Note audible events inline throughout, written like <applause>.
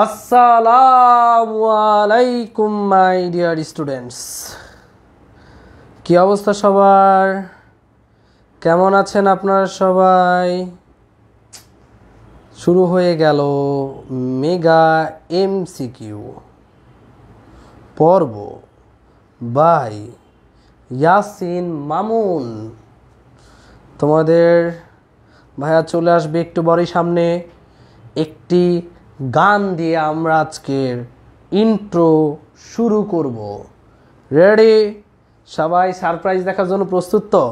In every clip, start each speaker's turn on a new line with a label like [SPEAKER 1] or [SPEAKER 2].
[SPEAKER 1] আসসালামু আলাইকুম my dear students কী অবস্থা সবার কেমন আছেন আপনারা সবাই শুরু হয়ে গেল মেগা এমসিকিউ পর্ব বাই ইয়াসিন মামুন তোমাদের ভাইয়া চলে আসবে একটু বড়ই সামনে একটি গান দিয়ে আমরা আজকের ইন্ট্রো শুরু করব রেডি সবাই সারপ্রাইজ দেখার জন্য প্রস্তুত তো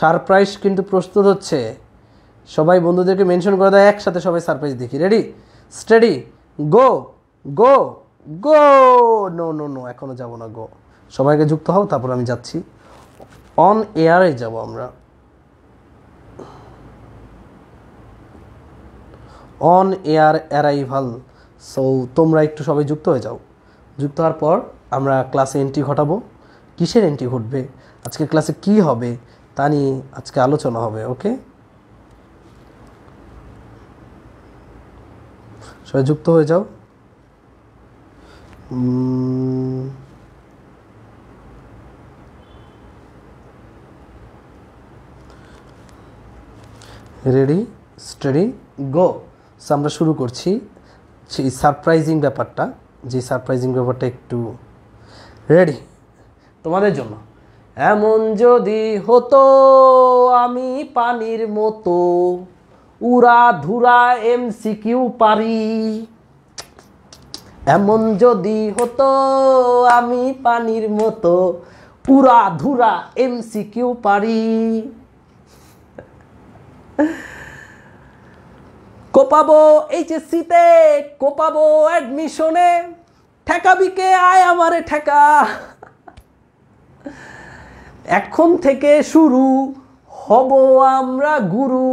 [SPEAKER 1] সারপ্রাইজ কিন্তু প্রস্তুত হচ্ছে সবাই বন্ধুদেরকে মেনশন করে দেয় একসাথে সবাই সারপ্রাইজ দেখি ready steady go go go no no no এখনও যাবো না গো সবাইকে যুক্ত হও তারপর আমি যাচ্ছি অন এয়ারে যাব আমরা অন এয়ার অ্যারাইভাল সো তোমরা একটু সবাই যুক্ত হয়ে যাও যুক্ত হওয়ার পর আমরা ক্লাসে এন্ট্রি ঘটাবো কিসের এন্ট্রি ঘটবে আজকে ক্লাসে কি হবে তা নিয়ে আজকে আলোচনা হবে ওকে সবাই যুক্ত হয়ে যাও রেডি স্টাডি গো সো আমরা শুরু করছি সেই সারপ্রাইজিং ব্যাপারটা যে সারপ্রাইজিং ব্যাপারটা একটু রেডি তোমাদের জন্য এমন যদি হতো আমি পানির মতো উড়া ধুরা এম সিকিউ পারি এমন যদি হতো আমি পানির মতো উড়া ধুরা এম সিকিউ পারি কোপাবো এইচএসসিতে কোপাবো অ্যাডমিশনে ঠেকাবি কে আয় আমারে ঠেকা এখন থেকে শুরু হব আমরা গুরু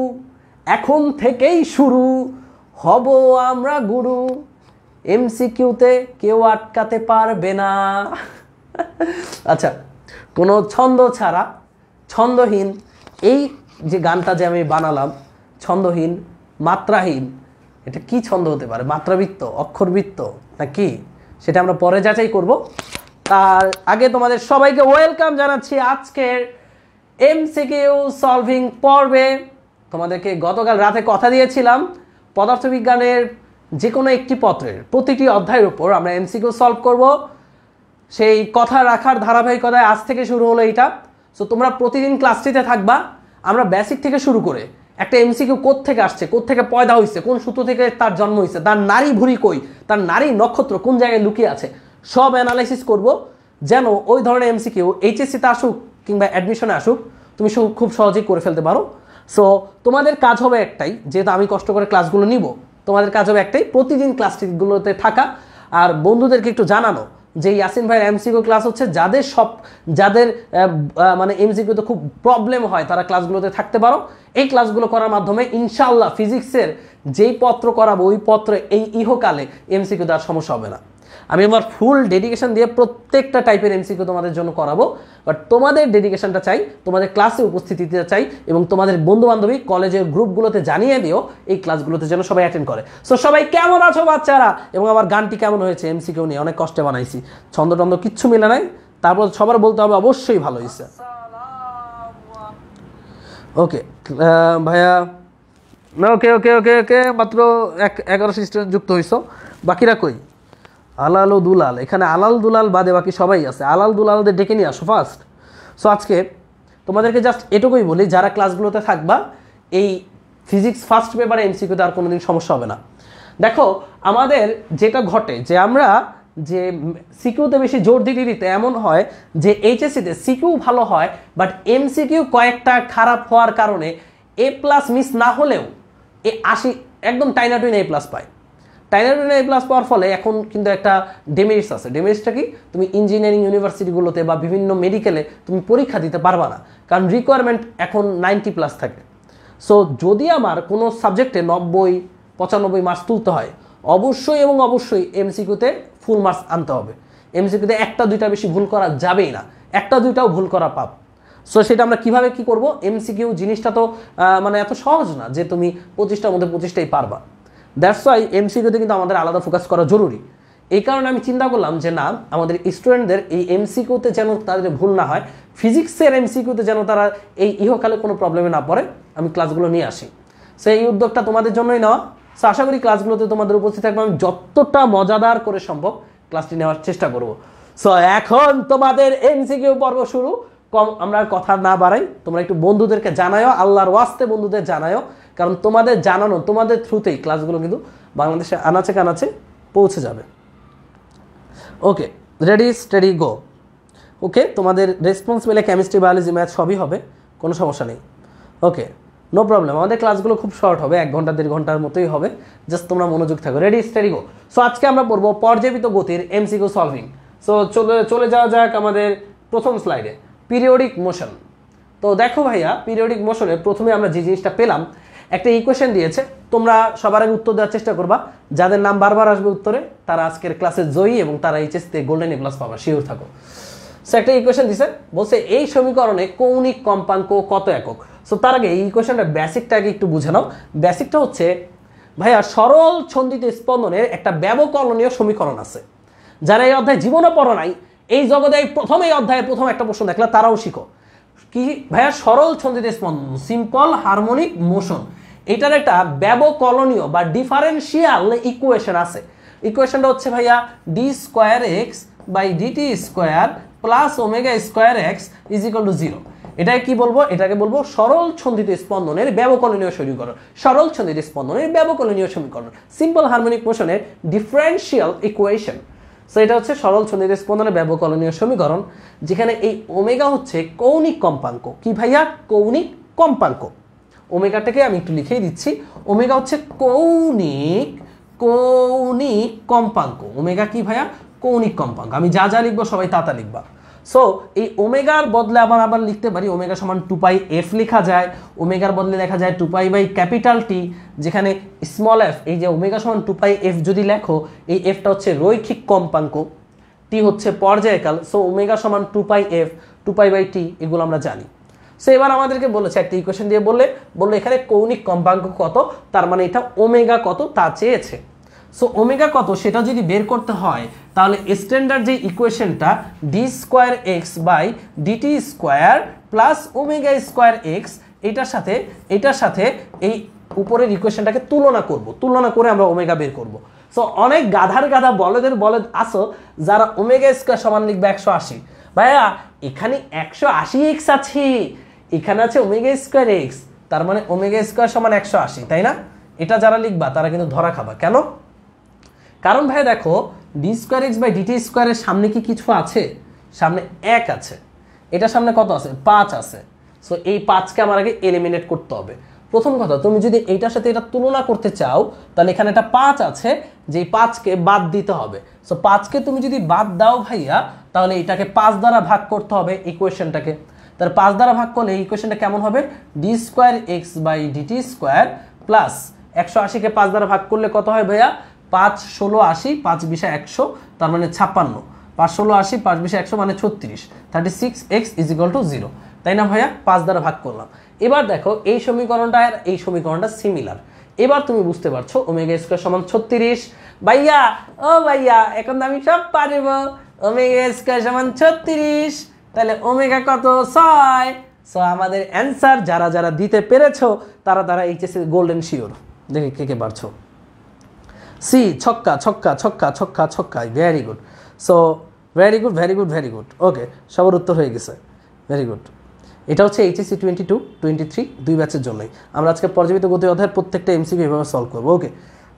[SPEAKER 1] এখন থেকেই শুরু হব আমরা গুরু এমসিকিউতে কেউ আটকাতে পারবে না আচ্ছা কোনো ছন্দ ছাড়া ছন্দহীন এই যে গানটা যে আমি বানালাম ছন্দহীন মাত্রাহীন এটা কি ছন্দ হতে পারে মাত্রাবৃত্ত অক্ষরবৃত্ত না কি সেটা আমরা পরে যাচাই করব তার আগে তোমাদের সবাইকে ওয়েলকাম জানাচ্ছি আজকের এমসিকিউ সলভিং পর্বে তোমাদেরকে গতকাল রাতে কথা দিয়েছিলাম পদার্থবিজ্ঞানের যে কোনো একটি পত্রের প্রতিটি অধ্যায়ের উপর আমরা এমসিকিউ সলভ করব সেই কথা রাখার ধারাবাহিকতায় আজ থেকে শুরু হলো এটা সো তোমরা প্রতিদিন ক্লাসটিতে থাকবা আমরা বেসিক থেকে শুরু করে একটা এমসিকিউ থেকে আসছে থেকে পয়দা হয়েছে কোন সূত্র থেকে তার জন্ম হয়েছে তার নারী ভুরি কই তার নারী নক্ষত্র কোন জায়গায় লুকিয়ে আছে সব অ্যানালাইসিস করব যেন ওই ধরনের এমসিকিউ এইচএসসিতে আসুক কিংবা অ্যাডমিশনে আসুক তুমি খুব সহজেই করে ফেলতে পারো সো তোমাদের কাজ হবে একটাই যেহেতু আমি কষ্ট করে ক্লাসগুলো নিব তোমাদের কাজ হবে একটাই প্রতিদিন ক্লাসগুলোতে থাকা আর বন্ধুদেরকে একটু জানানো যে ইয়াসিন ভাইয়ের এমসিকিউ ক্লাস হচ্ছে যাদের সব যাদের মানে এমসিকিউতে খুব প্রবলেম হয় তারা ক্লাসগুলোতে থাকতে পারো এই ক্লাসগুলো করার মাধ্যমে ইনশাল্লাহ ফিজিক্সের যেই পত্র করাবো ওই পত্রে এই ইহকালে এমসিকিউতে দেওয়ার সমস্যা হবে না আমি আমার ফুল ডেডিকেশন দিয়ে প্রত্যেকটা টাইপের এমসিকে তোমাদের জন্য করাবো বাট তোমাদের ডেডিকেশনটা চাই তোমাদের ক্লাসে উপস্থিতিতে চাই এবং তোমাদের বন্ধুবান্ধবী কলেজের গ্রুপগুলোতে জানিয়ে দিও এই ক্লাসগুলোতে যেন সবাই অ্যাটেন্ড করে সো সবাই কেমন আছো বাচ্চারা এবং আমার গানটি কেমন হয়েছে কেউ নিয়ে অনেক কষ্টে বানাইছি ছন্দ টন্দ কিচ্ছু মিলে নাই তারপর সবার বলতে হবে অবশ্যই ভালো হয়েছে ওকে ভাইয়া ওকে ওকে ওকে ওকে মাত্র এক এগারোশো স্টুডেন্ট যুক্ত হয়েছ বাকিরা কই আলাল ও দুলাল এখানে আলাল দুলাল বাদে বাকি সবাই আছে আলাল দুলালদের ডেকে নিয়ে আসো ফার্স্ট সো আজকে তোমাদেরকে জাস্ট এটুকুই বলি যারা ক্লাসগুলোতে থাকবা এই ফিজিক্স ফার্স্ট পেপারে এমসিকিউতে আর কোনো দিন সমস্যা হবে না দেখো আমাদের যেটা ঘটে যে আমরা যে সিকিউতে বেশি জোর দিতে দিতে এমন হয় যে এইচএসসিতে সিকিউ ভালো হয় বাট এমসিকিউ কয়েকটা খারাপ হওয়ার কারণে এ প্লাস মিস না হলেও এ আশি একদম টাইনা টুইন এ প্লাস পায় টাইলার এ প্লাস পাওয়ার ফলে এখন কিন্তু একটা ডেমেরিটস আছে ডেমেরিটসটা কি তুমি ইঞ্জিনিয়ারিং ইউনিভার্সিটিগুলোতে বা বিভিন্ন মেডিকেলে তুমি পরীক্ষা দিতে পারবা না কারণ রিকোয়ারমেন্ট এখন নাইনটি প্লাস থাকে সো যদি আমার কোনো সাবজেক্টে নব্বই পঁচানব্বই মার্কস তুলতে হয় অবশ্যই এবং অবশ্যই এমসিকিউতে ফুল মার্কস আনতে হবে এমসিকিউতে একটা দুইটা বেশি ভুল করা যাবেই না একটা দুইটাও ভুল করা পাপ সো সেটা আমরা কিভাবে কি করব এমসিকিউ জিনিসটা তো মানে এত সহজ না যে তুমি পঁচিশটার মধ্যে পঁচিশটাই পারবা দ্যাটস ওয়াই এমসিকিউতে কিন্তু আমাদের আলাদা ফোকাস করা জরুরি এই কারণে আমি চিন্তা করলাম যে না আমাদের স্টুডেন্টদের এই এমসিকিউতে যেন তাদের ভুল না হয় ফিজিক্সের এমসিকিউতে যেন তারা এই ইহকালে কোনো প্রবলেমে না পড়ে আমি ক্লাসগুলো নিয়ে আসি সো এই উদ্যোগটা তোমাদের জন্যই নেওয়া সো আশা করি ক্লাসগুলোতে তোমাদের উপস্থিত থাকবে আমি যতটা মজাদার করে সম্ভব ক্লাসটি নেওয়ার চেষ্টা করব সো এখন তোমাদের এমসিকিউ পর্ব শুরু কম আমরা কথা না বাড়াই তোমরা একটু বন্ধুদেরকে জানায়ও আল্লাহর ওয়াস্তে বন্ধুদের জানায়ও কারণ তোমাদের জানানো তোমাদের থ্রুতেই ক্লাসগুলো কিন্তু বাংলাদেশে আনাচে কানাচে পৌঁছে যাবে ওকে রেডি স্টেডি গো ওকে তোমাদের রেসপন্স মিলে কেমিস্ট্রি বায়োলজি ম্যাথ সবই হবে কোনো সমস্যা নেই ওকে নো প্রবলেম আমাদের ক্লাসগুলো খুব শর্ট হবে এক ঘন্টা দেড় ঘন্টার মতোই হবে জাস্ট তোমরা মনোযোগ থাকো রেডি স্টেডি গো সো আজকে আমরা পড়বো পর্যাপিত গতির এমসিকিউ সলভিং সো চলে চলে যাওয়া যাক আমাদের প্রথম স্লাইডে পিরিয়ডিক মোশন তো দেখো ভাইয়া পিরিয়ডিক মোশনে প্রথমে আমরা যে জিনিসটা পেলাম একটা ইকুয়েশন দিয়েছে তোমরা সবার আগে উত্তর দেওয়ার চেষ্টা করবা যাদের নাম বারবার আসবে উত্তরে তারা আজকের ক্লাসে জয়ী এবং তারা তে গোল্ডেন এ প্লাস পাবা শিওর থাকো সো একটা ইকুয়েশন দিছে বলছে এই সমীকরণে কৌণিক কম্পাঙ্ক কত একক সো তার আগে এই ইকুয়েশনটা বেসিকটা আগে একটু বুঝে নাও বেসিকটা হচ্ছে ভাইয়া সরল ছন্দিত স্পন্দনের একটা ব্যবকলনীয় সমীকরণ আছে যারা এই অধ্যায় জীবনও পড়ো নাই এই জগতে প্রথম এই অধ্যায়ে প্রথম একটা প্রশ্ন দেখলা তারাও শিখো কি ভাইয়া সরল ছন্দিত স্পন্দন সিম্পল হারমোনিক মোশন এটার একটা ব্যবকলনীয় বা ডিফারেন্সিয়াল ইকুয়েশন আছে ইকুয়েশনটা হচ্ছে ভাইয়া D square X by DT square plus omega square X is equal to zero এটাকে কি বলবো এটাকে বলবো সরল ছন্দিত স্পন্দনের ব্যবকলনীয় সমীকরণ সরল ছন্দিত স্পন্দনের ব্যবকলনীয় সমীকরণ সিম্পল হারমোনিক মোশনের ডিফারেন্সিয়াল ইকুয়েশন সো এটা হচ্ছে সরল ছন্দিত স্পন্দনের ব্যবকলনীয় সমীকরণ যেখানে এই ওমেগা হচ্ছে কৌণিক কম্পাঙ্ক কি ভাইয়া কৌণিক কম্পাঙ্ক ওমেগাটাকে আমি একটু লিখেই দিচ্ছি ওমেগা হচ্ছে কৌণিক কৌণিক কম্পাঙ্ক ওমেগা কি ভাইয়া কৌণিক কম্পাঙ্ক আমি যা যা লিখবো সবাই তা তা লিখবা সো এই ওমেগার বদলে আবার আবার লিখতে পারি ওমেগা সমান টু পাই এফ লেখা যায় ওমেগার বদলে লেখা যায় two pi by capital T যেখানে স্মল এফ এই যে ওমেগা সমান টু পাই এফ যদি লেখো এই এফটা হচ্ছে রৈখিক কম্পাঙ্ক টি হচ্ছে পর্যায়কাল সো ওমেগা সমান two pi F two pi by T এগুলো আমরা জানি সো এবার আমাদেরকে বলেছে একটা ইকুয়েশন দিয়ে বললে বললো এখানে কৌণিক কম্পাঙ্ক কত তার মানে এটা ওমেগা কত তা চেয়েছে সো ওমেগা কত সেটা যদি বের করতে হয় তাহলে স্ট্যান্ডার্ড যে ইকুয়েশনটা D square X by DT square plus omega square X এটার সাথে এটার সাথে এই উপরের ইকুয়েশনটাকে তুলনা করব তুলনা করে আমরা ওমেগা বের করব সো অনেক গাধার গাধা বলদের বলদ আসো যারা ওমেগা স্কোয়ার সমান লিখবে একশো আশি ভাইয়া এখানে একশো আশি এক্স আছে এখানে আছে ওমেগা স্কোয়ার এক্স তার মানে ওমেগা স্কোয়ার সমান একশো আশি তাই না এটা যারা লিখবা তারা কিন্তু ধরা খাবা কেন কারণ ভাই দেখো D square X by DT স্কোয়ারের সামনে কি কিছু আছে সামনে এক আছে এটা সামনে কত আছে পাঁচ আছে সো এই পাঁচকে আমার আগে এলিমিনেট করতে হবে প্রথম কথা তুমি যদি এইটার সাথে এটা তুলনা করতে চাও তাহলে এখানে একটা পাঁচ আছে যে পাঁচকে বাদ দিতে হবে সো পাঁচকে তুমি যদি বাদ দাও ভাইয়া তাহলে এটাকে পাঁচ দ্বারা ভাগ করতে হবে ইকুয়েশনটাকে তার পাঁচ দ্বারা ভাগ করলে এই ইকুয়েশনটা কেমন হবে D square X by DT square plus একশো আশিকে পাঁচ দ্বারা ভাগ করলে কত হয় ভাইয়া পাঁচ ষোলো আশি পাঁচ বিশা একশো তার মানে ছাপ্পান্ন পাঁচ ষোলো আশি পাঁচ বিশে একশো মানে ছত্রিশ thirty six X is equal to zero তাই না ভাইয়া পাঁচ দ্বারা ভাগ করলাম এবার দেখো এই সমীকরণটা আর এই সমীকরণটা সিমিলার এবার তুমি বুঝতে পারছো ওমেগা স্কোয়ার সমান ছত্রিশ ভাইয়া ও ভাইয়া এখন আমি সব পারব ওমেগা স্কোয়ার সমান ছত্রিশ তাহলে ওমেগা কত ছয় সো আমাদের অ্যান্সার যারা যারা দিতে পেরেছ তারা তারা এইচএসি গোল্ডেন শিওর দেখে কে কে পারছ সি ছক্কা ছক্কা ছক্কা ছক্কা ছক্কা very good so very good very good very good okay সবার উত্তর হয়ে গেছে ভেরি গুড এটা হচ্ছে HSC twenty two twenty three দুই ব্যাচের জন্যই আমরা আজকে পর্যবিত গতি অধ্যায়ের প্রত্যেকটা এমসিবি এভাবে সলভ করবো ওকে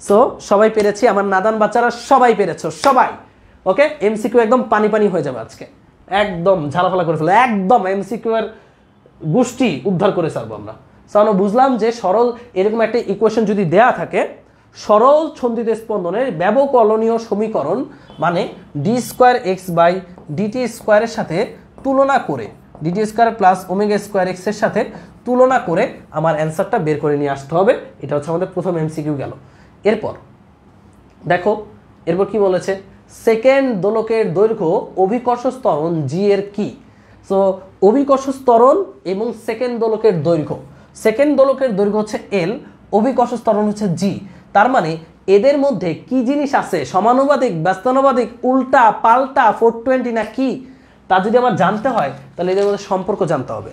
[SPEAKER 1] সো সবাই পেরেছি আমার নাদান বাচ্চারা সবাই পেরেছ সবাই ওকে এমসিকিউ একদম পানি পানি হয়ে যাবে আজকে একদম ঝালাফালা করে ফেলো একদম এমসিকিউর গোষ্ঠী উদ্ধার করে সারবো আমরা সো বুঝলাম যে সরল এরকম একটা ইকুয়েশন যদি দেয়া থাকে সরল ছন্দিত স্পন্দনের ব্যবকলনীয় সমীকরণ মানে D square X by DT স্কোয়ারের সাথে তুলনা করে DT square plus omega square এক্সের সাথে তুলনা করে আমার অ্যান্সারটা বের করে নিয়ে আসতে হবে এটা হচ্ছে আমাদের প্রথম এমসিকিউ গেল এরপর দেখো এরপর কি বলেছে সেকেন্ড দোলকের দৈর্ঘ্য অভিকর্ষ স্তরণ জি এর কি সো অভিকর্ষ স্তরণ এবং সেকেন্ড দোলকের দৈর্ঘ্য সেকেন্ড দোলকের দৈর্ঘ্য হচ্ছে এল অভিকর্ষ স্তরণ হচ্ছে জি তার মানে এদের মধ্যে কি জিনিস আছে সমানুবাদিক ব্যস্তানুবাদিক উল্টা পাল্টা ফোর টোয়েন্টি না কি তা যদি আমার জানতে হয় তাহলে এদের মধ্যে সম্পর্ক জানতে হবে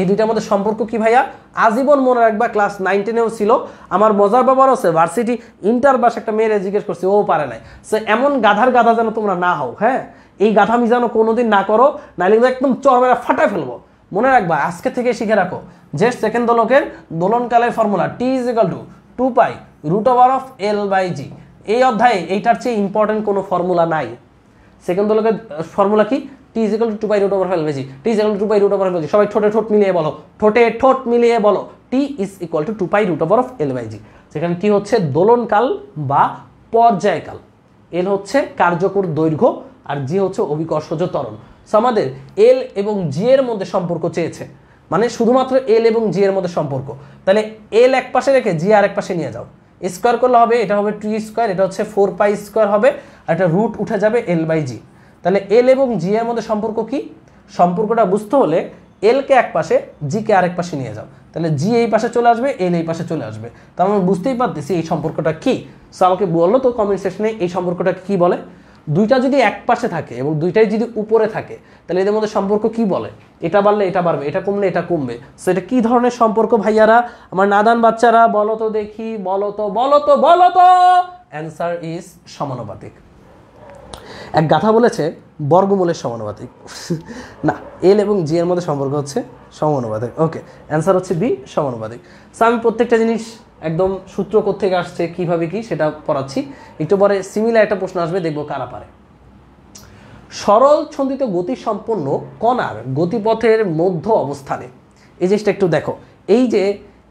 [SPEAKER 1] এই দুইটার মধ্যে সম্পর্ক কি ভাইয়া আজীবন মনে রাখবা ক্লাস নাইন টেনেও ছিল আমার মজার ব্যাপারও আছে ভার্সিটি ইন্টার বাস একটা মেয়ের জিজ্ঞেস করছে ও পারে নাই সে এমন গাধার গাধা যেন তোমরা না হও হ্যাঁ এই গাধামি যেন কোনোদিন না করো নাইলে একদম চরমেরা ফাটায় ফেলবো মনে রাখবা আজকে থেকে শিখে রাখো যে সেকেন্ড দোলকের দোলনকালের formula T is equal to two pi root over of L by G এই অধ্যায়ে এইটার চেয়ে ইম্পর্টেন্ট কোনো ফর্মুলা নাই সেকেন্ড দোলকের ফর্মুলা কি T is equal to two by root over five G T is equal to two by root over five G সবাই ঠোঁটে ঠোঁট মিলিয়ে বলো ঠোঁটে ঠোঁট মিলিয়ে বলো T is equal to two pi root over of L by G সেখানে কি হচ্ছে দোলনকাল বা পর্যায়কাল এল হচ্ছে কার্যকর দৈর্ঘ্য আর জি হচ্ছে অভিকর্ষজ ত্বরণ সো আমাদের এল এবং জি এর মধ্যে সম্পর্ক চেয়েছে মানে শুধুমাত্র এল এবং জি এর মধ্যে সম্পর্ক তাহলে এল এক পাশে রেখে জি আর এক পাশে নিয়ে যাও স্কোয়ার করলে হবে এটা হবে টু স্কোয়ার এটা হচ্ছে ফোর পাই স্কোয়ার হবে আর এটা রুট উঠে যাবে এল বাই জি তাহলে এল এবং জি এর মধ্যে সম্পর্ক কি সম্পর্কটা বুঝতে হলে এলকে এক পাশে জিকে আরেক পাশে নিয়ে যাও তাহলে জি এই পাশে চলে আসবে এল এই পাশে চলে আসবে তো আমি বুঝতেই পারতেছি এই সম্পর্কটা কি সো আমাকে বললো তো কমেন্ট সেকশনে এই সম্পর্কটা কি বলে দুইটা যদি এক পাশে থাকে এবং দুইটাই যদি উপরে থাকে তাহলে এদের মধ্যে সম্পর্ক কি বলে এটা বাড়লে এটা বাড়বে এটা কমলে এটা কমবে সো এটা কী ধরনের সম্পর্ক ভাইয়ারা আমার নাদান বাচ্চারা বলো তো দেখি বলো তো বলো তো বলো তো অ্যান্সার ইজ সমানুপাতিক এক গাথা বলেছে বর্গমূলের সমানুপাতিক না এল এবং জি এর মধ্যে সম্পর্ক হচ্ছে সমানুপাতিক ওকে অ্যান্সার হচ্ছে বি সমানুপাতিক সো আমি প্রত্যেকটা জিনিস একদম সূত্র কোথেকে আসছে কীভাবে কি সেটা পড়াচ্ছি একটু পরে সিমিলার একটা প্রশ্ন আসবে দেখবো কারা পারে সরল ছন্দিত গতি সম্পন্ন কণার গতিপথের মধ্য অবস্থানে এই জিনিসটা একটু দেখো এই যে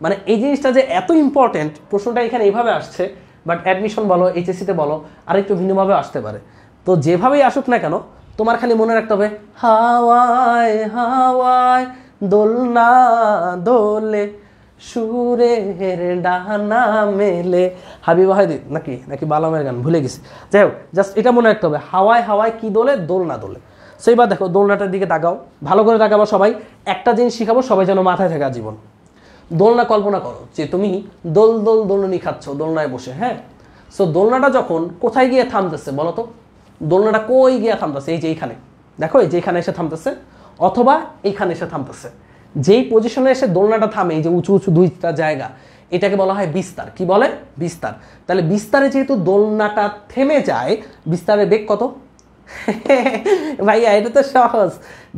[SPEAKER 1] মানে এই জিনিসটা যে এত ইম্পর্টেন্ট প্রশ্নটা এখানে এইভাবে আসছে বাট অ্যাডমিশন বলো এইচএসসিতে বলো আর একটু ভিন্নভাবে আসতে পারে তো যেভাবেই আসুক না কেন তোমার খালি মনে রাখতে হবে হাওয়ায় হাওয়ায় দোলনা দোলে সুরে হের ডানা মেলে হাবিবা হয় নাকি নাকি বালামের গান ভুলে গেছি যাই হোক জাস্ট এটা মনে রাখতে হবে হাওয়ায় হাওয়ায় কি দোলে দোলনা দোলে সেইবার দেখো দোলনাটার দিকে তাকাও ভালো করে তাকাবো সবাই একটা জিনিস শিখাবো সবাই যেন মাথায় থাকা জীবন দোলনা কল্পনা করো যে তুমি দোল দোল দোলনি খাচ্ছ দোলনায় বসে হ্যাঁ সো দোলনাটা যখন কোথায় গিয়ে থামতেছে বলো তো দোলনাটা কই গিয়া থামতেছে এই যে এইখানে দেখো এই যে এখানে এসে থামতেছে অথবা এইখানে এসে থামতেছে যেই পজিশনে এসে দোলনাটা থামে এই যে উঁচু উঁচু দুইটা জায়গা এটাকে বলা হয় বিস্তার কি বলে বিস্তার তাহলে বিস্তারে যেহেতু দোলনাটা থেমে যায় বিস্তারের বেগ কত <laughs> ভাইয়া এটা তো সহজ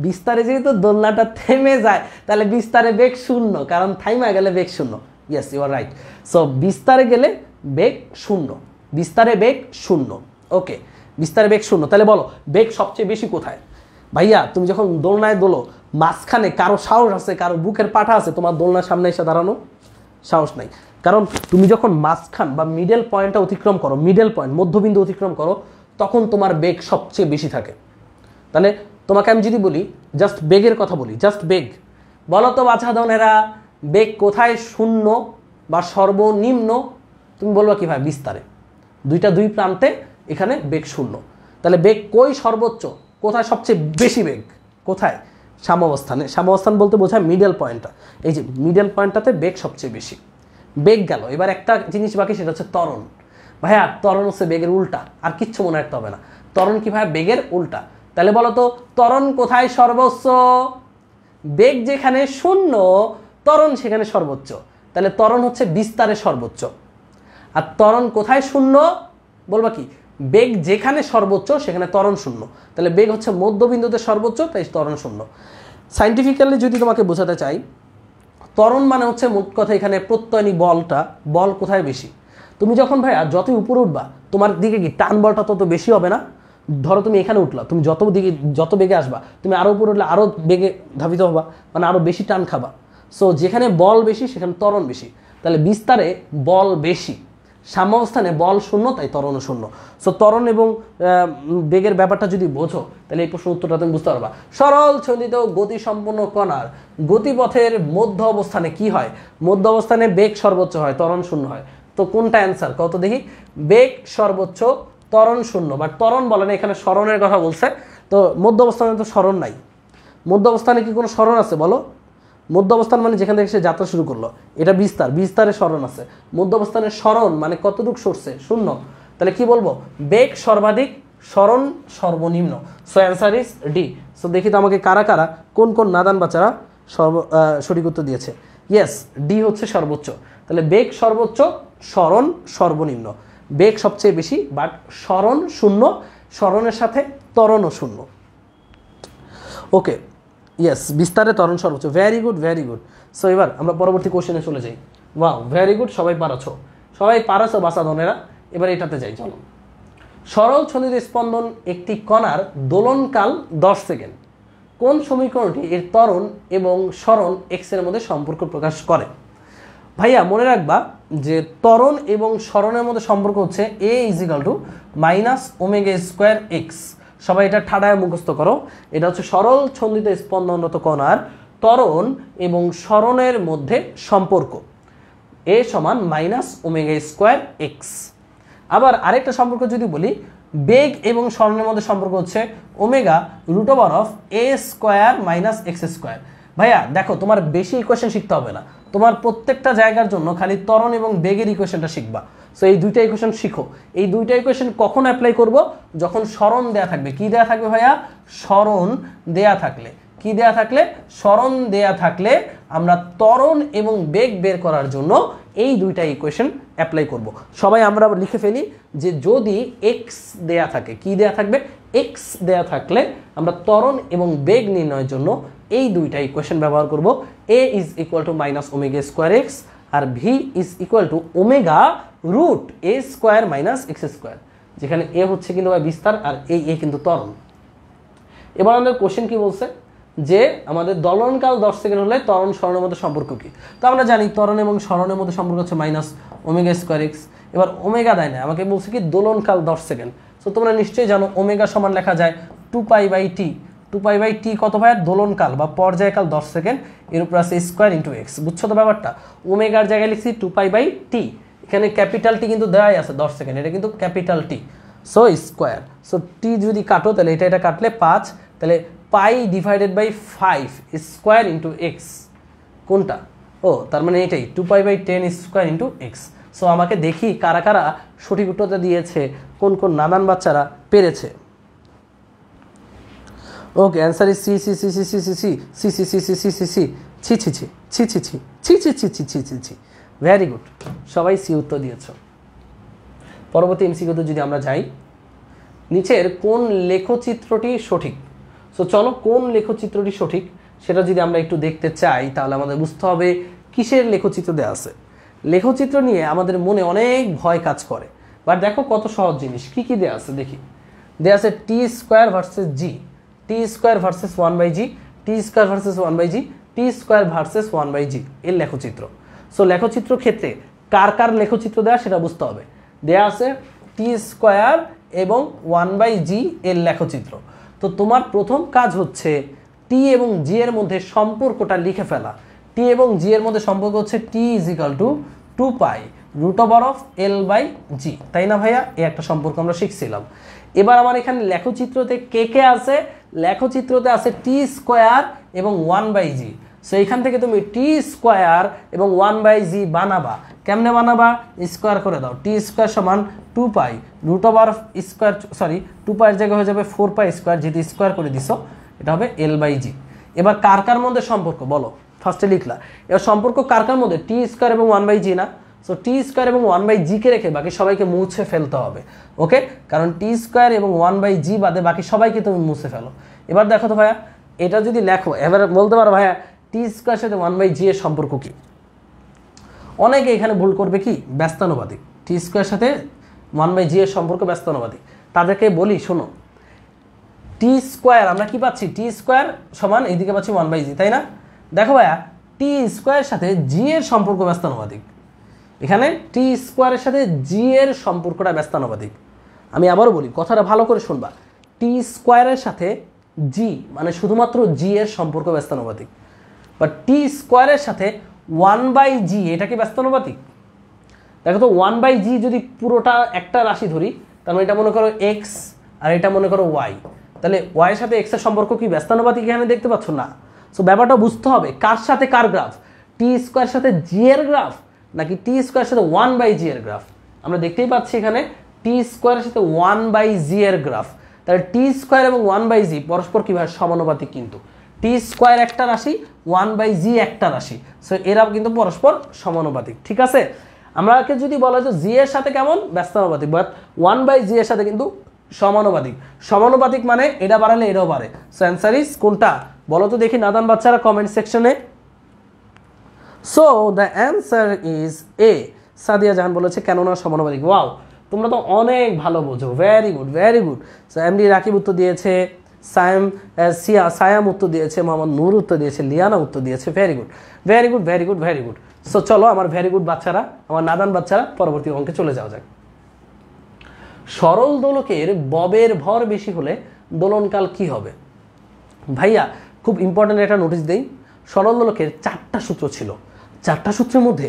[SPEAKER 1] বিস্তারে যেহেতু দোলনাটা থেমে যায় তাহলে বিস্তারে বেগ শূন্য কারণ থাইমা গেলে বেগ শূন্য yes you are right so বিস্তারে গেলে বেগ শূন্য বিস্তারে বেগ শূন্য ওকে বিস্তার বেগ শূন্য তাহলে বলো বেগ সবচেয়ে বেশি কোথায় ভাইয়া তুমি যখন দোলনায় দোলো মাঝখানে কারো সাহস আছে কারো বুকের পাঠা আছে তোমার দোলনার সামনে এসে দাঁড়ানো সাহস নাই কারণ তুমি যখন মাঝখান বা মিডল পয়েন্টটা অতিক্রম করো মিডল পয়েন্ট মধ্যবিন্দু অতিক্রম করো তখন তোমার বেগ সবচেয়ে বেশি থাকে তাহলে তোমাকে আমি যদি বলি জাস্ট বেগের কথা বলি জাস্ট বেগ বলো তো ধনেরা বেগ কোথায় শূন্য বা সর্বনিম্ন তুমি বলবা কীভাবে বিস্তারে দুইটা দুই প্রান্তে এখানে বেগ শূন্য তাহলে বেগ কই সর্বোচ্চ কোথায় সবচেয়ে বেশি বেগ কোথায় সাম্যাবস্থানে সাম্যাবস্থান বলতে বোঝায় মিডল পয়েন্টটা এই যে মিডল পয়েন্টটাতে বেগ সবচেয়ে বেশি বেগ গেল এবার একটা জিনিস বাকি সেটা হচ্ছে তরণ ভাইয়া তরণ হচ্ছে বেগের উল্টা আর কিচ্ছু মনে রাখতে হবে না তরণ কি ভাইয়া বেগের উল্টা তাহলে বলো তো তরণ কোথায় সর্বোচ্চ বেগ যেখানে শূন্য তরণ সেখানে সর্বোচ্চ তাহলে তরণ হচ্ছে বিস্তারে সর্বোচ্চ আর তরণ কোথায় শূন্য বলবা কি বেগ যেখানে সর্বোচ্চ সেখানে তরণ শূন্য তাহলে বেগ হচ্ছে মধ্যবিন্দুতে সর্বোচ্চ তাই ত্বরণ শূন্য সাইন্টিফিক্যালি যদি তোমাকে বোঝাতে চাই তরণ মানে হচ্ছে মোট কথা এখানে প্রত্যয়নী বলটা বল কোথায় বেশি তুমি যখন ভাইয়া যতই উপরে উঠবা তোমার দিকে কি টান বলটা তত বেশি হবে না ধরো তুমি এখানে উঠলা তুমি যত দিকে যত বেগে আসবা তুমি আরও উপরে উঠলে আরও বেগে ধাবিত হবা মানে আরও বেশি টান খাবা সো যেখানে বল বেশি সেখানে ত্বরণ বেশি তাহলে বিস্তারে বল বেশি সাম্য অবস্থানে বল শূন্য তাই ত্বরণ শূন্য সো ত্বরণ এবং বেগের ব্যাপারটা যদি বোঝো তাহলে এই প্রশ্ন উত্তরটা তুমি বুঝতে পারবা সরল ছন্দিত গতিসম্পন্ন কণার গতিপথের মধ্য অবস্থানে কি হয় মধ্য অবস্থানে বেগ সর্বোচ্চ হয় ত্বরণ শূন্য হয় তো কোনটা অ্যান্সার কত দেখি বেগ সর্বোচ্চ ত্বরণ শূন্য বা ত্বরণ বলে না এখানে স্মরণের কথা বলছে তো মধ্য অবস্থানে তো স্মরণ নাই মধ্য অবস্থানে কি কোনো স্মরণ আছে বলো মধ্য অবস্থান মানে যেখান থেকে সে যাত্রা শুরু করলো এটা বিস্তার বিস্তারে স্মরণ আছে মধ্য অবস্থানের স্মরণ মানে কতটুক সরছে শূন্য তাহলে কি বলবো বেগ সর্বাধিক স্মরণ সর্বনিম্ন so answer is D so দেখি তো আমাকে কারা কারা কোন কোন নাদান বাচ্চারা সর্ব সঠিক উত্তর দিয়েছে ইয়েস ডি হচ্ছে সর্বোচ্চ তাহলে বেগ সর্বোচ্চ স্মরণ সর্বনিম্ন বেগ সবচেয়ে বেশি বাট স্মরণ শূন্য স্মরণের সাথে তরণও শূন্য ওকে ইয়েস বিস্তারে তরণ সর্বোচ্চ very good very good so এবার আমরা পরবর্তী কোশ্চেনে চলে যাই ওয়াও ভেরি গুড সবাই পারাছ সবাই পারাছ ধনেরা এবার এটাতে যাই চলো সরল ছন্দিত স্পন্দন একটি কণার দোলনকাল দশ সেকেন্ড কোন সমীকরণটি এর ত্বরণ এবং সরণ এক্সের মধ্যে সম্পর্ক প্রকাশ করে ভাইয়া মনে রাখবা যে ত্বরণ এবং সরণের মধ্যে সম্পর্ক হচ্ছে A is equal to minus omega square X সবাই এটা ঠাডায় মুখস্থ করো এটা হচ্ছে সরল ছন্দিত স্পন্দনত কণার ত্বরণ এবং স্মরণের মধ্যে সম্পর্ক এ সমান মাইনাস ওমেগা স্কোয়ার এক্স আবার আরেকটা সম্পর্ক যদি বলি বেগ এবং স্মরণের মধ্যে সম্পর্ক হচ্ছে omega root over of A square minus x square ভাইয়া দেখো তোমার বেশি ইকুয়েশন শিখতে হবে না তোমার প্রত্যেকটা জায়গার জন্য খালি ত্বরণ এবং বেগের ইকুয়েশনটা শিখবা সো এই দুইটা ইকুয়েশন শিখো এই দুইটা ইকুয়েশন কখন অ্যাপ্লাই করব যখন স্মরণ দেয়া থাকবে কি দেয়া থাকবে ভাইয়া স্মরণ দেয়া থাকলে কি দেয়া থাকলে স্মরণ দেয়া থাকলে আমরা ত্বরণ এবং বেগ বের করার জন্য এই দুইটা ইকুয়েশন অ্যাপ্লাই করব। সবাই আমরা লিখে ফেলি যে যদি এক্স দেয়া থাকে কি দেয়া থাকবে এক্স দেয়া থাকলে আমরা ত্বরণ এবং বেগ নির্ণয়ের জন্য এই দুইটা ইকুয়েশন ব্যবহার করব A is equal to minus omega square X আর V is equal to omega root A square minus x square যেখানে এ হচ্ছে কিন্তু ভাই বিস্তার আর এই এ কিন্তু তরণ এবার আমাদের কোশ্চেন কি বলছে যে আমাদের দলনকাল দশ সেকেন্ড হলে তরণ স্মরণের মধ্যে সম্পর্ক কী তো আমরা জানি তরণ এবং স্মরণের মধ্যে সম্পর্ক হচ্ছে মাইনাস ওমেগা স্কোয়ার এক্স এবার ওমেগা দেয় না আমাকে বলছে কি দোলনকাল দশ সেকেন্ড সো তোমরা নিশ্চয়ই জানো ওমেগা সমান লেখা যায় two pi by T two pi by T কত ভাইয়া দোলনকাল বা পর্যায়কাল দশ সেকেন্ড এর উপর আছে স্কোয়ার ইন্টু এক্স বুঝছো তো ব্যাপারটা ওমেগার জায়গায় লিখছি টু পাই বাই টি এখানে ক্যাপিটাল টি কিন্তু দেওয়াই আছে দশ সেকেন্ড এটা কিন্তু capital T so square so T যদি কাটো তাহলে এটা এটা কাটলে পাঁচ তাহলে pi divided by five square into X কোনটা ও তার মানে এটাই two pi by ten square into X so আমাকে দেখি কারা কারা সঠিক উত্তরটা দিয়েছে কোন কোন নানান বাচ্চারা পেরেছে okay answer is C C C C C C C C C C C C C C ছি ছি ছি ছি ছি ছি ছি ছি ছি ছি ছি ছি ছি ভেরি গুড সবাই সি উত্তর দিয়েছ পরবর্তী এমসিকিউতে যদি আমরা যাই নিচের কোন লেখচিত্রটি সঠিক সো চলো কোন লেখচিত্রটি সঠিক সেটা যদি আমরা একটু দেখতে চাই তাহলে আমাদের বুঝতে হবে কিসের লেখচিত্র দেওয়া আছে লেখচিত্র নিয়ে আমাদের মনে অনেক ভয় কাজ করে বাট দেখো কত সহজ জিনিস কী কী দেওয়া আছে দেখি দেওয়া আছে T square versus G T square versus one by G T square versus one by G T square versus one by G এর লেখচিত্র সো লেখচিত্র ক্ষেত্রে কার কার লেখচিত্র দেওয়া সেটা বুঝতে হবে দেওয়া আছে টি স্কোয়ার এবং ওয়ান বাই জি এর লেখচিত্র তো তোমার প্রথম কাজ হচ্ছে টি এবং জি এর মধ্যে সম্পর্কটা লিখে ফেলা টি এবং জি এর মধ্যে সম্পর্ক হচ্ছে T is equal to two pi root over of L by G তাই না ভাইয়া এ একটা সম্পর্ক আমরা শিখছিলাম এবার আমার এখানে লেখচিত্রতে কে কে আছে লেখচিত্রতে আছে টি স্কোয়ার এবং ওয়ান বাই জি সেইখান থেকে তুমি টি স্কোয়ার এবং ওয়ান বাই জি বানাবা কেমনে বানাবা স্কোয়ার করে দাও টি স্কোয়ার সমান two pi root over square sorry two পাইয়ের জায়গায় হয়ে যাবে ফোর পাই স্কোয়ার যেটি স্কোয়ার করে দিস এটা হবে এল বাই জি এবার কার কার মধ্যে সম্পর্ক বলো ফার্স্টে লিখলা এবার সম্পর্ক কার কার মধ্যে টি স্কোয়ার এবং ওয়ান বাই জি না সো টি স্কোয়ার এবং ওয়ান বাই জিকে রেখে বাকি সবাইকে মুছে ফেলতে হবে ওকে কারণ টি স্কোয়ার এবং ওয়ান বাই জি বাদে বাকি সবাইকে তুমি মুছে ফেলো এবার দেখো তো ভাইয়া এটা যদি লেখো এবার বলতে পারো ভাইয়া টি স্কোয়ার সাথে ওয়ান বাই জি এর সম্পর্ক কী অনেকে এখানে ভুল করবে কি ব্যস্তানুবাদিক টি স্কোয়ার সাথে ওয়ান বাই জি এর সম্পর্ক ব্যস্তানুবাদিক তাদেরকে বলি শোনো টি স্কোয়ার আমরা কি পাচ্ছি টি স্কোয়ার সমান এইদিকে পাচ্ছি ওয়ান বাই জি তাই না দেখো ভাইয়া টি স্কোয়ারের সাথে জি এর সম্পর্ক ব্যস্তানুবাদিক এখানে টি স্কোয়ারের সাথে জি এর সম্পর্কটা ব্যস্তানুবাদিক আমি আবারও বলি কথাটা ভালো করে শুনবা টি স্কোয়ারের সাথে জি মানে শুধুমাত্র জি এর সম্পর্ক ব্যস্তানুবাদিক বা টি স্কোয়ারের সাথে ওয়ান বাই জি এটা কি ব্যস্তানুবাদিক দেখো তো ওয়ান বাই জি যদি পুরোটা একটা রাশি ধরি তাহলে মানে এটা মনে করো এক্স আর এটা মনে করো ওয়াই তাহলে ওয়াইয়ের সাথে এক্সের সম্পর্ক কি ব্যস্তানবাদিক এখানে দেখতে পাচ্ছ না সো ব্যাপারটা বুঝতে হবে কার সাথে কার গ্রাফ টি স্কোয়ারের সাথে জি এর গ্রাফ নাকি টি স্কোয়ার সাথে ওয়ান বাই জি এর গ্রাফ আমরা দেখতেই পাচ্ছি এখানে টি স্কোয়ারের সাথে ওয়ান বাই জি এর গ্রাফ তাহলে টি স্কোয়ার এবং ওয়ান বাই জি পরস্পর কীভাবে সমানুপাতিক কিন্তু টি স্কোয়ার একটা রাশি ওয়ান বাই জি একটা রাশি সো এরা কিন্তু পরস্পর সমানুপাতিক ঠিক আছে আমাকে যদি বলা হয় জি এর সাথে কেমন ব্যস্তানুপাতিক বাট ওয়ান বাই জি এর সাথে কিন্তু সমানুপাতিক সমানুপাতিক মানে এটা বাড়ালে এটাও বাড়ে সো অ্যান্সার ইজ কোনটা বলো তো দেখি নাদান বাচ্চারা কমেন্ট সেকশনে so the answer is A Sadia Jahan বলেছে কেননা সমানুপাতিক ওয়াও তোমরা তো অনেক ভালো বোঝো very good very good M D Rakib উত্তর দিয়েছে সায়াম সিয়া সায়াম উত্তর দিয়েছে মোহাম্মদ নূর উত্তর দিয়েছে লিয়ানা উত্তর দিয়েছে very good very good very good very good so চলো আমার ভেরি গুড বাচ্চারা আমার নাদান বাচ্চারা পরবর্তী অঙ্কে চলে যাওয়া যাক সরল দোলকের ববের ভর বেশি হলে দোলনকাল কি হবে ভাইয়া খুব ইম্পর্ট্যান্ট একটা নোটিশ দেই সরল দোলকের চারটা সূত্র ছিল চারটা সূত্রের মধ্যে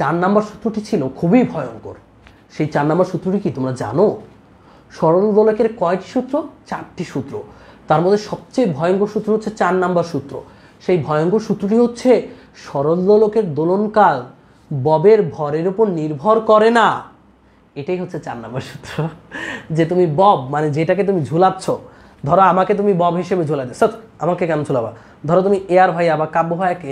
[SPEAKER 1] চার নাম্বার সূত্রটি ছিল খুবই ভয়ঙ্কর সেই চার নাম্বার সূত্রটি কি তোমরা জানো সরল দোলকের কয়টি সূত্র চারটি সূত্র তার মধ্যে সবচেয়ে ভয়ঙ্কর সূত্র হচ্ছে চার নাম্বার সূত্র সেই ভয়ঙ্কর সূত্রটি হচ্ছে সরল দোলকের দোলনকাল ববের ভরের উপর নির্ভর করে না এটাই হচ্ছে চার নাম্বার সূত্র যে তুমি বব মানে যেটাকে তুমি ঝুলাচ্ছ ধরো আমাকে তুমি বব হিসেবে ঝোলাতে সত আমাকে কেন ঝোলাবা ধরো তুমি এয়ার ভাইয়া বা কাব্য ভাইয়াকে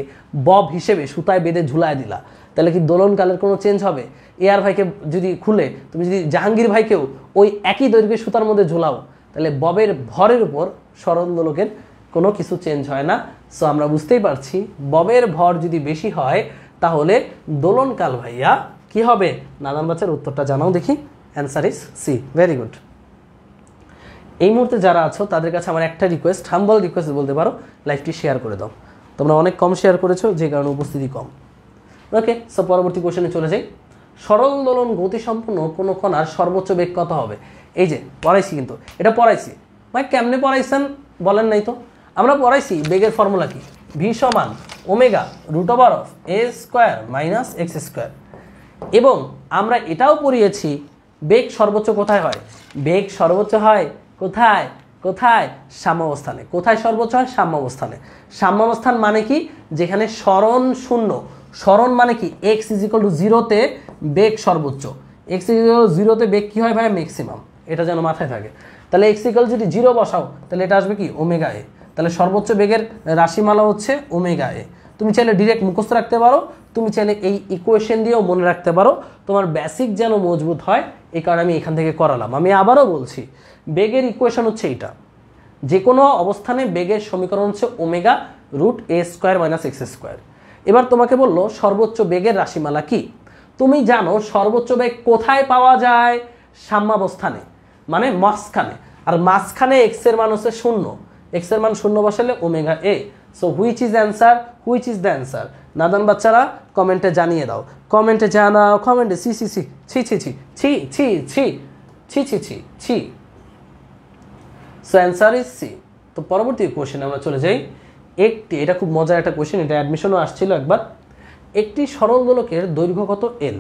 [SPEAKER 1] বব হিসেবে সুতায় বেঁধে ঝুলায় দিলা তাহলে কি দোলনকালের কোনো চেঞ্জ হবে এয়ার ভাইকে যদি খুলে তুমি যদি জাহাঙ্গীর ভাইকেও ওই একই দৈর্ঘ্যের সুতার মধ্যে ঝোলাও তাহলে ববের ভরের উপর সরল দোলকের কোনো কিছু চেঞ্জ হয় না সো আমরা বুঝতেই পারছি ববের ভর যদি বেশি হয় তাহলে দোলনকাল ভাইয়া কি হবে নানান বাচ্চার উত্তরটা জানাও দেখি answer is C very good এই মুহূর্তে যারা আছো তাদের কাছে আমার একটা রিকোয়েস্ট হাম্বল রিকোয়েস্ট বলতে পারো লাইফটি শেয়ার করে দাও তোমরা অনেক কম শেয়ার করেছো যে কারণে উপস্থিতি কম ওকে সব পরবর্তী কোয়েশনে চলে যাই সরল দোলন গতিসম্পন্ন কোনো আর সর্বোচ্চ বেগ কত হবে এই যে পড়াইছি কিন্তু এটা পড়াইছি ভাই কেমনে পড়াইছেন বলেন নাই তো আমরা পড়াইছি বেগের ফর্মুলা কি ভি সমান omega root over of A square minus x square এবং আমরা এটাও পড়িয়েছি বেগ সর্বোচ্চ কোথায় হয় বেগ সর্বোচ্চ হয় কোথায় কোথায় অবস্থানে কোথায় সর্বোচ্চ হয় সাম্য অবস্থান মানে কি যেখানে স্মরণ শূন্য স্মরণ মানে কি এক্স ইজ টু জিরোতে বেগ সর্বোচ্চ এক্স ইজ জিরোতে বেগ কী হয় ভাই ম্যাক্সিমাম এটা যেন মাথায় থাকে তাহলে এক্স ইকল যদি জিরো বসাও তাহলে এটা আসবে কি ওমেগা এ তাহলে সর্বোচ্চ বেগের রাশিমালা হচ্ছে ওমেগা এ তুমি চাইলে ডিরেক্ট মুখস্থ রাখতে পারো তুমি চাইলে এই ইকুয়েশন দিয়েও মনে রাখতে পারো তোমার বেসিক যেন মজবুত হয় এই কারণে আমি এখান থেকে করালাম আমি আবারও বলছি বেগের ইকুয়েশন হচ্ছে এইটা যে কোনো অবস্থানে বেগের সমীকরণ হচ্ছে ওমেগা রুট এ স্কোয়ার মাইনাস এক্স স্কোয়ার এবার তোমাকে বললো সর্বোচ্চ বেগের রাশিমালা কি তুমি জানো সর্বোচ্চ বেগ কোথায় পাওয়া যায় সাম্যাবস্থানে মানে মাঝখানে আর মাঝখানে এক্সের মান হচ্ছে শূন্য এক্সের মান শূন্য বসালে omega A so which is answer which is the answer নাদান বাচ্চারা কমেন্টে জানিয়ে দাও কমেন্টে জানাও কমেন্টে ছি সি সি ছি ছি ছি ছি ছি ছি ছি ছি ছি ছি সো অ্যান্সার ইজ সি তো পরবর্তী কোশ্চেনে আমরা চলে যাই একটি এটা খুব মজার একটা কোশ্চেন এটা অ্যাডমিশনও আসছিল একবার একটি সরল গোলকের দৈর্ঘ্য কত এল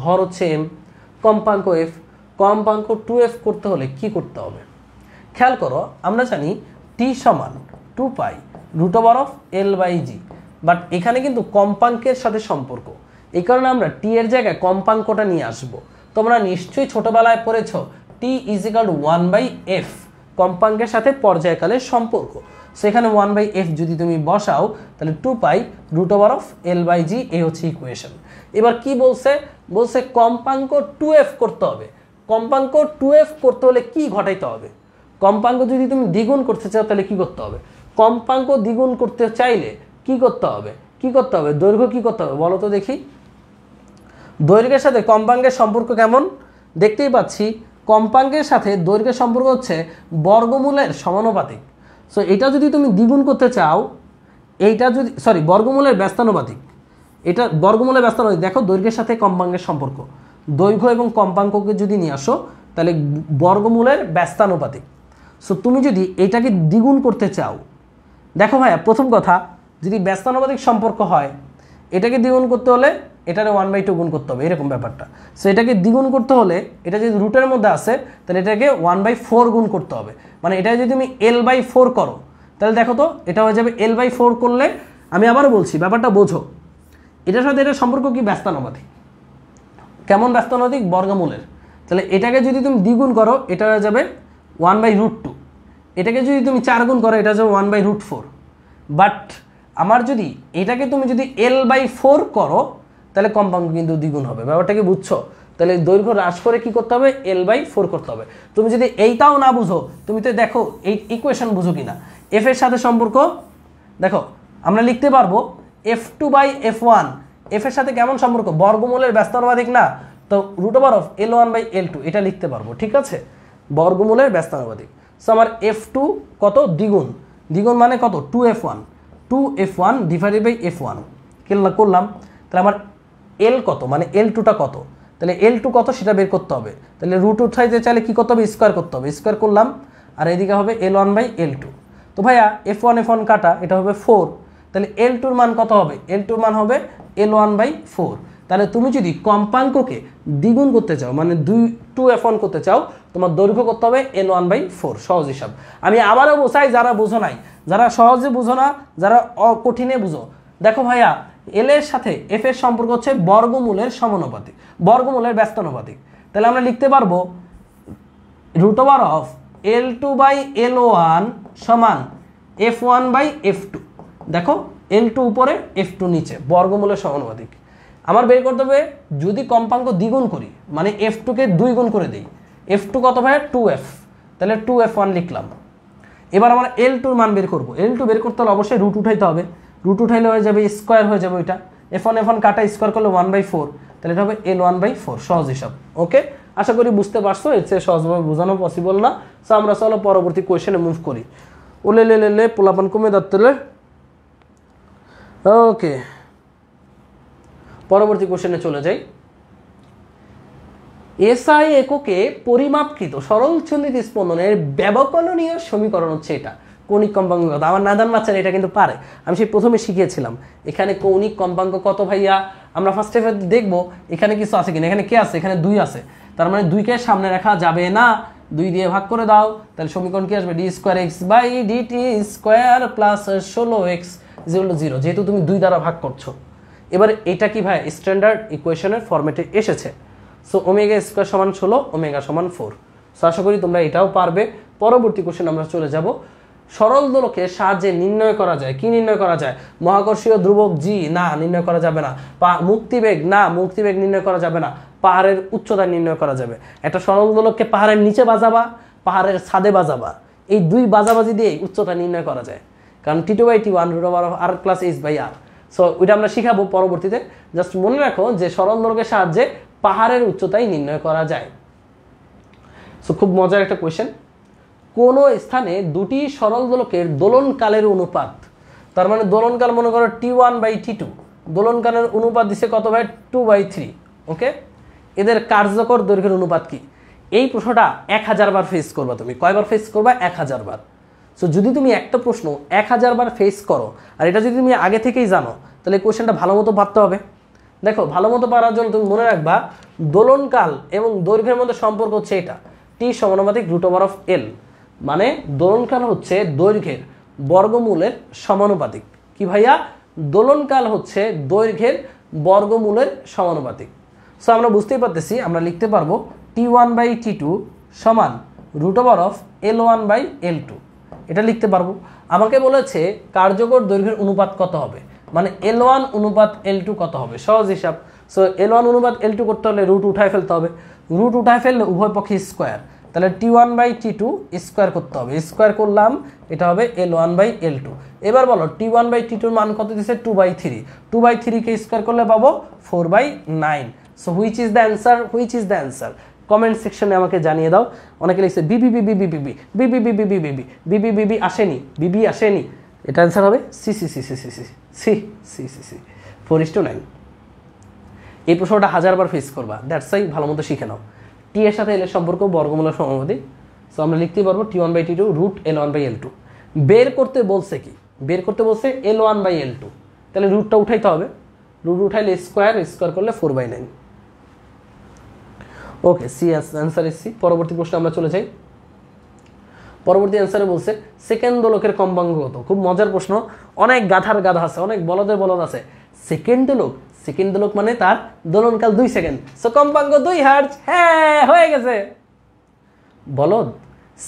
[SPEAKER 1] ভর হচ্ছে এম কম্পাঙ্ক এফ কম্পাঙ্ক টু এফ করতে হলে কি করতে হবে খেয়াল করো আমরা জানি টি সমান two pi root over of L by G but এখানে কিন্তু কম্পাঙ্কের সাথে সম্পর্ক এই কারণে আমরা টি এর জায়গায় কম্পাঙ্কটা নিয়ে আসব তোমরা নিশ্চয়ই ছোটবেলায় পড়েছ T is equal one by F কম্পাঙ্কের সাথে পর্যায়কালের সম্পর্ক সেখানে ওয়ান বাই এফ যদি তুমি বসাও তাহলে two pi root over of L by G এ হচ্ছে ইকুয়েশন এবার কি বলছে বলছে কম্পাঙ্ক টু এফ করতে হবে কম্পাঙ্ক টু এফ করতে হলে কি ঘটাইতে হবে কম্পাঙ্ক যদি তুমি দ্বিগুণ করতে চাও তাহলে কি করতে হবে কম্পাঙ্ক দ্বিগুণ করতে চাইলে কি করতে হবে কি করতে হবে দৈর্ঘ্য কি করতে হবে বলো তো দেখি দৈর্ঘ্যের সাথে কম্পাঙ্কের সম্পর্ক কেমন দেখতেই পাচ্ছি কম্পাঙ্কের সাথে দৈর্ঘ্যের সম্পর্ক হচ্ছে বর্গমূলের সমানুপাতিক সো এটা যদি তুমি দ্বিগুণ করতে চাও এইটা যদি সরি বর্গমূলের ব্যস্তানুপাতিক এটা বর্গমূলের ব্যস্তানুপাতিক দেখো দৈর্ঘ্যের সাথে কম্পাঙ্কের সম্পর্ক দৈর্ঘ্য এবং কম্পাঙ্ককে যদি নিয়ে আসো তাহলে বর্গমূলের ব্যস্তানুপাতিক সো তুমি যদি এটাকে দ্বিগুণ করতে চাও দেখো ভাইয়া প্রথম কথা যদি ব্যস্তানুবাদিক সম্পর্ক হয় এটাকে দ্বিগুণ করতে হলে এটারে ওয়ান বাই টু গুণ করতে হবে এরকম ব্যাপারটা সো এটাকে দ্বিগুণ করতে হলে এটা যদি রুটের মধ্যে আসে তাহলে এটাকে ওয়ান বাই ফোর গুণ করতে হবে মানে এটা যদি তুমি এল বাই ফোর করো তাহলে দেখো তো এটা হয়ে যাবে এল বাই ফোর করলে আমি আবারও বলছি ব্যাপারটা বোঝো এটার সাথে এটা সম্পর্ক কি ব্যস্তানুবাদিক কেমন ব্যস্তানুবাদিক বর্গমূলের তাহলে এটাকে যদি তুমি দ্বিগুণ করো এটা হয়ে যাবে ওয়ান বাই রুট টু এটাকে যদি তুমি চার গুণ করো এটা হচ্ছে one by root four but আমার যদি এটাকে তুমি যদি এল বাই ফোর করো তাহলে কম্পাউন্ড কিন্তু দ্বিগুণ হবে ব্যাপারটাকে বুঝছো তাহলে দৈর্ঘ্য হ্রাস করে কি করতে হবে এল বাই ফোর করতে হবে তুমি যদি এইটাও না বুঝো তুমি তো দেখো এই ইকুয়েশন বুঝো কি না এফ এর সাথে সম্পর্ক দেখো আমরা লিখতে পারবো F two by F one F এর সাথে কেমন সম্পর্ক বর্গমূলের ব্যস্তানুবাদিক না তো root over of L one by L two এটা লিখতে পারবো ঠিক আছে বর্গমূলের ব্যস্তানুবাদিক সো আমার এফ টু কত দ্বিগুণ দ্বিগুণ মানে কত two F one two F one divided by F one কেল্লা করলাম তাহলে আমার এল কত মানে এল টুটা কত তাহলে এল টু কত সেটা বের করতে হবে তাহলে রুট যে চাইলে কী করতে হবে স্কোয়ার করতে হবে স্কোয়ার করলাম আর এদিকে হবে L one by L two তো ভাইয়া এফ ওয়ান এফ ওয়ান কাটা এটা হবে ফোর তাহলে এল টুর মান কত হবে এল টুর মান হবে এল ওয়ান বাই ফোর তাহলে তুমি যদি কম্পাঙ্ককে দ্বিগুণ করতে চাও মানে দুই টু এফ ওয়ান করতে চাও তোমার দৈর্ঘ্য করতে হবে এন ওয়ান বাই ফোর সহজ হিসাব আমি আবারও বোঝাই যারা বোঝো নাই যারা সহজে বোঝো না যারা অকঠিনে বুঝো দেখো ভাইয়া এল এর সাথে এফ এর সম্পর্ক হচ্ছে বর্গমূলের সমানুপাতিক বর্গমূলের ব্যস্তানুপাতিক তাহলে আমরা লিখতে পারবো root over of L two by L one সমান F one by F two দেখো এল টু উপরে এফ টু নিচে বর্গমূলের সমানুপাতিক আমার বের করতে হবে যদি কম্পাঙ্ক দ্বিগুণ করি মানে এফ টুকে দুই গুণ করে দিই এফ টু কত ভাই টু এফ তাহলে টু এফ ওয়ান লিখলাম এবার আমরা এল টুর মান বের করবো এল টু বের করতে হলে অবশ্যই রুট উঠাইতে হবে রুট উঠাইলে হয়ে যাবে স্কোয়ার হয়ে যাবে ওইটা এফ ওয়ান এফ ওয়ান কাটা স্কোয়ার করলে ওয়ান বাই ফোর তাহলে এটা হবে এল ওয়ান বাই ফোর সহজ হিসাব ওকে আশা করি বুঝতে পারছো এর চেয়ে সহজভাবে বোঝানো পসিবল না সো আমরা চলো পরবর্তী কোয়েশনে মুভ করি ওলে লে লে পোলাপান কমে দত্তলে ওকে পরবর্তী কোশ্চেনে চলে যাই এসআই এককে পরিমাপকৃত সরল ছন্দিত স্পন্দনের ব্যবকলনীয় সমীকরণ হচ্ছে এটা কৌণিক কম্পাঙ্ক কত আমার নাদান বাচ্চারা এটা কিন্তু পারে আমি সেই প্রথমে শিখিয়েছিলাম এখানে কৌণিক কম্পাঙ্ক কত ভাইয়া আমরা ফার্স্ট ফার্স্টে দেখব এখানে কিছু আছে কিনা এখানে কে আছে এখানে দুই আছে তার মানে দুইকে সামনে রাখা যাবে না দুই দিয়ে ভাগ করে দাও তাহলে সমীকরণ কি আসবে D square X by DT square plus ষোলো এক্স জিরো জিরো যেহেতু তুমি দুই দ্বারা ভাগ করছো এবার এটা কি ভাই স্ট্যান্ডার্ড ইকুয়েশনের ফর্মেটে এসেছে সো ওমেগা স্কোয়ার সমান ষোলো ওমেগা সমান ফোর সো আশা করি তোমরা এটাও পারবে পরবর্তী কোশ্চেন আমরা চলে যাব সরল দোলকের সাহায্যে নির্ণয় করা যায় কি নির্ণয় করা যায় মহাকর্ষীয় ধ্রুবক জি না নির্ণয় করা যাবে না পা মুক্তিবেগ না মুক্তিবেগ নির্ণয় করা যাবে না পাহাড়ের উচ্চতা নির্ণয় করা যাবে একটা সরল দোলককে পাহাড়ের নিচে বাজাবা পাহাড়ের ছাদে বাজাবা এই দুই বাজাবাজি দিয়ে উচ্চতা নির্ণয় করা যায় কারণ T two by T one root over R plus H by R so ওইটা আমরা শিখাবো পরবর্তীতে জাস্ট মনে রাখো যে সরল দর্গের সাহায্যে পাহাড়ের উচ্চতাই নির্ণয় করা যায় সো খুব মজার একটা কোয়েশ্চেন কোন স্থানে দুটি সরল দোলকের দোলনকালের অনুপাত তার মানে দোলনকাল মনে করো T one by T two দোলনকালের অনুপাত দিছে কত by two by three okay এদের কার্যকর দৈর্ঘ্যের অনুপাত কি এই প্রশ্নটা এক হাজার বার ফেস করবা তুমি কয়বার ফেস করবা এক হাজার বার সো যদি তুমি একটা প্রশ্ন এক হাজারবার ফেস করো আর এটা যদি তুমি আগে থেকেই জানো তাহলে কোয়েশ্চেনটা ভালো মতো পারতে হবে দেখো ভালো মতো পারার জন্য তুমি মনে রাখবা দোলনকাল এবং দৈর্ঘ্যের মধ্যে সম্পর্ক হচ্ছে এটা টি সমানুপাতিক রুট ওভার অফ এল মানে দোলনকাল হচ্ছে দৈর্ঘ্যের বর্গমূলের সমানুপাতিক কি ভাইয়া দোলনকাল হচ্ছে দৈর্ঘ্যের বর্গমূলের সমানুপাতিক সো আমরা বুঝতেই পারতেছি আমরা লিখতে পারবো T one by T two সমান root over of L one by L two এটা লিখতে পারবো আমাকে বলেছে কার্যকর দৈর্ঘ্যের অনুপাত কত হবে মানে এল ওয়ান অনুপাত এল টু কত হবে সহজ হিসাব সো এল ওয়ান অনুপাত এল টু করতে হলে রুট উঠায় ফেলতে হবে রুট উঠায় ফেললে উভয় পক্ষে স্কোয়ার তাহলে T one by T two square করতে হবে স্কোয়ার করলাম এটা হবে L one by L two এবার বলো টি ওয়ান বাই টি টুর মান কত দিচ্ছে two by three two by থ্রিকে স্কোয়ার করলে পাবো four by nine so which is the answer which is the answer comment সেকশনে আমাকে জানিয়ে দাও অনেকে লিখছে বিবি বিবি বিবি বি বিবি বিবি বিবি বি বিবি বিবি আসেনি বিবি আসেনি এটা অ্যান্সার হবে C C C C C C C C C C four is two nine এই প্রশ্নটা হাজারবার ফেস করবা দ্যাটস সাই ভালো মতো শিখে নাও টি এর সাথে এল এর সম্পর্ক বর্গমূলের সমানুপাতি সো আমরা লিখতে পারবো T one by T two root L one by L two বের করতে বলছে কি বের করতে বলছে L one by L two তাহলে রুটটা উঠাইতে হবে রুট উঠাইলে স্কোয়ার স্কোয়ার করলে four by nine okay C answer এসছি সি পরবর্তী প্রশ্নে আমরা চলে যাই পরবর্তী অ্যান্সারে বলছে সেকেন্ড দোলকের কম্পাঙ্গ কত খুব মজার প্রশ্ন অনেক গাধার গাধা আছে অনেক বলদের বলদ আছে সেকেন্ড দোলক সেকেন্ড দোলক মানে তার দোলনকাল দুই সেকেন্ড সো কম্পাঙ্ক দুই হার্জ হ্যাঁ হয়ে গেছে বলদ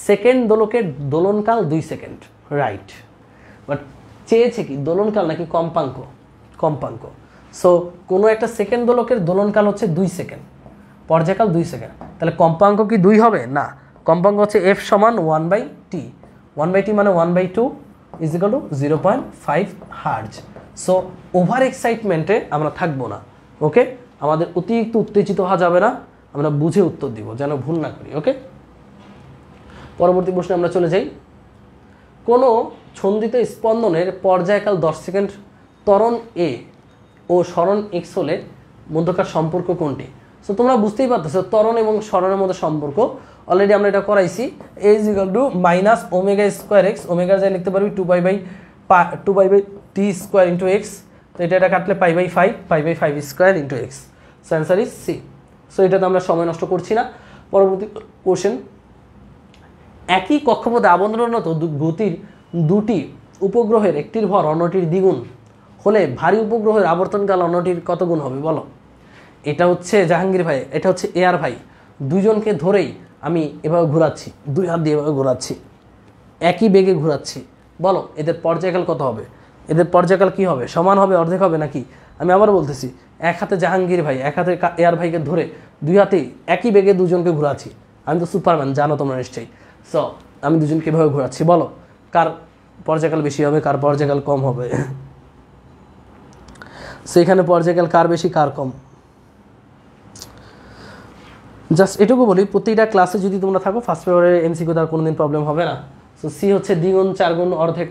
[SPEAKER 1] সেকেন্ড দোলকের দোলনকাল দুই সেকেন্ড রাইট বাট চেয়েছে কি দোলনকাল নাকি কম্পাঙ্ক কম্পাঙ্ক সো কোনো একটা সেকেন্ড দোলকের দোলনকাল হচ্ছে দুই সেকেন্ড পর্যায়কাল দুই সেকেন্ড তাহলে কম্পাঙ্ক কি দুই হবে না কম্পাঙ্ক হচ্ছে এফ সমান one by T one by T মানে one by two is equal to zero point five hertz so over এক্সাইটমেন্টে আমরা থাকবো না ওকে আমাদের অতিরিক্ত উত্তেজিত হওয়া যাবে না আমরা বুঝে উত্তর দিব যেন ভুল না করি ওকে পরবর্তী প্রশ্নে আমরা চলে যাই কোনো ছন্দিত স্পন্দনের পর্যায়কাল দশ সেকেন্ড ত্বরণ এ ও স্মরণ এক্স হলে মধ্যকার সম্পর্ক কোনটি সো তোমরা বুঝতেই পারতেছো ত্বরণ এবং স্মরণের মধ্যে সম্পর্ক অলরেডি আমরা এটা করাইছি A is equal to minus omega square X ওমেগার যাই লিখতে পারবি two by by two by by T square into X তো এটা এটা কাটলে pi by five pi by five square into X so answer is C so এটা তো আমরা সময় নষ্ট করছি না পরবর্তী কোশ্চেন একই কক্ষপথে আবন্ধনত গতির দুটি উপগ্রহের একটির ভর অন্যটির দ্বিগুণ হলে ভারী উপগ্রহের আবর্তনকাল অন্যটির কত গুণ হবে বলো এটা হচ্ছে জাহাঙ্গীর ভাই এটা হচ্ছে এয়ার ভাই দুজনকে ধরেই আমি এভাবে ঘোরাচ্ছি দুই হাত দিয়ে এভাবে ঘোরাচ্ছি একই বেগে ঘোরাচ্ছি বলো এদের পর্যায়কাল কত হবে এদের পর্যায়কাল কি হবে সমান হবে অর্ধেক হবে নাকি আমি আবার বলতেছি এক হাতে জাহাঙ্গীর ভাই এক হাতে এয়ার ভাইকে ধরে দুই হাতেই একই বেগে দুজনকে ঘোরাচ্ছি আমি তো সুপারম্যান জানো তোমরা নিশ্চয়ই সো আমি দুজনকে এভাবে ঘোরাচ্ছি বলো কার পর্যায়কাল বেশি হবে কার পর্যায়কাল কম হবে সেখানে <laughs> পর্যায়কাল কার বেশি কার কম জাস্ট এটুকু বলি প্রতিটা ক্লাসে যদি তোমরা থাকো ফার্স্ট পেপারের এমসিকিউ তার কোনো দিন প্রবলেম হবে না সো সি হচ্ছে দ্বিগুণ চারগুণ অর্ধেক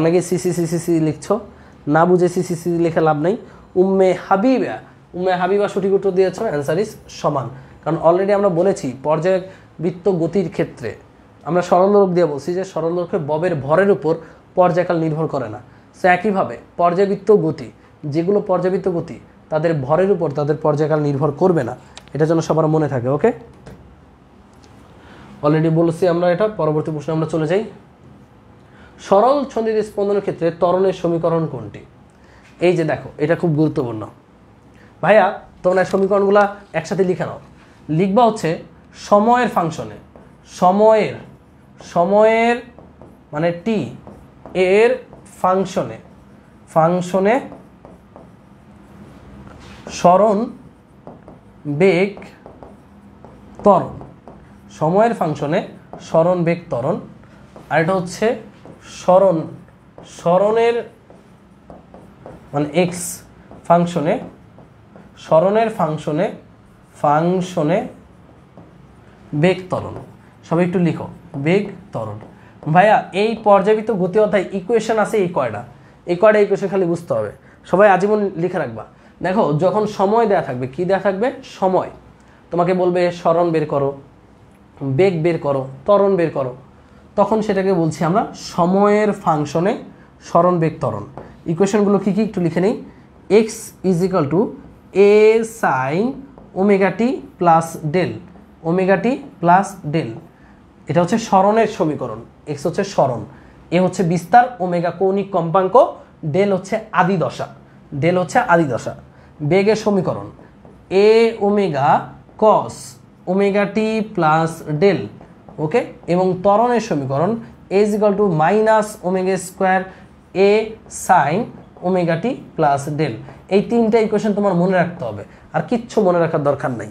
[SPEAKER 1] অনেকে সি সি সি লিখছো না বুঝে সি সি লিখে লাভ নেই উম্মে হাবিবা উম্মে হাবিবা সঠিক উত্তর দিয়েছ অ্যান্সার ইজ সমান কারণ অলরেডি আমরা বলেছি পর্যায়বৃত্ত গতির ক্ষেত্রে আমরা সরলরূপ দিয়ে বলছি যে সরলরূপে ববের ভরের উপর পর্যায়কাল নির্ভর করে না সো একইভাবে পর্যায়বৃত্ত গতি যেগুলো পর্যাবৃত্ত গতি তাদের ভরের উপর তাদের পর্যায়কাল নির্ভর করবে না এটা যেন সবার মনে থাকে ওকে অলরেডি বলেছি আমরা এটা পরবর্তী প্রশ্নে আমরা চলে যাই সরল ছন্দিত স্পন্দনের ক্ষেত্রে তরণের সমীকরণ কোনটি এই যে দেখো এটা খুব গুরুত্বপূর্ণ ভাইয়া তোমরা সমীকরণগুলো একসাথে লিখে নাও লিখবা হচ্ছে সময়ের ফাংশনে সময়ের সময়ের মানে টি এর ফাংশনে ফাংশনে স্মরণ বেগ তরণ সময়ের ফাংশনে স্মরণ বেগ তরণ আর এটা হচ্ছে স্মরণ স্মরণের মানে এক্স ফাংশনে স্মরণের ফাংশনে ফাংশনে বেগ তরণ সবাই একটু লিখো বেগ তরণ ভাইয়া এই পর্যাবিত গতি অধ্যায় ইকুয়েশন আছে এই কয়টা এই কয়টা ইকুয়েশন খালি বুঝতে হবে সবাই আজীবন লিখে রাখবা দেখো যখন সময় দেয়া থাকবে কি দেয়া থাকবে সময় তোমাকে বলবে স্মরণ বের করো বেগ বের করো ত্বরণ বের করো তখন সেটাকে বলছি আমরা সময়ের ফাংশনে স্মরণ বেগ তরণ ইকুয়েশনগুলো কী কী একটু লিখে নিই X is equal to A sine omega t plus del omega T plus del এটা হচ্ছে স্মরণের সমীকরণ এক্স হচ্ছে স্মরণ এ হচ্ছে বিস্তার ওমেগা কৌণিক কম্পাঙ্ক ডেল হচ্ছে আদিদশা ডেল হচ্ছে আদিদশা বেগের সমীকরণ A omega cos omega t plus del okay এবং ত্বরণের সমীকরণ is equal to minus omega square A sine omega t plus del এই তিনটা ইকুয়েশন তোমার মনে রাখতে হবে আর কিচ্ছু মনে রাখার দরকার নাই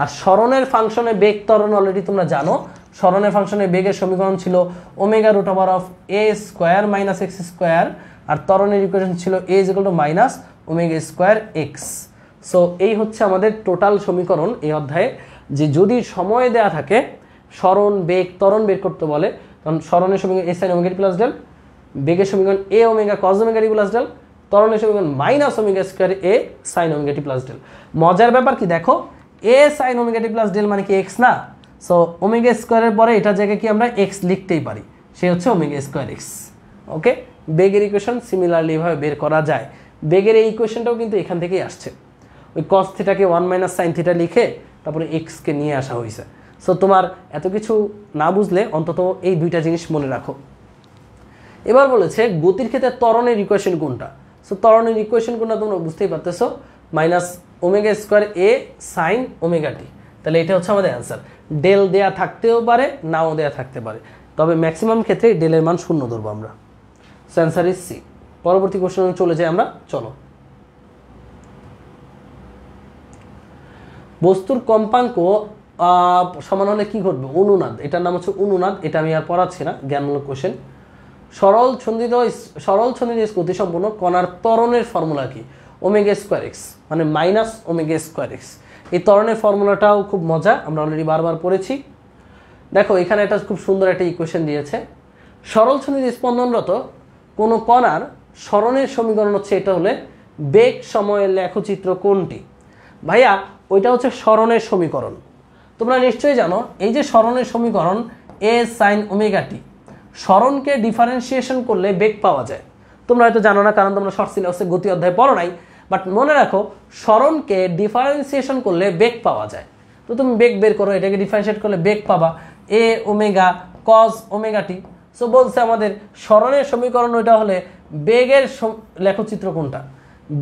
[SPEAKER 1] আর স্মরণের ফাংশনে বেগ তরণ অলরেডি তোমরা জানো স্মরণের ফাংশনে বেগের সমীকরণ ছিল omega root over of A square minus x square আর ত্বরণের ইকুয়েশন ছিল a is equal to minus omega square x so এই হচ্ছে আমাদের টোটাল সমীকরণ এই অধ্যায়ে যে যদি সময় দেয়া থাকে স্মরণ বেগ ত্বরণ বের করতে বলে তখন স্মরণের সমীকরণ এস আইন ওমেগা প্লাস ডেল বেগের সমীকরণ A omega cos omega t plus del তরণের সমীকরণ minus omega square A sine omega plus del মজার ব্যাপার কি দেখো A sine omega plus del মানে কি এক্স না সো ওমেগা স্কোয়ারের পরে এটা জায়গায় কি আমরা এক্স লিখতেই পারি সে হচ্ছে ওমেগা স্কোয়ার এক্স ওকে বেগের ইকুয়েশন সিমিলারলি এভাবে বের করা যায় বেগের এই ইকুয়েশনটাও কিন্তু এখান থেকেই আসছে ওই কস থিটাকে ওয়ান মাইনাস সাইন থিটা লিখে তারপরে এক্সকে নিয়ে আসা হয়েছে সো তোমার এত কিছু না বুঝলে অন্তত এই দুইটা জিনিস মনে রাখো এবার বলেছে গতির ক্ষেত্রে ত্বরণের ইকুয়েশন কোনটা সো ত্বরণের ইকুয়েশন কোনটা তোমরা বুঝতেই পারতেছো minus omega square A sine omega t তাহলে এটা হচ্ছে আমাদের অ্যান্সার ডেল দেয়া থাকতেও পারে নাও দেয়া থাকতে পারে তবে ম্যাক্সিমাম ক্ষেত্রে ডেলের মান শূন্য ধরবো আমরা সো অ্যান্সার ইজ সি পরবর্তী কোশ্চেনে চলে যাই আমরা চলো বস্তুর কম্পাঙ্ক সমান হলে কি ঘটবে অনুনাদ এটার নাম হচ্ছে অনুনাদ এটা আমি আর পড়াচ্ছি না জ্ঞানমূলক কোশ্চেন সরল ছন্দিত সরল ছন্দিত সম্পূর্ণ কণার ত্বরণের ফর্মুলা কি ওমেগা স্কোয়ার এক্স মানে মাইনাস ওমেগা স্কোয়ার এক্স এই তরণের ফর্মুলাটাও খুব মজা আমরা অলরেডি বারবার পড়েছি দেখো এখানে একটা খুব সুন্দর একটা ইকুয়েশন দিয়েছে সরল ছন্দিত স্পন্দনরত কোনো কণার স্মরণের সমীকরণ হচ্ছে এটা হলে বেগ সময়ের লেখচিত্র কোনটি ভাইয়া ওইটা হচ্ছে স্মরণের সমীকরণ তোমরা নিশ্চয়ই জানো এই যে স্মরণের সমীকরণ এ সাইন ওমেগাটি স্মরণকে ডিফারেন্সিয়েশন করলে বেগ পাওয়া যায় তোমরা হয়তো জানো না কারণ তোমরা শর্ট সিলেবাসে গতি অধ্যায় পড়ো নাই বাট মনে রাখো স্মরণকে ডিফারেন্সিয়েশন করলে বেগ পাওয়া যায় তো তুমি বেগ বের করো এটাকে ডিফারেন্সিয়েট করলে বেগ পাবা A omega cos omega t so বলছে আমাদের স্মরণের সমীকরণ ওইটা হলে বেগের লেখচিত্র কোনটা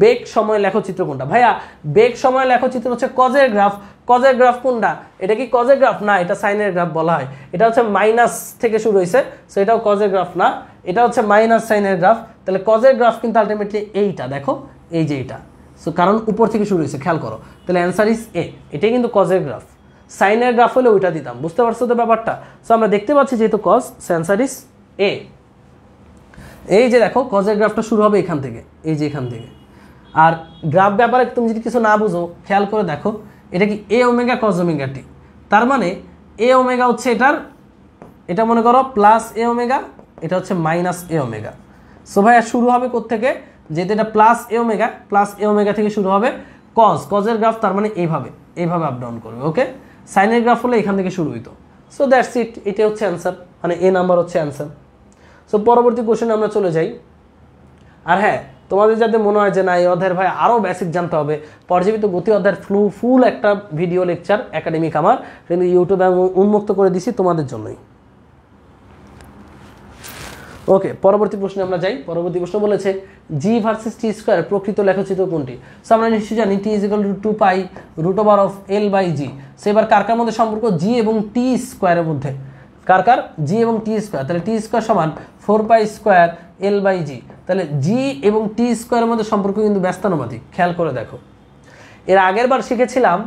[SPEAKER 1] বেগ সময় লেখচিত্র কোনটা ভাইয়া বেগ সময় লেখচিত্র হচ্ছে কজের গ্রাফ কজের গ্রাফ কোনটা এটা কি কজের গ্রাফ না এটা সাইনের গ্রাফ বলা হয় এটা হচ্ছে মাইনাস থেকে শুরু হয়েছে সো এটাও কজের গ্রাফ না এটা হচ্ছে মাইনাস সাইনের গ্রাফ তাহলে কজের গ্রাফ কিন্তু আলটিমেটলি এইটা দেখো এই যে এইটা সো কারণ উপর থেকে শুরু হয়েছে খেয়াল করো তাহলে অ্যান্সার ইস এ এটাই কিন্তু কজের গ্রাফ সাইনের গ্রাফ হলে ওইটা দিতাম বুঝতে পারছো তো ব্যাপারটা সো আমরা দেখতে পাচ্ছি যেহেতু কজ স্যান্সার ইস এ এই যে দেখো কজের গ্রাফটা শুরু হবে এখান থেকে এই যে এখান থেকে আর গ্রাফ ব্যাপারে তুমি যদি কিছু না বুঝো খেয়াল করে দেখো এটা কি A omega cos omega t তার মানে এ ওমেগা হচ্ছে এটার এটা মনে করো প্লাস এ ওমেগা এটা হচ্ছে মাইনাস এ ওমেগা সো আর শুরু হবে থেকে যেহেতু এটা plus A omega plus A omega থেকে শুরু হবে কজ কজের গ্রাফ তার মানে এইভাবে এইভাবে আপ ডাউন করবে ওকে সাইনের গ্রাফ হলে এখান থেকে শুরু হইতো সো দ্যাটস ইট এটা হচ্ছে অ্যান্সার মানে এ নাম্বার হচ্ছে অ্যান্সার সো পরবর্তী কোশ্চেন আমরা চলে যাই আর হ্যাঁ তোমাদের যাতে মনে হয় যে না এই অধ্যায়ের ভাই আরও বেসিক জানতে হবে পর্যাপিত গতি অধ্যায়ের ফ্লু ফুল একটা ভিডিও লেকচার একাডেমিক আমার কিন্তু ইউটিউবে আমি উন্মুক্ত করে দিছি তোমাদের জন্যই ওকে পরবর্তী প্রশ্নে আমরা যাই পরবর্তী প্রশ্ন বলেছে জি ভার্সেস টি স্কোয়ার প্রকৃত লেখচিত্র কোনটি সো আমরা নিশ্চয়ই জানি T is equal to two pi root over of L by g so এবার কারকার মধ্যে সম্পর্ক জি এবং টি স্কোয়ারের মধ্যে কারকার জি এবং টি স্কোয়ার তাহলে টি স্কোয়ার সমান four pi square L by g তাহলে জি এবং টি স্কোয়ারের মধ্যে সম্পর্ক কিন্তু ব্যস্তানুপাতিক খেয়াল করে দেখো এর আগের বার শিখেছিলাম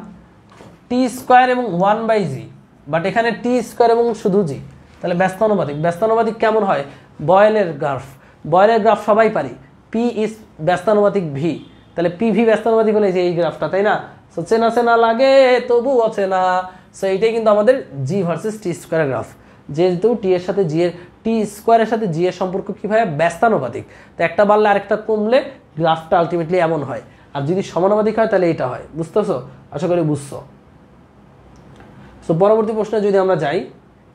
[SPEAKER 1] টি স্কোয়ার এবং ওয়ান বাই জি বাট এখানে টি স্কোয়ার এবং শুধু জি তাহলে ব্যস্তানুপাতিক ব্যস্তানুপাতিক কেমন হয় বয়েলের গ্রাফ বয়েলের গ্রাফ সবাই পারি পি ইস ব্যস্তানুমাতিক ভি তাহলে পি ভি ব্যস্তানুমাতিক হলে যে এই গ্রাফটা তাই না সো চেনা চেনা লাগে তবু না সো এইটাই কিন্তু আমাদের জি ভার্সেস টি স্কোয়ারের গ্রাফ যেহেতু টি এর সাথে জি এর টি স্কোয়ারের সাথে জি এর সম্পর্ক কী হয় ব্যস্তানুপাতিক তো একটা বাড়লে আরেকটা কমলে গ্রাফটা আলটিমেটলি এমন হয় আর যদি সমানুপাতিক হয় তাহলে এটা হয় পারছো আশা করি বুঝছো সো পরবর্তী প্রশ্নে যদি আমরা যাই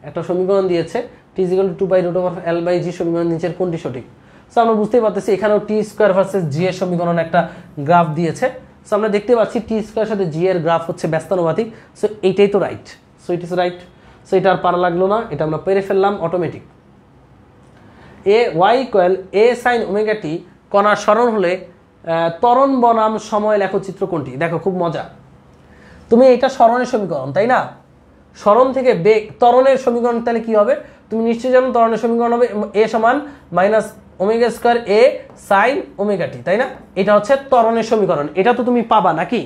[SPEAKER 1] একটা সমীকরণ দিয়েছে T two by root of L by g সমীকরণ নিচের কোনটি সঠিক সো আমরা বুঝতেই পারতেছি এখানেও টি স্কোয়ার ভার্সেস জি এর সমীকরণ একটা গ্রাফ দিয়েছে সো আমরা দেখতে পাচ্ছি টি স্কোয়ার সাথে জি এর গ্রাফ হচ্ছে ব্যস্তানুপাতিক সো এইটাই তো right so it is right so এটা আর পারা লাগলো না এটা আমরা পেরে ফেললাম অটোমেটিক এ y equal A sine omega t কণার স্মরণ হলে তরণ বনাম সময় চিত্র কোনটি দেখো খুব মজা তুমি এটা স্মরণের সমীকরণ তাই না স্মরণ থেকে বেগ তরণের সমীকরণ তাহলে কি হবে তুমি নিশ্চয়ই জানো তরণের সমীকরণ হবে এ সমান minus omega square A sine omega t তাই না এটা হচ্ছে ত্বরণের সমীকরণ এটা তো তুমি পাবা নাকি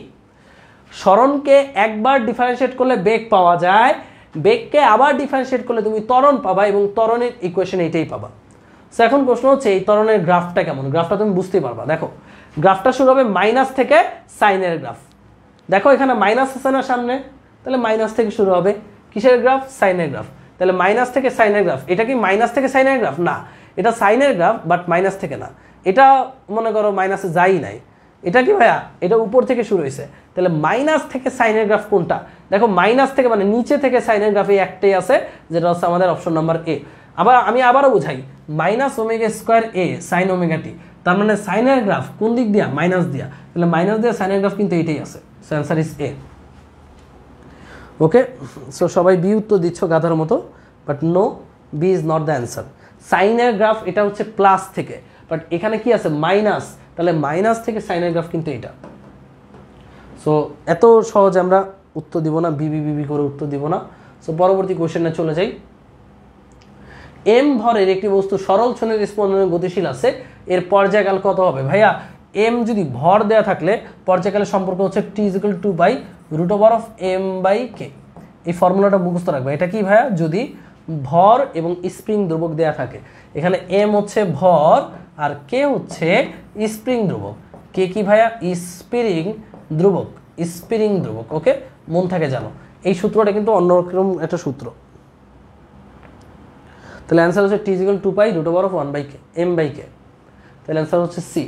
[SPEAKER 1] স্মরণকে একবার ডিফারেন্সিয়েট করলে বেগ পাওয়া যায় বেগকে আবার ডিফারেন্সিয়েট করলে তুমি তরণ পাবা এবং তরণের ইকুয়েশন এইটাই পাবা সো এখন প্রশ্ন হচ্ছে এই তরণের গ্রাফটা কেমন গ্রাফটা তুমি বুঝতেই পারবা দেখো গ্রাফটা শুরু হবে মাইনাস থেকে সাইনের গ্রাফ দেখো এখানে মাইনাস আছে না সামনে তাহলে মাইনাস থেকে শুরু হবে কিসের গ্রাফ সাইনের গ্রাফ তাহলে মাইনাস থেকে সাইনের গ্রাফ এটা কি মাইনাস থেকে সাইনের গ্রাফ না এটা সাইনের গ্রাফ বাট মাইনাস থেকে না এটা মনে করো মাইনাসে যাই নাই এটা কি ভাইয়া এটা উপর থেকে শুরু হয়েছে তাহলে মাইনাস থেকে সাইনের গ্রাফ কোনটা দেখো মাইনাস থেকে মানে নিচে থেকে সাইনের গ্রাফে একটাই আছে যেটা হচ্ছে আমাদের অপশন নাম্বার এ আবার আমি আবারও বুঝাই minus omega square A sine omega t তার মানে সাইনের গ্রাফ কোন দিক দিয়া মাইনাস দিয়া তাহলে মাইনাস দিয়া সাইনের গ্রাফ কিন্তু এটাই আছে answer is A okay so সবাই বি উত্তর দিচ্ছ গাধার মতো but no B is not the answer সাইনের গ্রাফ এটা হচ্ছে প্লাস থেকে বাট এখানে কি আছে মাইনাস তাহলে মাইনাস থেকে সাইনের গ্রাফ কিন্তু এটা সো এত সহজে আমরা উত্তর দিব না বিবি বিবি করে উত্তর দিব না সো পরবর্তী কোশ্চেনে চলে যাই এম ভরের একটি বস্তু সরল ছনের স্পন্দনে গতিশীল আছে এর পর্যায়কাল কত হবে ভাইয়া এম যদি ভর দেয়া থাকলে পর্যায়কালের সম্পর্ক হচ্ছে T is equal to by root over of m by k এই ফর্মুলাটা মুখস্থ রাখবে এটা কি ভাইয়া যদি ভর এবং স্প্রিং ধ্রুবক দেয়া থাকে এখানে এম হচ্ছে ভর আর কে হচ্ছে স্প্রিং ধ্রুবক কে কি ভাইয়া স্প্রিং ধ্রুবক স্প্রিং ধ্রুবক ওকে মন থাকে জানো এই সূত্রটা কিন্তু অন্যরকম একটা সূত্র তাহলে অ্যান্সার হচ্ছে T is equal to pi root over of one by k m by k তাহলে অ্যান্সার হচ্ছে সি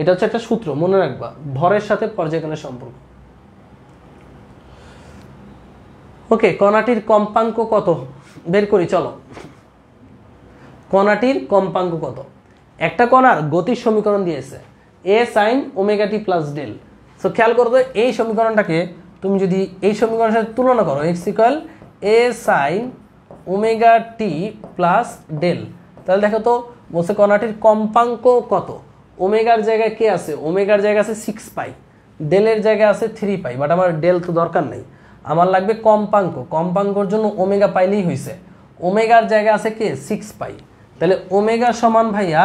[SPEAKER 1] এটা হচ্ছে একটা সূত্র মনে রাখবা ভরের সাথে পর্যায়কালের সম্পর্ক ওকে কণাটির কম্পাঙ্ক কত বের করি চলো কণাটির কম্পাঙ্ক কত একটা কণার গতির সমীকরণ দিয়েছে A sine omega t plus del so খেয়াল করো এই সমীকরণটাকে তুমি যদি এই সমীকরণের সাথে তুলনা করো x equal A sine omega t plus del তাহলে দেখো তো বলছে কণাটির কম্পাঙ্ক কত ওমেগার জায়গায় কে আছে ওমেগার জায়গায় আছে সিক্স পাই ডেলের জায়গায় আছে থ্রি পাই বাট আমার ডেল তো দরকার নেই আমার লাগবে কম্পাঙ্ক কম্পাঙ্কর জন্য ওমেগা পাইলেই হয়েছে ওমেগার জায়গা আছে কে সিক্স পাই তাহলে ওমেগা সমান ভাইয়া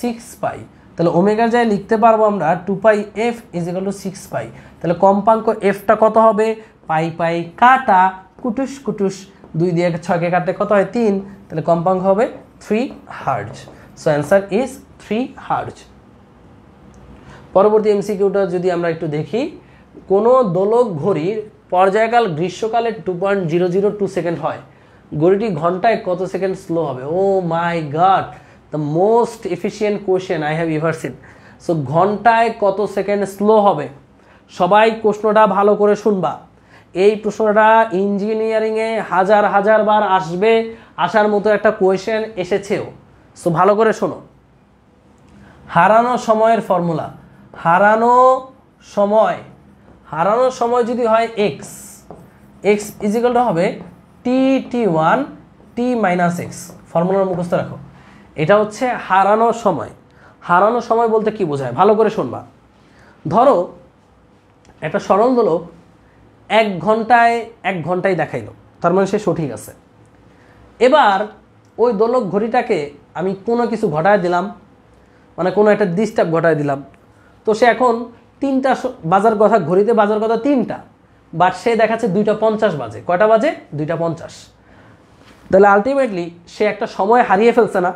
[SPEAKER 1] সিক্স পাই তাহলে ওমেগার জায়গায় লিখতে পারবো আমরা two pi f is equal to six pi তাহলে কম্পাঙ্ক এফটা কত হবে পাই পাই কাটা কুটুস কুটুস দুই দিয়ে ছয়কে কাটতে কত হয় তিন তাহলে কম্পাঙ্ক হবে three hertz so answer is three hertz পরবর্তী এমসিকিউটা যদি আমরা একটু দেখি কোনো দোলক ঘড়ির পর্যায়কাল গ্রীষ্মকালে two point zero zero two second হয় গড়িটি ঘন্টায় কত সেকেন্ড স্লো হবে oh my god the most efficient question I have ever seen so ঘন্টায় কত সেকেন্ড স্লো হবে সবাই প্রশ্নটা ভালো করে শুনবা এই প্রশ্নটা ইঞ্জিনিয়ারিংয়ে হাজার হাজার বার আসবে আসার মতো একটা কোয়েশ্চেন এসেছেও সো ভালো করে শোনো হারানো সময়ের ফর্মুলা হারানো সময় হারানোর সময় যদি হয় এক্স এক্স ইজিক্যালটা হবে T T one T minus x ফর্মুলার মুখস্থ রাখো এটা হচ্ছে হারানোর সময় হারানোর সময় বলতে কি বোঝায় ভালো করে শুনবা ধরো একটা সরল দোলক এক ঘন্টায় এক ঘন্টায় দেখাইলো তার মানে সে সঠিক আছে এবার ওই দোলক ঘড়িটাকে আমি কোনো কিছু ঘটায় দিলাম মানে কোনো একটা ডিস্টার্ব ঘটায় দিলাম তো সে এখন তিনটা বাজার কথা ঘড়িতে বাজার কথা তিনটা বাট সে দেখাচ্ছে দুইটা পঞ্চাশ বাজে কয়টা বাজে দুইটা পঞ্চাশ তাহলে আলটিমেটলি সে একটা সময় হারিয়ে ফেলছে না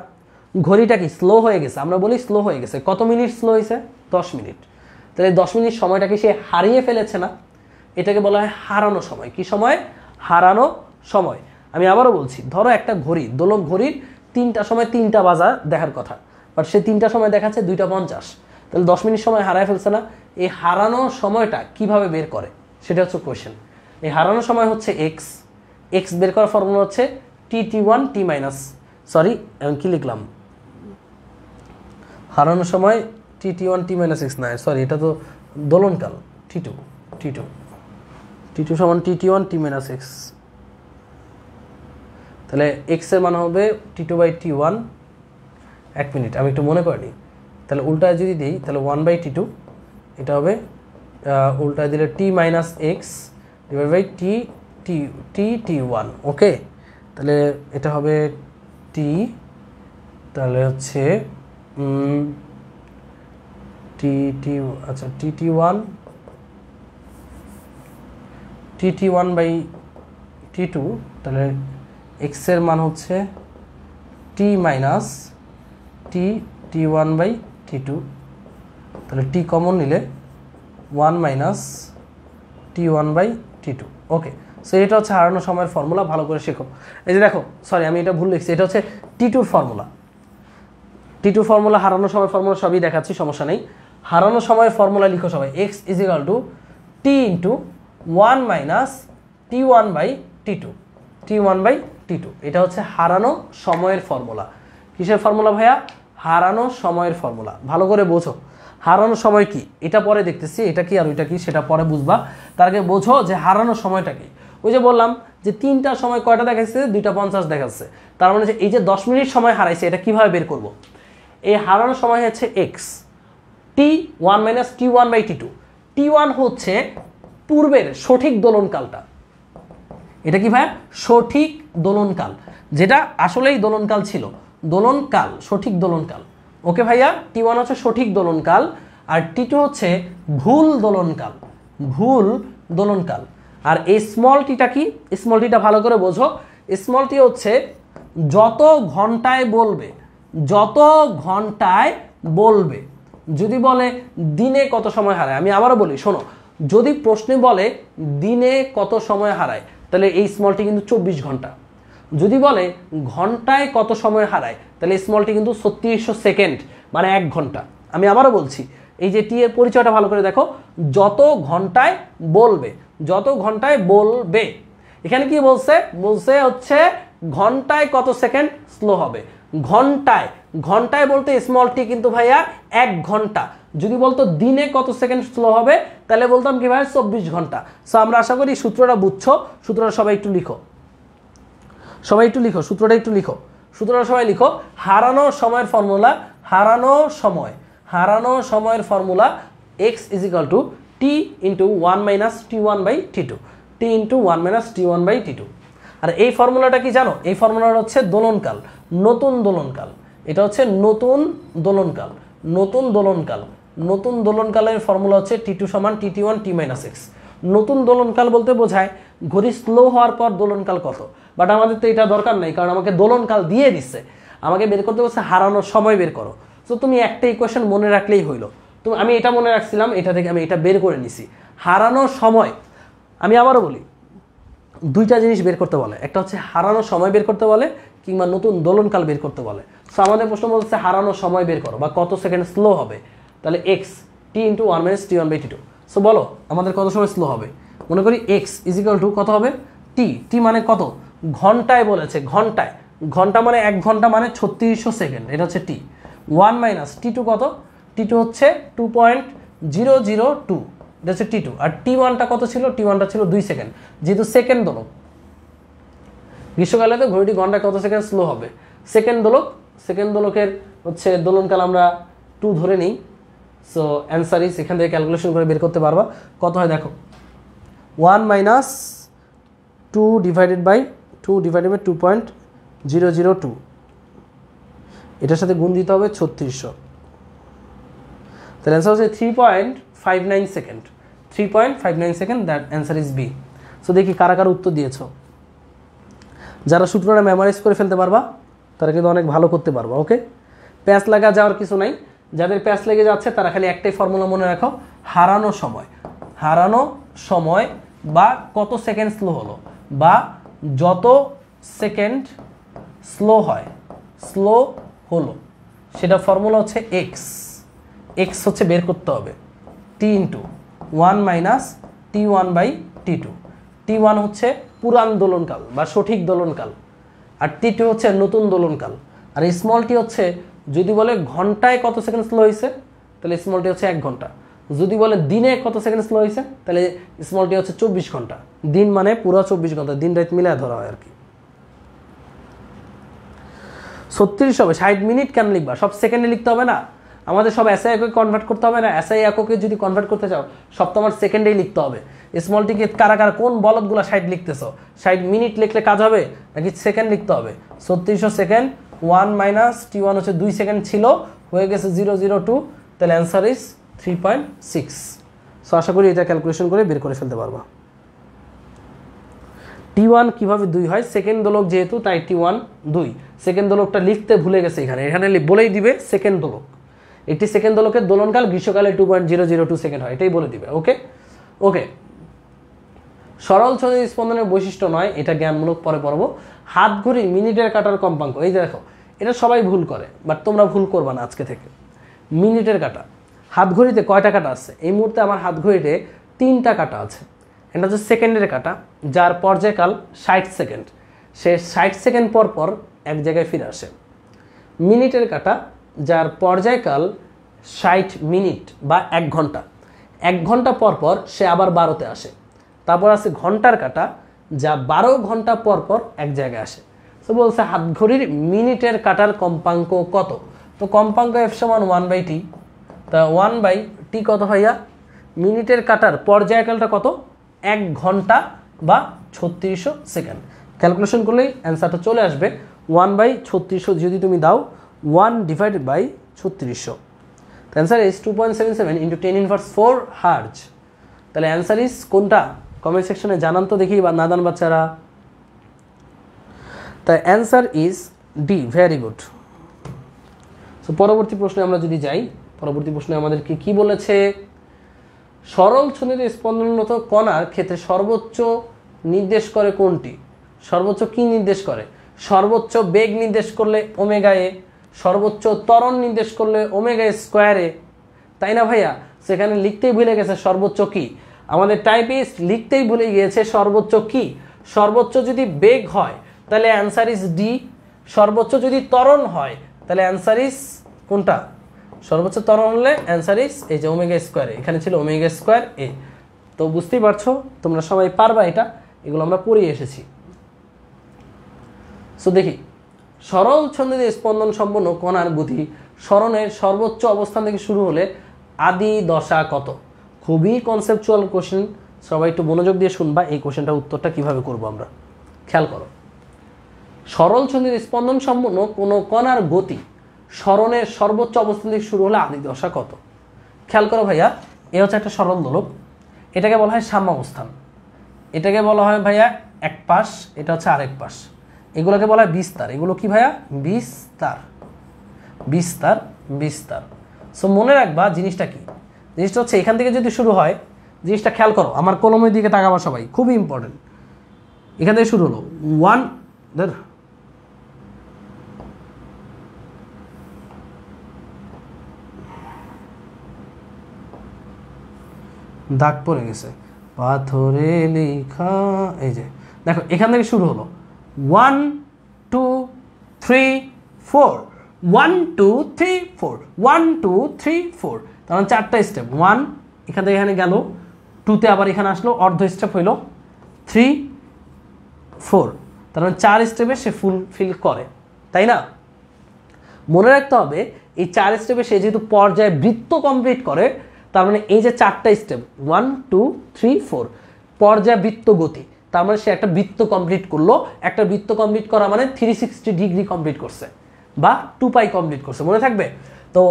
[SPEAKER 1] ঘড়িটা কি স্লো হয়ে গেছে আমরা বলি স্লো হয়ে গেছে কত মিনিট স্লো হয়েছে দশ মিনিট তাহলে দশ মিনিট সময়টাকে সে হারিয়ে ফেলেছে না এটাকে বলা হয় হারানো সময় কি সময় হারানো সময় আমি আবারও বলছি ধরো একটা ঘড়ি দোলক ঘড়ির তিনটা সময় তিনটা বাজা দেখার কথা বাট সে তিনটা সময় দেখাচ্ছে দুইটা পঞ্চাশ তাহলে দশ মিনিট সময় হারায় ফেলছে না এই হারানো সময়টা কিভাবে বের করে সেটা হচ্ছে কোয়েশ্চেন এই হারানো সময় হচ্ছে এক্স এক্স বের করার ফর্মুলা হচ্ছে T T one T minus sorry আমি কি লিখলাম হারানোর সময় T T one T minus x নাই সরি এটা তো দোলনকাল T two T two T two সমান T T one T minus x তাহলে এক্সের মানে হবে T two by T one এক মিনিট আমি একটু মনে করিনি তাহলে উল্টায় যদি দিই তাহলে ওয়ান বাই টি টু এটা হবে উল্টায় দিলে T minus x divide by T T T T one okay তাহলে এটা হবে টি তাহলে হচ্ছে টি টি আচ্ছা T T one T T one by T two তাহলে এক্সের মান হচ্ছে T minus T T one by T two তাহলে টি কমন নিলে one minus T one by T two okay so এটা হচ্ছে হারানো সময়ের ফর্মুলা ভালো করে শেখো এই যে দেখো সরি আমি এটা ভুল লিখছি এটা হচ্ছে টি টুর ফর্মুলা টি টু ফর্মুলা হারানো সময় ফর্মুলা সবই দেখাচ্ছি সমস্যা নেই হারানোর সময়ের ফর্মুলা লিখো সবাই x is equal to T into one minus T one by T two T one by T two এটা হচ্ছে হারানো সময়ের ফর্মুলা কিসের ফর্মুলা ভাইয়া হারানো সময়ের ফর্মুলা ভালো করে বোঝো হারানো সময় কি এটা পরে দেখতেছি এটা কি আর ওইটা কি সেটা পরে বুঝবা তার আগে বোঝো যে হারানোর সময়টা কি ওই যে বললাম যে তিনটার সময় কয়টা দেখাচ্ছে দুইটা পঞ্চাশ দেখাচ্ছে তার মানে এই যে দশ মিনিট সময় হারাইছে এটা কিভাবে বের করব। এই হারানোর সময় হচ্ছে x T one minus T one by T two T one হচ্ছে পূর্বের সঠিক দোলনকালটা এটা কি ভাই সঠিক দোলনকাল যেটা আসলেই দোলনকাল ছিল দোলনকাল সঠিক দোলনকাল ওকে ভাইয়া টি ওয়ান হচ্ছে সঠিক দোলনকাল আর টি টু হচ্ছে ভুল দোলনকাল ভুল দোলনকাল আর এই স্মল টিটা কি স্মল টিটা ভালো করে বোঝো স্মল টি হচ্ছে যত ঘন্টায় বলবে যত ঘন্টায় বলবে যদি বলে দিনে কত সময় হারায় আমি আবারও বলি শোনো যদি প্রশ্নে বলে দিনে কত সময় হারায় তাহলে এই স্মলটি কিন্তু চব্বিশ ঘন্টা যদি বলে ঘন্টায় কত সময় হারায় তাহলে স্মলটি কিন্তু ছত্রিশশো সেকেন্ড মানে এক ঘন্টা আমি আবারও বলছি এই যে টি এর পরিচয়টা ভালো করে দেখো যত ঘন্টায় বলবে যত ঘন্টায় বলবে এখানে কি বলছে বলছে হচ্ছে ঘন্টায় কত সেকেন্ড স্লো হবে ঘন্টায় ঘন্টায় বলতে স্মলটি কিন্তু ভাইয়া এক ঘন্টা যদি বলতো দিনে কত সেকেন্ড স্লো হবে তাহলে বলতাম কি ভাই চব্বিশ ঘন্টা সো আমরা আশা করি সূত্রটা বুঝছো সূত্রটা সবাই একটু লিখো সবাই একটু লিখো সূত্রটা একটু লিখো সূত্রটা সবাই লিখো হারানো সময়ের ফর্মুলা হারানো সময় হারানো সময়ের formula x is equal to T into one minus T one by T two T into one minus T one by T two আর এই ফর্মুলাটা কি জানো এই ফর্মুলাটা হচ্ছে দোলনকাল নতুন দোলনকাল এটা হচ্ছে নতুন দোলনকাল নতুন দোলনকাল নতুন দোলনকালের ফর্মুলা হচ্ছে টি টু সমান T T one T minus x নতুন দোলনকাল বলতে বোঝায় ঘড়ি স্লো হওয়ার পর দোলনকাল কত বাট আমাদের তো এটা দরকার নাই কারণ আমাকে দোলনকাল দিয়ে দিচ্ছে আমাকে বের করতে বলছে হারানোর সময় বের করো তো তুমি একটা ইকুয়েশন মনে রাখলেই হইলো তো আমি এটা মনে রাখছিলাম এটা থেকে আমি এটা বের করে নিছি হারানোর সময় আমি আবারও বলি দুইটা জিনিস বের করতে বলে একটা হচ্ছে হারানোর সময় বের করতে বলে কিংবা নতুন দোলনকাল বের করতে বলে সো আমাদের প্রশ্ন বলছে হারানোর সময় বের করো বা কত সেকেন্ড স্লো হবে তাহলে x T into one minus T one by T two so বলো আমাদের কত সময় স্লো হবে মনে করি এক্স ইজিক্যাল টু কত হবে টি টি মানে কত ঘন্টায় বলেছে ঘন্টায় ঘন্টা মানে এক ঘন্টা মানে ছত্রিশশো সেকেন্ড এটা হচ্ছে T one minus T two কত টি টু হচ্ছে two point zero zero two এটা হচ্ছে টি টু আর টি ওয়ানটা কত ছিল টি ওয়ানটা ছিল দুই সেকেন্ড যেহেতু সেকেন্ড দোলক গ্রীষ্মকালে তো ঘড়িটি ঘন্টায় কত সেকেন্ড স্লো হবে সেকেন্ড দোলক সেকেন্ড দোলকের হচ্ছে দোলনকাল আমরা টু ধরে নিই সো অ্যান্সার ইস এখান থেকে ক্যালকুলেশন করে বের করতে পারবা কত হয় দেখো one minus two divided by two divided by two point zero zero two এটার সাথে গুণ দিতে হবে ছত্রিশশো তাহলে অ্যান্সার হচ্ছে three point five nine second three point five nine second that answer is B so দেখি কারা কারা উত্তর দিয়েছো যারা সূত্রটা মেমোরাইজ করে ফেলতে পারবা তারা কিন্তু অনেক ভালো করতে পারবা ওকে প্যাঁচ লাগা যাওয়ার কিছু নাই যাদের প্যাঁচ লেগে যাচ্ছে তারা খালি একটাই ফর্মুলা মনে রাখো হারানো সময় হারানো সময় বা কত সেকেন্ড স্লো হলো বা যত সেকেন্ড স্লো হয় স্লো হলো সেটা ফর্মুলা হচ্ছে এক্স এক্স হচ্ছে বের করতে হবে T into one minus T one by T two T one হচ্ছে পুরান দোলনকাল বা সঠিক দোলনকাল আর টি টু হচ্ছে নতুন দোলনকাল আর স্মল টি হচ্ছে যদি বলে ঘন্টায় কত সেকেন্ড স্লো হয়েছে তাহলে স্মলটি হচ্ছে এক ঘন্টা যদি বলে দিনে কত সেকেন্ড স্লো হয়েছে তাহলে স্মলটি হচ্ছে চব্বিশ ঘন্টা দিন মানে পুরো চব্বিশ ঘন্টা দিন রাত মিলে ধরা হয় আর কি ছত্রিশ হবে ষাট মিনিট কেন লিখবা সব সেকেন্ডে লিখতে হবে না আমাদের সব এসআই এককে কনভার্ট করতে হবে না এসআই এককে যদি কনভার্ট করতে চাও সব তোমার সেকেন্ডেই লিখতে হবে স্মল টিকিট কারা কারা কোন বলদগুলো ষাট লিখতেছ ষাট মিনিট লিখলে কাজ হবে নাকি সেকেন্ড লিখতে হবে ছত্রিশশো second one minus T one হচ্ছে দুই সেকেন্ড ছিল হয়ে গেছে জিরো জিরো টু তাহলে answer is three point six so আশা করি এটা ক্যালকুলেশন করে বের করে ফেলতে পারবা টি ওয়ান কীভাবে দুই হয় সেকেন্ড দোলক যেহেতু তাই টি ওয়ান দুই সেকেন্ড দোলকটা লিখতে ভুলে গেছে এখানে এখানে বলেই দিবে সেকেন্ড দোলক একটি সেকেন্ড দোলকের দোলনকাল গ্রীষ্মকালে two point zero zero two second হয় এটাই বলে দিবে ওকে ওকে সরল ছয় স্পন্দনের বৈশিষ্ট্য নয় এটা জ্ঞানমূলক পরে পড়ব হাত ঘুরি মিনিটের কাটার কম্পাঙ্ক এই দেখো এটা সবাই ভুল করে বাট তোমরা ভুল করবা না আজকে থেকে মিনিটের কাটা হাত ঘড়িতে কয়টা কাটা আছে এই মুহূর্তে আমার হাত ঘড়িতে তিনটা কাটা আছে এটা হচ্ছে সেকেন্ডের কাটা যার পর্যায়কাল ষাট সেকেন্ড সে ষাট সেকেন্ড পর পর এক জায়গায় ফিরে আসে মিনিটের কাটা যার পর্যায়কাল ষাট মিনিট বা এক ঘন্টা এক ঘন্টা পর পর সে আবার বারোতে আসে তারপর আছে ঘন্টার কাটা যা বারো ঘন্টা পর পর এক জায়গায় আসে তো বলছে হাত ঘড়ির মিনিটের কাটার কম্পাঙ্ক কত তো কম্পাঙ্ক এফ সমান ওয়ান বাই টি তা ওয়ান বাই টি কত ভাইয়া মিনিটের কাটার পর্যায়কালটা কত এক ঘন্টা বা ছত্রিশশো সেকেন্ড ক্যালকুলেশন করলেই অ্যান্সারটা চলে আসবে ওয়ান বাই ছত্রিশশো যদি তুমি দাও ওয়ান ডিভাইডেড বাই ছত্রিশশো তো answer is two point seven seven into ten inverse four hertz তাহলে অ্যান্সার ইজ কোনটা কমেন্ট সেকশনে জানান তো দেখি বা নাদান বাচ্চারা তা answer is D very good so পরবর্তী প্রশ্নে আমরা যদি যাই পরবর্তী প্রশ্নে আমাদেরকে কি বলেছে সরল ছন্দিত স্পন্দনরত কণার ক্ষেত্রে সর্বোচ্চ নির্দেশ করে কোনটি সর্বোচ্চ কি নির্দেশ করে সর্বোচ্চ বেগ নির্দেশ করলে ওমেগা এ সর্বোচ্চ ত্বরণ নির্দেশ করলে ওমেগা স্কোয়ারে তাই না ভাইয়া সেখানে লিখতেই ভুলে গেছে সর্বোচ্চ কি আমাদের টাইপিস্ট লিখতেই ভুলে গিয়েছে সর্বোচ্চ কি সর্বোচ্চ যদি বেগ হয় তাহলে অ্যান্সার ইজ ডি সর্বোচ্চ যদি ত্বরণ হয় তাহলে অ্যান্সার ইজ কোনটা সর্বোচ্চ ত্বরণ হলে অ্যান্সার ইস এই যে ওমেগা স্কোয়ার এখানে ছিল ওমেগা স্কোয়ার এ তো বুঝতেই পারছো তোমরা সবাই পারবা এটা এগুলো আমরা পড়িয়ে এসেছি সো দেখি সরল ছন্দে স্পন্দন সম্পন্ন কণার গতি স্মরণের সর্বোচ্চ অবস্থান থেকে শুরু হলে আদি দশা কত খুবই কনসেপচুয়াল কোশ্চেন সবাই একটু মনোযোগ দিয়ে শুনবা এই কোশ্চেনটার উত্তরটা কিভাবে করব আমরা খেয়াল করো সরল ছন্দের স্পন্দন সম্পন্ন কোনো কণার গতি স্মরণের সর্বোচ্চ অবস্থান থেকে শুরু হলে আদি দশা কত খেয়াল করো ভাইয়া এ হচ্ছে একটা সরল দোলক এটাকে বলা হয় সাম্য অবস্থান এটাকে বলা হয় ভাইয়া এক পাশ এটা হচ্ছে আরেক পাশ এগুলোকে বলা হয় বিস্তার এগুলো কি ভাইয়া বিস্তার বিস্তার বিস্তার সো মনে রাখবা জিনিসটা কি জিনিসটা হচ্ছে এখান থেকে যদি শুরু হয় জিনিসটা খেয়াল করো আমার কলমের দিকে তাকাবা সবাই খুবই ইম্পর্টেন্ট এখান থেকে শুরু হলো ওয়ান ধর দাগ পড়ে গেছে পাথরে লেখা এই যে দেখো এখান থেকে শুরু হলো one two three four one two three four one two three four তখন চারটা স্টেপ ওয়ান এখান থেকে এখানে গেল টুতে আবার এখানে আসলো অর্ধ স্টেপ হইল থ্রি ফোর তার মানে চার স্টেপে সে ফুলফিল করে তাই না মনে রাখতে হবে এই চার স্টেপে সে যেহেতু পর্যায়ে বৃত্ত কমপ্লিট করে তার মানে এই যে চারটা step one two three four বৃত্ত গতি তার মানে সে একটা বৃত্ত কমপ্লিট করলো একটা বৃত্ত কমপ্লিট করা মানে থ্রি সিক্সটি ডিগ্রি কমপ্লিট করছে বা টু পাই কমপ্লিট করছে মনে থাকবে তো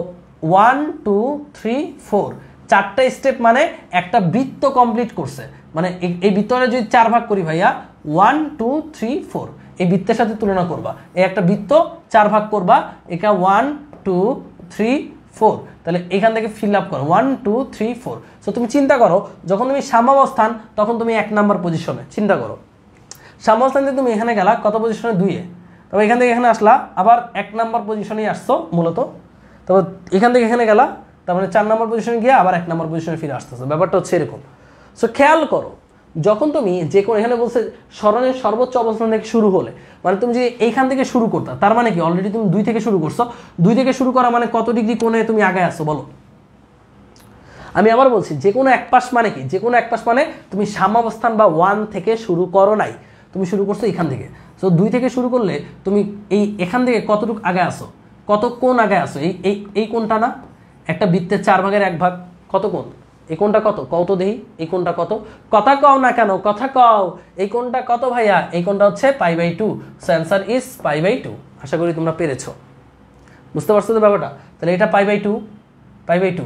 [SPEAKER 1] ওয়ান টু থ্রি ফোর চারটা স্টেপ মানে একটা বৃত্ত কমপ্লিট করছে মানে এই বৃত্তটা যদি চার ভাগ করি ভাইয়া ওয়ান টু থ্রি ফোর এই বৃত্তের সাথে তুলনা করবা এই একটা বৃত্ত চার ভাগ করবা এটা ওয়ান টু থ্রি ফোর তাহলে এখান থেকে ফিল আপ করো one two three four so তুমি চিন্তা করো যখন তুমি সাম্যাবস্থান তখন তুমি এক নাম্বার পজিশনে চিন্তা করো সাম্যাবস্থান থেকে তুমি এখানে গেলা কত পজিশনে দুইয়ে তবে এখান থেকে এখানে আসলা আবার এক নাম্বার পজিশনেই আসছো মূলত তারপর এখান থেকে এখানে গেলা তারপরে মানে চার নম্বর পজিশনে গিয়ে আবার এক নম্বর পজিশনে ফিরে আসতেছে ব্যাপারটা হচ্ছে এরকম সো খেয়াল করো যখন তুমি যে কোনো এখানে বলছে স্মরণের সর্বোচ্চ অবস্থান থেকে শুরু হলে মানে তুমি যদি এইখান থেকে শুরু করতো তার মানে কি অলরেডি তুমি দুই থেকে শুরু করছো দুই থেকে শুরু করা মানে কত ডিগ্রি কোণে তুমি আগে আসো বলো আমি আবার বলছি যে কোনো এক পাশ মানে কি যে কোনো এক পাশ মানে তুমি সাম্যাবস্থান বা ওয়ান থেকে শুরু করো নাই তুমি শুরু করছো এখান থেকে সো দুই থেকে শুরু করলে তুমি এই এখান থেকে কতটুকু আগে আসো কত কোন আগে আসো এই এই কোনটা না একটা বৃত্তের চার ভাগের এক ভাগ কত কোন এই কোনটা কত কত দেহি এই কোনটা কত কথা কও না কেন কথা কও এই কোনটা কত ভাইয়া এই কোনটা হচ্ছে pi by two so answer is pi by two আশা করি তোমরা পেরেছো বুঝতে পারছো তো ব্যাপারটা তাহলে এটা pi by two pi by two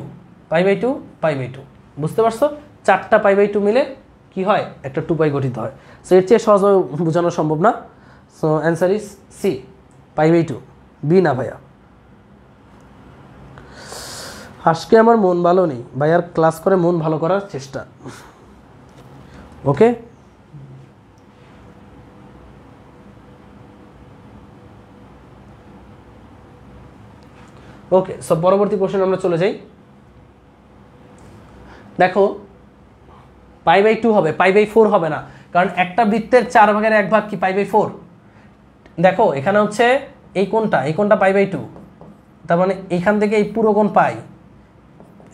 [SPEAKER 1] pi by two pi by two বুঝতে পারছো চারটা পাই বাই টু মিলে কি হয় একটা টু পাই গঠিত হয় সো এর চেয়ে সহজভাবে বোঝানো সম্ভব না so answer is C pi by two B না ভাইয়া আজকে আমার মন ভালো নেই ভাই আর ক্লাস করে মন ভালো করার চেষ্টা ওকে ওকে সব পরবর্তী কোশ্চেন আমরা চলে যাই দেখো পাই বাই টু হবে পাই বাই ফোর হবে না কারণ একটা বৃত্তের চার ভাগের এক ভাগ কি পাই বাই ফোর দেখো এখানে হচ্ছে এই কোনটা এই কোনটা পাই বাই টু তার মানে এখান থেকে এই পুরো কোন পাই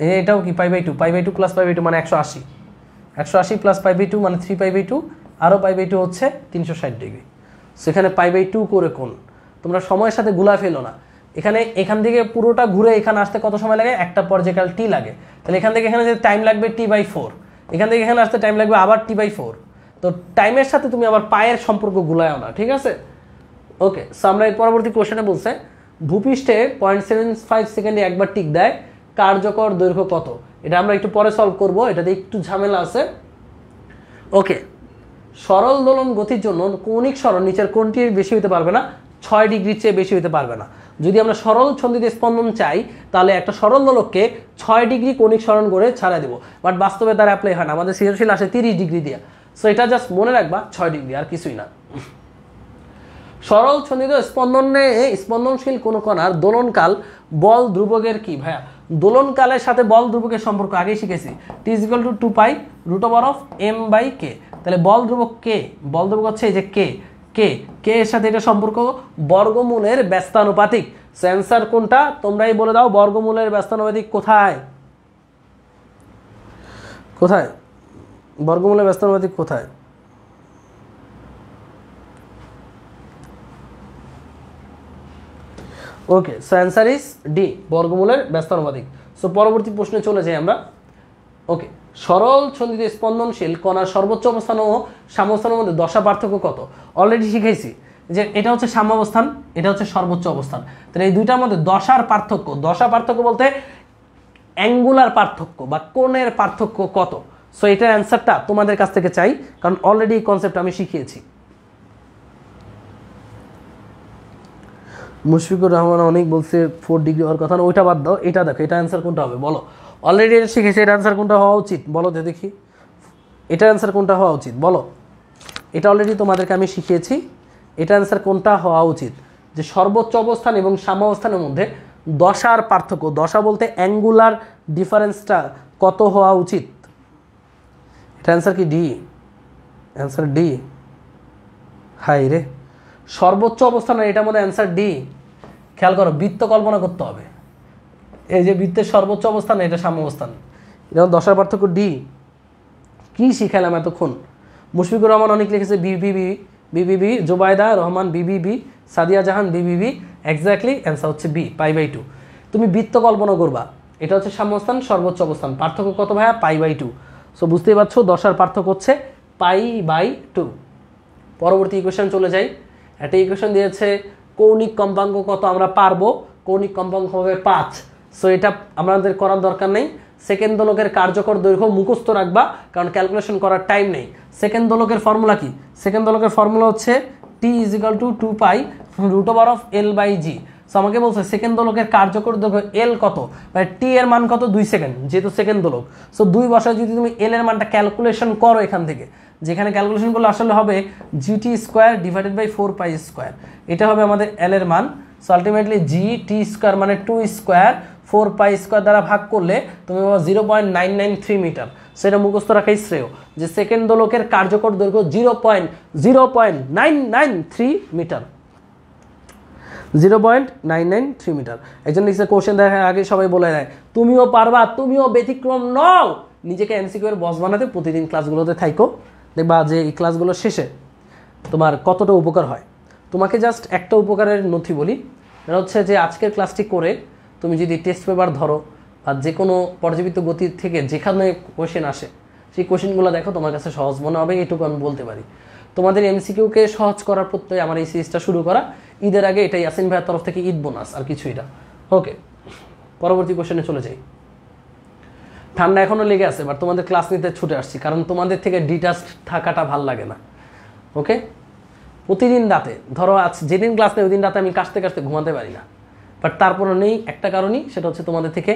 [SPEAKER 1] এটাও কি pi by two pi by two plus pi by two মানে একশো আশি একশো আশি প্লাস পাই বাই টু মানে থ্রি পাই বাই টু আরও পাই বাই টু হচ্ছে তিনশো ষাট ডিগ্রি সেখানে পাই বাই টু করে কোন তোমরা সময়ের সাথে গুলা ফেলো না এখানে এখান থেকে পুরোটা ঘুরে এখানে আসতে কত সময় লাগে একটা পর্যায়কাল টি লাগে তাহলে এখান থেকে এখানে যে টাইম লাগবে টি বাই ফোর এখান থেকে এখানে আসতে টাইম লাগবে আবার টি বাই ফোর তো টাইমের সাথে তুমি আবার পায়ের সম্পর্ক গুলায়ও না ঠিক আছে ওকে সো আমরা এর পরবর্তী কোশ্চেনে বলছে ভূপৃষ্ঠে পয়েন্ট সেভেন ফাইভ সেকেন্ডে একবার টিক দেয় কার্যকর দৈর্ঘ্য কত এটা আমরা একটু পরে সলভ করব এটাতে একটু ঝামেলা আছে ওকে সরল দোলন গতির জন্য কৌণিক সরণ নিচের কোনটি বেশি হতে পারবে না ছয় ডিগ্রির চেয়ে বেশি হতে পারবে না যদি আমরা সরল ছন্দিতে স্পন্দন চাই তাহলে একটা সরল দোলককে ছয় ডিগ্রি কৌণিক সরণ করে ছাড়া দেবো বাট বাস্তবে তারা অ্যাপ্লাই হয় না আমাদের সৃজনশীল আসে তিরিশ ডিগ্রি দিয়ে সো এটা জাস্ট মনে রাখবা ছয় ডিগ্রি আর কিছুই না সরল ছন্দিত স্পন্দনে স্পন্দনশীল কোনো কণার দোলনকাল বল ধ্রুবকের কি ভাইয়া দোলনকালের সাথে বল ধ্রুবকের সম্পর্ক আগেই শিখেছি T is equal to two pi root over of m by k তাহলে বল ধ্রুবক কে বল ধ্রুবক হচ্ছে এই যে কে কে কে এর সাথে এটা সম্পর্ক বর্গমূলের ব্যস্তানুপাতিক সেন্সার কোনটা তোমরাই বলে দাও বর্গমূলের ব্যস্তানুপাতিক কোথায় কোথায় বর্গমূলের ব্যস্তানুপাতিক কোথায় okay so answer is D বর্গমূলের ব্যস্তানুপাতিক সো পরবর্তী প্রশ্নে চলে যাই আমরা ওকে সরল ছন্দিতে স্পন্দনশীল কণার সর্বোচ্চ অবস্থান ও সাম্যবস্থানের মধ্যে দশা পার্থক্য কত অলরেডি শিখেছি যে এটা হচ্ছে সাম্যাবস্থান এটা হচ্ছে সর্বোচ্চ অবস্থান তাহলে এই দুইটার মধ্যে দশার পার্থক্য দশা পার্থক্য বলতে অ্যাঙ্গুলার পার্থক্য বা কোণের পার্থক্য কত সো এটার অ্যান্সারটা তোমাদের কাছ থেকে চাই কারণ অলরেডি কনসেপ্ট আমি শিখিয়েছি মুশফিকুর রহমান অনেক বলছে ফোর ডিগ্রি হওয়ার কথা না ওইটা বাদ দাও এটা দেখো এটা অ্যান্সার কোনটা হবে বলো অলরেডি এটা শিখেছে এটা অ্যান্সার কোনটা হওয়া উচিত বলো তো দেখি এটা অ্যান্সার কোনটা হওয়া উচিত বলো এটা অলরেডি তোমাদেরকে আমি শিখিয়েছি এটা অ্যান্সার কোনটা হওয়া উচিত যে সর্বোচ্চ অবস্থান এবং সাম্যাবস্থানের মধ্যে দশার পার্থক্য দশা বলতে অ্যাঙ্গুলার ডিফারেন্সটা কত হওয়া উচিত এটা অ্যান্সার কি ডি অ্যান্সার ডি হাই রে সর্বোচ্চ অবস্থান এটা মনে অ্যান্সার ডি খেয়াল করো বৃত্ত কল্পনা করতে হবে এই যে বৃত্তের সর্বোচ্চ অবস্থান এটা সাম্য অবস্থান যেমন দশার পার্থক্য ডি কী শিখালাম এতক্ষণ মুশফিকুর রহমান অনেক লিখেছে B B B B B B Zubaida Rahman B B B Sadia Jahan B B B exactly answer হচ্ছে বি পাই বাই টু তুমি বৃত্ত কল্পনা করবা এটা হচ্ছে সাম্যস্থান সর্বোচ্চ অবস্থান পার্থক্য কত ভাইয়া পাই বাই টু সো বুঝতেই পারছো দশার পার্থক্য হচ্ছে পাই বাই টু পরবর্তী ইকুয়েশন চলে যাই একটা ইকুয়েশন দিয়েছে কৌণিক কম্পাঙ্ক কত আমরা পারবো কৌণিক কম্পাঙ্ক হবে পাঁচ সো এটা আমাদের করার দরকার নেই সেকেন্ড দোলকের কার্যকর দৈর্ঘ্য মুখস্থ রাখবা কারণ ক্যালকুলেশন করার টাইম নেই সেকেন্ড দোলকের ফর্মুলা কি সেকেন্ড দোলকের ফর্মুলা হচ্ছে T is equal to two pi root over of L by g so আমাকে বলছে সেকেন্ড দোলকের কার্যকর দৈর্ঘ্য এল কত মানে টি এর মান কত দুই সেকেন্ড যেহেতু সেকেন্ড দোলক সো দুই বসায় যদি তুমি এল এর মানটা ক্যালকুলেশন করো এখান থেকে যেখানে ক্যালকুলেশন করলে আসলে হবে G T square divided by four pi square এটা হবে আমাদের এল এর মান so ultimately G T square মানে two square four pi square দ্বারা ভাগ করলে তুমি পাবো zero point nine nine three metre সেটা মুখস্থ রাখাই শ্রেয় যে সেকেন্ড দোলকের কার্যকর দৈর্ঘ্য zero point zero point nine nine three metre zero point nine nine three metre এই জন্য কোশ্চেন দেখার আগে সবাই বলে দেয় তুমিও পারবা তুমিও ব্যতিক্রম নও নিজেকে এনসিকিউর এর বস বানাতে প্রতিদিন ক্লাসগুলোতে থাইকো দেখবা যে এই ক্লাসগুলো শেষে তোমার কতটা উপকার হয় তোমাকে জাস্ট একটা উপকারের নথি বলি এটা হচ্ছে যে আজকের ক্লাসটি করে তুমি যদি টেস্ট পেপার ধরো বা যে কোনো পর্যাবৃত্ত গতি থেকে যেখানে কোয়েশ্চেন আসে সেই কোয়েশ্চেনগুলো দেখো তোমার কাছে সহজ মনে হবে এটুকু আমি বলতে পারি তোমাদের এমসিকিউকে সহজ করার প্রত্যয় আমার এই সিরিজটা শুরু করা ঈদের আগে এটাই ইয়াসিন ভাইয়ের তরফ থেকে ঈদ বোনাস আর কিছুই না ওকে পরবর্তী কোশ্চেনে চলে যাই ঠান্ডা এখনও লেগে আছে বাট তোমাদের ক্লাস নিতে ছুটে আসছি কারণ তোমাদের থেকে ডিটাস্ট থাকাটা ভাল লাগে না ওকে প্রতিদিন রাতে ধরো আজ যেদিন ক্লাস নেই ওই দিন রাতে আমি কাশতে কাশতে ঘুমাতে পারি না বাট তারপরও নেই একটা কারণই সেটা হচ্ছে তোমাদের থেকে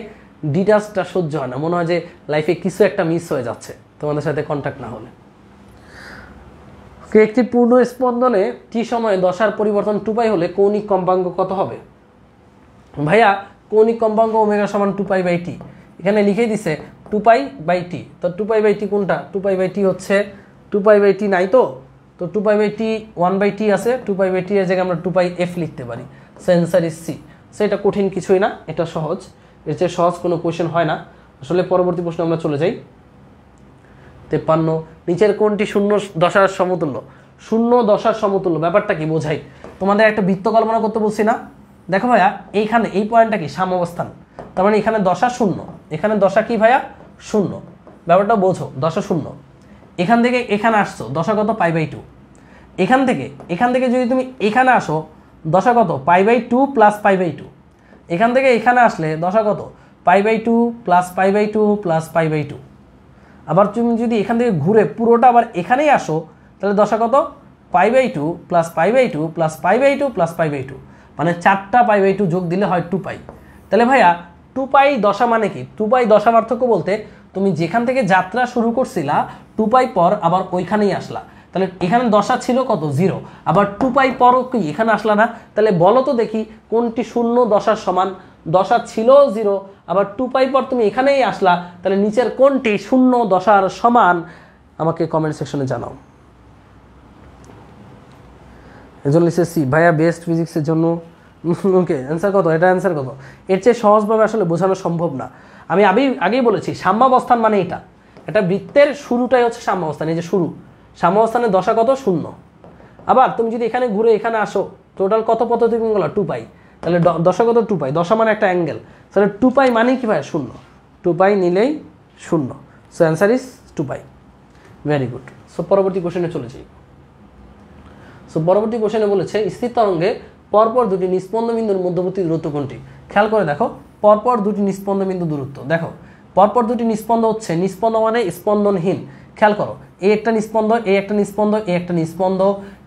[SPEAKER 1] ডিটাসটা সহ্য হয় না মনে হয় যে লাইফে কিছু একটা মিস হয়ে যাচ্ছে তোমাদের সাথে কন্ট্যাক্ট না হলে একটি পূর্ণ স্পন্দনে টি সময়ে দশার পরিবর্তন টুপাই হলে কৌণিক কম্পাঙ্গ কত হবে ভাইয়া কৌণিক কম্পাঙ্গ ওমেগা সমান টুপাই বাই টি এখানে লিখে দিছে টুপাই বাই টি তো টুপাই বাই টি কোনটা টুপাই বাই টি হচ্ছে টুপাই বাই টি নাই তো তো two pi by T one by T আছে টুপাই বাই টি এর জায়গায় আমরা টুপাই এফ লিখতে পারি সেন্সার ইস সি সো এটা কঠিন কিছুই না এটা সহজ এর চেয়ে সহজ কোনো কোয়েশ্চেন হয় না আসলে পরবর্তী প্রশ্নে আমরা চলে যাই তেপ্পান্ন নিচের কোনটি শূন্য দশার সমতুল্য শূন্য দশার সমতুল্য ব্যাপারটা কি বোঝাই তোমাদের একটা বৃত্ত কল্পনা করতে বলছি না দেখো ভাইয়া এইখানে এই পয়েন্টটা কি সাম্যবস্থান তার মানে এখানে দশা শূন্য এখানে দশা কি ভাইয়া শূন্য ব্যাপারটা বোঝো দশা শূন্য এখান থেকে এখানে আসছো দশাগত পাই বাই টু এখান থেকে এখান থেকে যদি তুমি এখানে আসো দশাগত pi by two plus pi by two এখান থেকে এখানে আসলে দশাগত pi by two plus pi by two plus pi by two আবার তুমি যদি এখান থেকে ঘুরে পুরোটা আবার এখানেই আসো তাহলে দশা কত pi by two plus pi by two plus pi by two plus pi by two মানে চারটা পাই বাই টু যোগ দিলে হয় টু পাই তাহলে ভাইয়া টু পাই দশা মানে কি টু পাই দশা পার্থক্য বলতে তুমি যেখান থেকে যাত্রা শুরু করছিলা টু পাই পর আবার ওইখানেই আসলা তাহলে এখানে দশা ছিল কত জিরো আবার টু পাই পরও কি এখানে আসলা না তাহলে বলো তো দেখি কোনটি শূন্য দশার সমান দশা ছিল জিরো আবার টু পাই পর তুমি এখানেই আসলা তাহলে নিচের কোনটি শূন্য দশার সমান আমাকে কমেন্ট সেকশনে জানাও একজন লিখছে সি ভাইয়া বেস্ট ফিজিক্সের জন্য ওকে <laughs> অ্যান্সার কত এটা অ্যান্সার কত এর চেয়ে সহজভাবে আসলে বোঝানো সম্ভব না আমি আগেই আগেই বলেছি সাম্যাবস্থান মানে এটা এটা বৃত্তের শুরুটাই হচ্ছে সাম্যাবস্থান এই যে শুরু সাম্যাবস্থানের দশা কত শূন্য আবার তুমি যদি এখানে ঘুরে এখানে আসো টোটাল কত পথ অতিক্রম টু পাই তাহলে দশাগত টু পাই দশা মানে একটা অ্যাঙ্গেল তাহলে টু পাই মানেই কী ভাই শূন্য টু পাই নিলেই শূন্য so answer is two pi very good so পরবর্তী কোশ্চেনে চলে যাই সো পরবর্তী কোশ্চেনে বলেছে স্থির তরঙ্গে পরপর দুটি নিস্পন্দ বিন্দুর মধ্যবর্তী দূরত্ব কোনটি খেয়াল করে দেখো পরপর দুটি নিস্পন্দ বিন্দু দূরত্ব দেখো পরপর দুটি নিস্পন্দ হচ্ছে নিস্পন্দ মানে স্পন্দনহীন খেয়াল করো এ একটা নিস্পন্দ এ একটা নিস্পন্দ এ একটা নিস্পন্দ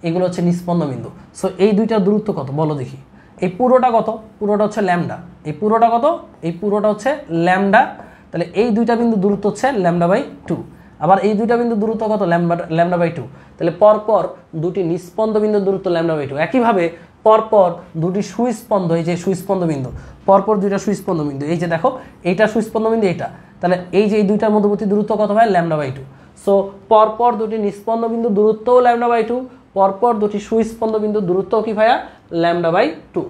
[SPEAKER 1] এগুলো হচ্ছে নিস্পন্দ বিন্দু সো এই দুইটার দূরত্ব কত বলো দেখি এই পুরোটা কত পুরোটা হচ্ছে ল্যামডা এই পুরোটা কত এই পুরোটা হচ্ছে ল্যামডা তাহলে এই দুইটা বিন্দু দূরত্ব হচ্ছে ল্যামডা বাই টু আবার এই দুইটা বিন্দু দূরত্ব কত ল্যামডা ল্যামডা বাই টু তাহলে পরপর দুটি নিস্পন্দ বিন্দু দূরত্ব ল্যামডা বাই টু একইভাবে পরপর দুটি সুস্পন্দ এই যে সুস্পন্দ বিন্দু পরপর দুইটা সুস্পন্দ বিন্দু এই যে দেখো এইটা সুস্পন্দ বিন্দু এইটা তাহলে এই যে এই দুইটার মধ্যবর্তী দূরত্ব কত হয় ল্যামডা বাই টু সো পরপর দুটি নিস্পন্দ বিন্দু দূরত্বও ল্যামডা বাই টু পরপর দুটি সুস্পন্দ বিন্দু দূরত্বও কি ভাইয়া ল্যামডা বাই টু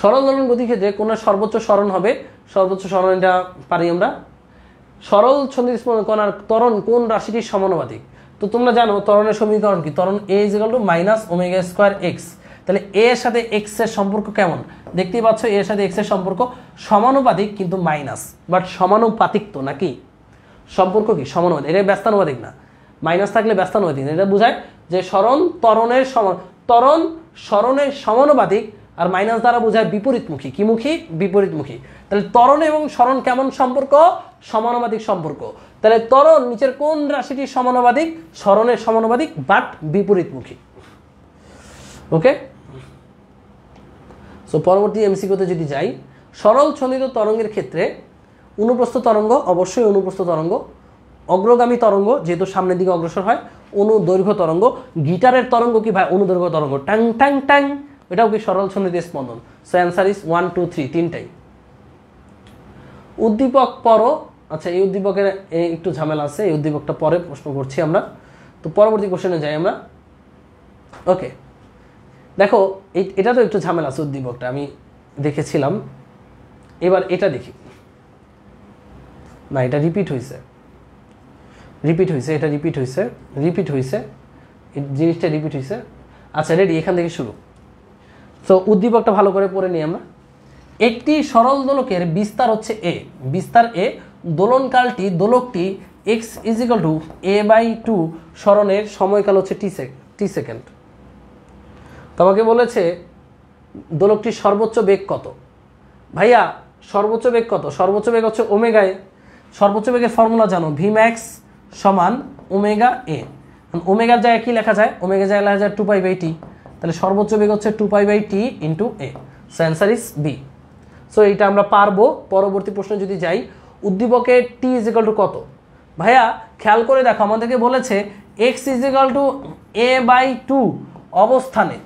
[SPEAKER 1] সরল দলন গতির ক্ষেত্রে কোনার সর্বোচ্চ স্মরণ হবে সর্বোচ্চ স্মরণ এটা পারি আমরা সরল ছন্দির কণার তরণ কোন রাশিটির সমানুপাতিক তো তোমরা জানো তরণের সমীকরণ কি তরণ A is to minus omega square X তাহলে এর সাথে এক্স এর সম্পর্ক কেমন দেখতেই পাচ্ছ এর সাথে এক্স এর সম্পর্ক সমানুপাতিক কিন্তু মাইনাস বাট সমানুপাতিক তো নাকি সম্পর্ক কি সমানুপাতিক এটা ব্যস্তানুপাতিক না মাইনাস থাকলে ব্যস্তানুপাতিক এটা বোঝায় যে স্মরণ ত্বরণের সমান ত্বরণ স্মরণের সমানুপাতিক আর মাইনাস দ্বারা বোঝায় বিপরীতমুখী মুখী বিপরীতমুখী তাহলে ত্বরণ এবং স্মরণ কেমন সম্পর্ক সমানুপাতিক সম্পর্ক তাহলে ত্বরণ নিচের কোন রাশিটি সমানুপাতিক স্মরণের সমানুপাতিক বাট বিপরীতমুখী ওকে সো পরবর্তী এমসিকোতে যদি যাই সরল ছন্দিত তরঙ্গের ক্ষেত্রে অনুপ্রস্থ তরঙ্গ অবশ্যই অনুপ্রস্থ তরঙ্গ অগ্রগামী তরঙ্গ যেহেতু সামনের দিকে অগ্রসর হয় অনুদৈর্ঘ্য তরঙ্গ গিটারের তরঙ্গ কি ভাই অনুদৈর্ঘ্য তরঙ্গ ট্যাং ট্যাং ট্যাং এটাও কি সরল সন্ধিতে স্পন্দন so answer is one two three তিনটাই উদ্দীপক পর আচ্ছা এই উদ্দীপকের একটু ঝামেলা আছে এই উদ্দীপকটা পরে প্রশ্ন করছি আমরা তো পরবর্তী কোশ্চেনে যাই আমরা ওকে দেখো এটা তো একটু ঝামেলা আছে উদ্দীপকটা আমি দেখেছিলাম এবার এটা দেখি না এটা রিপিট হয়েছে রিপিট হয়েছে এটা রিপিট হয়েছে রিপিট হয়েছে জিনিসটা রিপিট হয়েছে আচ্ছা রেডি এখান থেকে শুরু তো উদ্দীপকটা ভালো করে পড়ে নিই আমরা একটি সরল দোলকের বিস্তার হচ্ছে এ বিস্তার এ দোলনকালটি দোলকটি X is equal to A by two স্মরণের সময়কাল হচ্ছে টি সেক টি সেকেন্ড তোমাকে বলেছে দোলকটির সর্বোচ্চ বেগ কত ভাইয়া সর্বোচ্চ বেগ কত সর্বোচ্চ বেগ হচ্ছে ওমেগায় সর্বোচ্চ বেগের ফর্মুলা জানো ভি ম্যাক্স সমান ওমেগা এ ওমেগার জায়গায় কী লেখা যায় ওমেগা জায়গায় লেখা যায় টু পাই বাই টি তাহলে সর্বোচ্চ বেগ হচ্ছে two pi by T into A so answer is B so এটা আমরা পারবো পরবর্তী প্রশ্নে যদি যাই উদ্দীপকে টি ইজ ইকাল টু কত ভাইয়া খেয়াল করে দেখো আমাদেরকে বলেছে X is equal to A by two অবস্থানে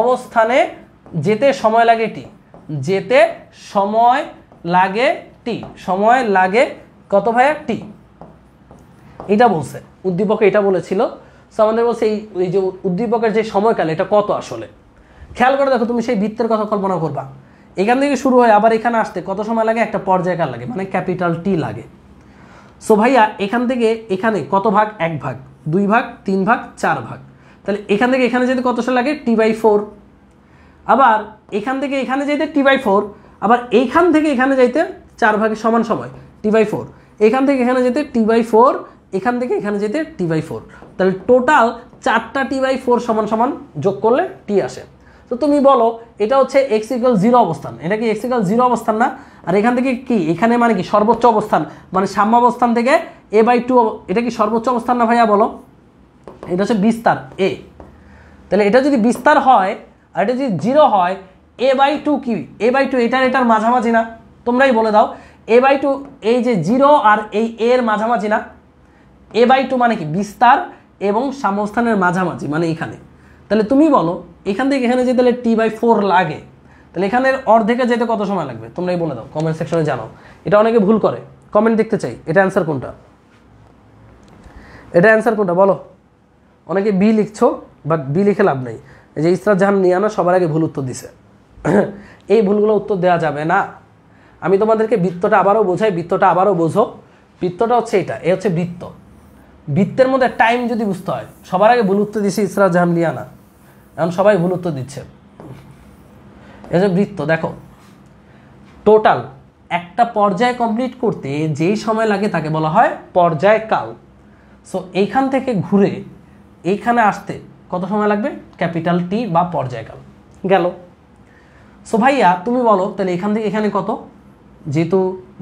[SPEAKER 1] অবস্থানে যেতে সময় লাগে টি যেতে সময় লাগে টি সময় লাগে কত ভাইয়া টি এটা বলছে উদ্দীপক এটা বলেছিল সো আমাদের বলছে এই এই যে উদ্দীপকের যে সময়কাল এটা কত আসলে খেয়াল করে দেখো তুমি সেই বৃত্তের কথা কল্পনা করবা এখান থেকে শুরু হয় আবার এখানে আসতে কত সময় লাগে একটা পর্যায়কাল লাগে মানে ক্যাপিটাল টি লাগে সো ভাইয়া এখান থেকে এখানে কত ভাগ এক ভাগ দুই ভাগ তিন ভাগ চার ভাগ তাহলে এখান থেকে এখানে যেতে কত সময় লাগে টি বাই ফোর আবার এখান থেকে এখানে যেতে টি বাই ফোর আবার এইখান থেকে এখানে যাইতে চার ভাগের সমান সময় টি বাই ফোর এখান থেকে এখানে যেতে টি বাই ফোর এখান থেকে এখানে যেতে টি বাই ফোর তাহলে টোটাল চারটা টি বাই ফোর সমান সমান যোগ করলে টি আসে তো তুমি বলো এটা হচ্ছে এক্স ইকাল জিরো অবস্থান এটা কি এক্স ইকাল জিরো অবস্থান না আর এখান থেকে কি এখানে মানে কি সর্বোচ্চ অবস্থান মানে সাম্য অবস্থান থেকে এ বাই টু এটা কি সর্বোচ্চ অবস্থান না ভাইয়া বলো এটা হচ্ছে বিস্তার এ তাহলে এটা যদি বিস্তার হয় আর এটা যদি জিরো হয় এ বাই টু কি এ বাই টু এটার এটার মাঝামাঝি না তোমরাই বলে দাও এ বাই টু এই যে জিরো আর এই এর মাঝামাঝি না এ বাই টু মানে কি বিস্তার এবং সাম্যস্থানের মাঝামাঝি মানে এখানে তাহলে তুমি বলো এখান থেকে এখানে যেতে তাহলে টি বাই ফোর লাগে তাহলে এখানের অর্ধেকে যেতে কত সময় লাগবে তোমরাই বলে দাও কমেন্ট সেকশনে জানো এটা অনেকে ভুল করে কমেন্ট দেখতে চাই এটা অ্যান্সার কোনটা এটা অ্যান্সার কোনটা বলো অনেকে বি লিখছো বাট বি লিখে লাভ নেই যে ইসরাত জাহান নিয়ে আনা সবার আগে ভুল উত্তর দিছে <clears throat> এই ভুলগুলো উত্তর দেওয়া যাবে না আমি তোমাদেরকে বৃত্তটা আবারও বোঝাই বৃত্তটা আবারও বোঝো বৃত্তটা হচ্ছে এটা এ হচ্ছে বৃত্ত বৃত্তের মধ্যে টাইম যদি বুঝতে হয় সবার আগে ভুল উত্তর দিচ্ছে ইসরা লিয়ানা এখন সবাই ভুল উত্তর দিচ্ছে এই বৃত্ত দেখো টোটাল একটা পর্যায় কমপ্লিট করতে যেই সময় লাগে তাকে বলা হয় পর্যায়কাল সো এইখান থেকে ঘুরে এইখানে আসতে কত সময় লাগবে ক্যাপিটাল টি বা পর্যায়কাল গেল সো ভাইয়া তুমি বলো তাহলে এখান থেকে এখানে কত যেহেতু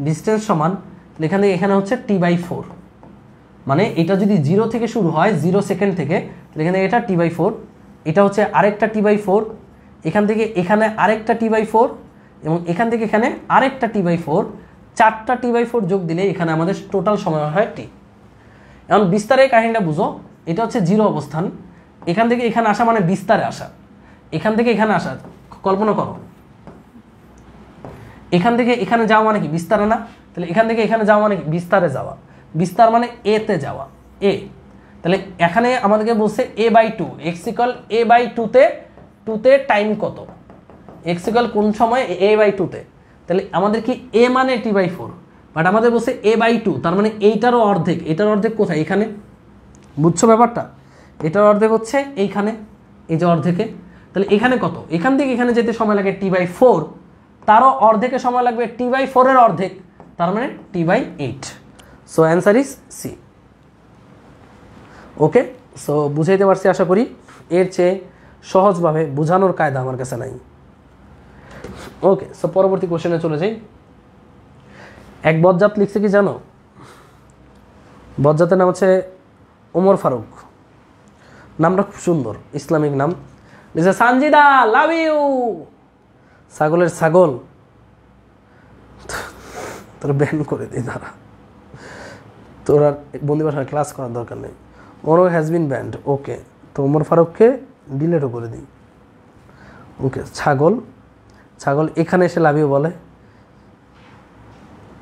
[SPEAKER 1] ডিস্টেন্স সমান তাহলে এখান থেকে এখানে হচ্ছে টি বাই ফোর মানে এটা যদি জিরো থেকে শুরু হয় জিরো সেকেন্ড থেকে তাহলে এখানে এটা টি বাই ফোর এটা হচ্ছে আরেকটা টি বাই ফোর এখান থেকে এখানে আরেকটা টি বাই ফোর এবং এখান থেকে এখানে আরেকটা টি বাই ফোর চারটা টি বাই ফোর যোগ দিলে এখানে আমাদের টোটাল সময় হয় টি এখন বিস্তারের কাহিনীটা বুঝো এটা হচ্ছে জিরো অবস্থান এখান থেকে এখানে আসা মানে বিস্তারে আসা এখান থেকে এখানে আসা কল্পনা করো এখান থেকে এখানে যাওয়া মানে কি বিস্তারে না তাহলে এখান থেকে এখানে যাওয়া মানে কি বিস্তারে যাওয়া বিস্তার মানে এতে যাওয়া এ তাহলে এখানে আমাদেরকে বলছে A by two equal A by টুতে টুতে টাইম কত এক্সিকল কোন সময় এ বাই টুতে তাহলে আমাদের কি এ মানে টি বাই ফোর বাট আমাদের বলছে এ বাই টু তার মানে এইটারও অর্ধেক এটার অর্ধেক কোথায় এখানে বুঝছো ব্যাপারটা এটার অর্ধেক হচ্ছে এইখানে এই যে অর্ধেকে তাহলে এখানে কত এখান থেকে এখানে যেতে সময় লাগে টি বাই ফোর তারও অর্ধেকে সময় লাগবে টি বাই ফোরের অর্ধেক তার মানে T by eight so answer is C okay so বুঝাইতে পারছি আশা করি এর চেয়ে সহজভাবে বোঝানোর কায়দা আমার কাছে নাই ওকে সো পরবর্তী কোশ্চেনে চলে যাই এক বজ্জাত লিখছে কি জানো বজ্জাতের নাম হচ্ছে ওমর ফারুক নামটা খুব সুন্দর ইসলামিক নাম লিখছে সানজিদা লাভ ইউ ছাগলের ছাগল তোর ব্যান করে দিই তারা তো ওরা বন্দি বাসায় ক্লাস করার দরকার নেই ওর হ্যাজ বিন ব্যান্ড ওকে তো ওমর ফারুককে ডিলেটও করে দিই ওকে ছাগল ছাগল এখানে এসে লাভিও বলে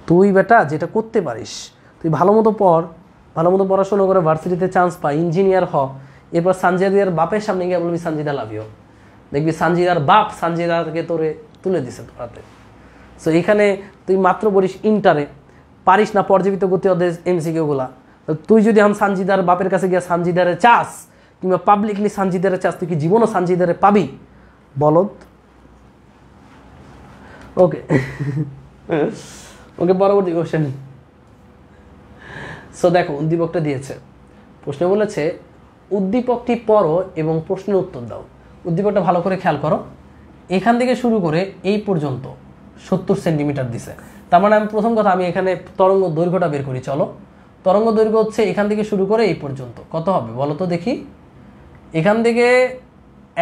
[SPEAKER 1] তুই বেটা যেটা করতে পারিস তুই ভালো মতো পড় ভালো মতো পড়াশোনা করে ভার্সিটিতে চান্স পা ইঞ্জিনিয়ার হ এরপর সানজিদার বাপের সামনে গিয়ে বলবি সানজিদা লাভিও দেখবি সানজিদার বাপ সানজিদাকে তোরে তুলে দিছে তোরাতে সো এখানে তুই মাত্র বলিস ইন্টারে পারিস না পর্যবিত করতে ওদের এমসিকিউগুলা তুই যদি আম সানজিদার বাপের কাছে গিয়ে সানজিদারে চাস কিংবা পাবলিকলি সানজিদারে চাস তুই কি জীবনও সানজিদারে পাবি বলদ ওকে ওকে পরবর্তী কোশ্চেন সো দেখো উদ্দীপকটা দিয়েছে প্রশ্ন বলেছে উদ্দীপকটি পড়ো এবং প্রশ্নের উত্তর দাও উদ্দীপকটা ভালো করে খেয়াল করো এখান থেকে শুরু করে এই পর্যন্ত সত্তর সেন্টিমিটার দিছে তার মানে আমি প্রথম কথা আমি এখানে তরঙ্গ দৈর্ঘ্যটা বের করি চলো তরঙ্গ দৈর্ঘ্য হচ্ছে এখান থেকে শুরু করে এই পর্যন্ত কত হবে বলো তো দেখি এখান থেকে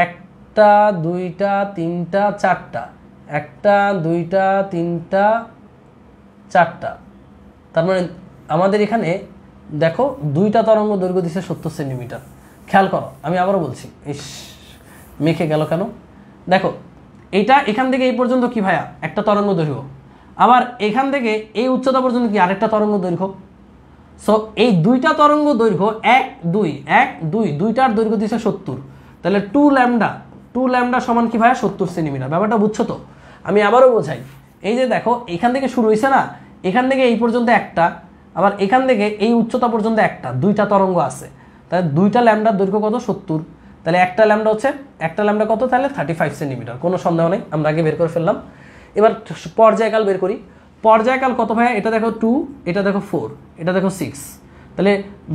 [SPEAKER 1] একটা দুইটা তিনটা চারটা একটা দুইটা তিনটা চারটা তার মানে আমাদের এখানে দেখো দুইটা তরঙ্গ দৈর্ঘ্য দিছে সত্তর সেন্টিমিটার খেয়াল করো আমি আবারও বলছি ইস মেখে গেল কেন দেখো এটা এখান থেকে এই পর্যন্ত কি ভাইয়া একটা তরঙ্গ দৈর্ঘ্য আবার এখান থেকে এই উচ্চতা পর্যন্ত কি আরেকটা তরঙ্গ দৈর্ঘ্য সো এই দুইটা তরঙ্গ দৈর্ঘ্য এক দুই এক দুই দুইটার দৈর্ঘ্য দিচ্ছে সত্তর তাহলে টু ল্যামডা টু ল্যামডা সমান কি ভাইয়া সত্তর সেন্টিমিটার ব্যাপারটা বুঝছো তো আমি আবারও বোঝাই এই যে দেখো এখান থেকে শুরু হয়েছে না এখান থেকে এই পর্যন্ত একটা আবার এখান থেকে এই উচ্চতা পর্যন্ত একটা দুইটা তরঙ্গ আছে তাহলে দুইটা ল্যামডার দৈর্ঘ্য কত সত্তর তাহলে একটা ল্যামডা হচ্ছে একটা ল্যামডা কত তাহলে থার্টি ফাইভ সেন্টিমিটার কোনো সন্দেহ নেই আমরা আগে বের করে ফেললাম এবার পর্যায়কাল বের করি পর্যায়কাল কত ভাইয়া এটা দেখো টু এটা দেখো ফোর এটা দেখো সিক্স তাহলে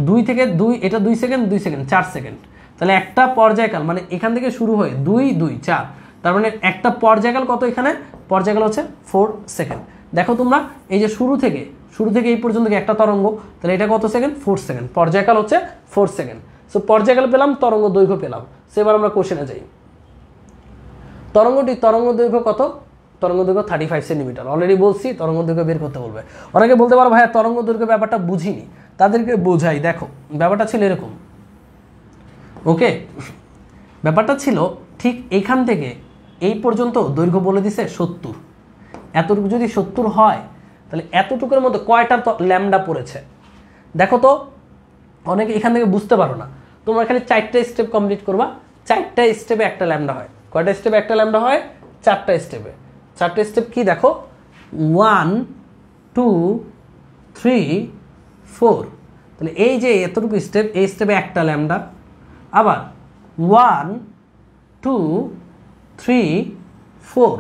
[SPEAKER 1] দুই থেকে দুই এটা দুই সেকেন্ড দুই সেকেন্ড চার সেকেন্ড তাহলে একটা পর্যায়কাল মানে এখান থেকে শুরু হয়ে দুই দুই চার তার মানে একটা পর্যায়কাল কত এখানে পর্যায়কাল হচ্ছে ফোর সেকেন্ড দেখো তোমরা এই যে শুরু থেকে শুরু থেকে এই পর্যন্ত একটা তরঙ্গ তাহলে এটা কত সেকেন্ড ফোর সেকেন্ড পর্যায়কাল হচ্ছে ফোর সেকেন্ড সো পর্যায়কাল পেলাম তরঙ্গ দৈর্ঘ্য পেলাম সেবার আমরা কোশ্চেনে যাই তরঙ্গটি তরঙ্গ দৈর্ঘ্য কত তরঙ্গ দৈর্ঘ্য থার্টি ফাইভ সেন্টিমিটার অলরেডি বলছি তরঙ্গ দৈর্ঘ্য বের করতে বলবে অনেকে বলতে পারো ভাইয়া তরঙ্গ দৈর্ঘ্য ব্যাপারটা বুঝিনি তাদেরকে বোঝাই দেখো ব্যাপারটা ছিল এরকম ওকে ব্যাপারটা ছিল ঠিক এখান থেকে এই পর্যন্ত দৈর্ঘ্য বলে দিছে সত্তর এতটুকু যদি সত্তর হয় তাহলে এতটুকুর মধ্যে কয়টা ল্যামডা পড়েছে দেখো তো অনেকে এখান থেকে বুঝতে পারো না তোমরা এখানে চারটা স্টেপ কমপ্লিট করবা চারটা স্টেপে একটা ল্যামডা হয় কয়টা স্টেপে একটা ল্যামডা হয় চারটা স্টেপে চারটা স্টেপ কি দেখো ওয়ান টু থ্রি ফোর তাহলে এই যে এতটুকু স্টেপ এই স্টেপে একটা ল্যামডা আবার ওয়ান টু থ্রি ফোর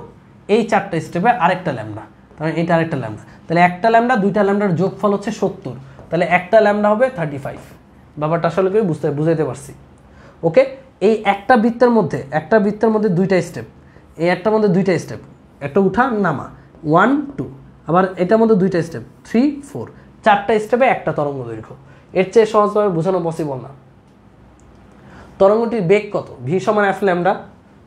[SPEAKER 1] এই চারটা স্টেপে আরেকটা ল্যামডা তাহলে এটা আরেকটা ল্যামডা তাহলে একটা ল্যামডা দুইটা ল্যামডার যোগফল হচ্ছে সত্তর তাহলে একটা ল্যামডা হবে থার্টি ফাইভ ব্যাপারটা আসলে কেউ বুঝতে বুঝাইতে পারছি ওকে এই একটা বৃত্তের মধ্যে একটা বৃত্তের মধ্যে দুইটা স্টেপ এই একটার মধ্যে দুইটা স্টেপ একটা উঠা নামা ওয়ান টু আবার এটার মধ্যে দুইটা স্টেপ থ্রি ফোর চারটা স্টেপে একটা তরঙ্গ দৈর্ঘ্য এর চেয়ে সহজভাবে বোঝানো পসিবল না তরঙ্গটির বেগ কত ভি সমান এফ ল্যামডা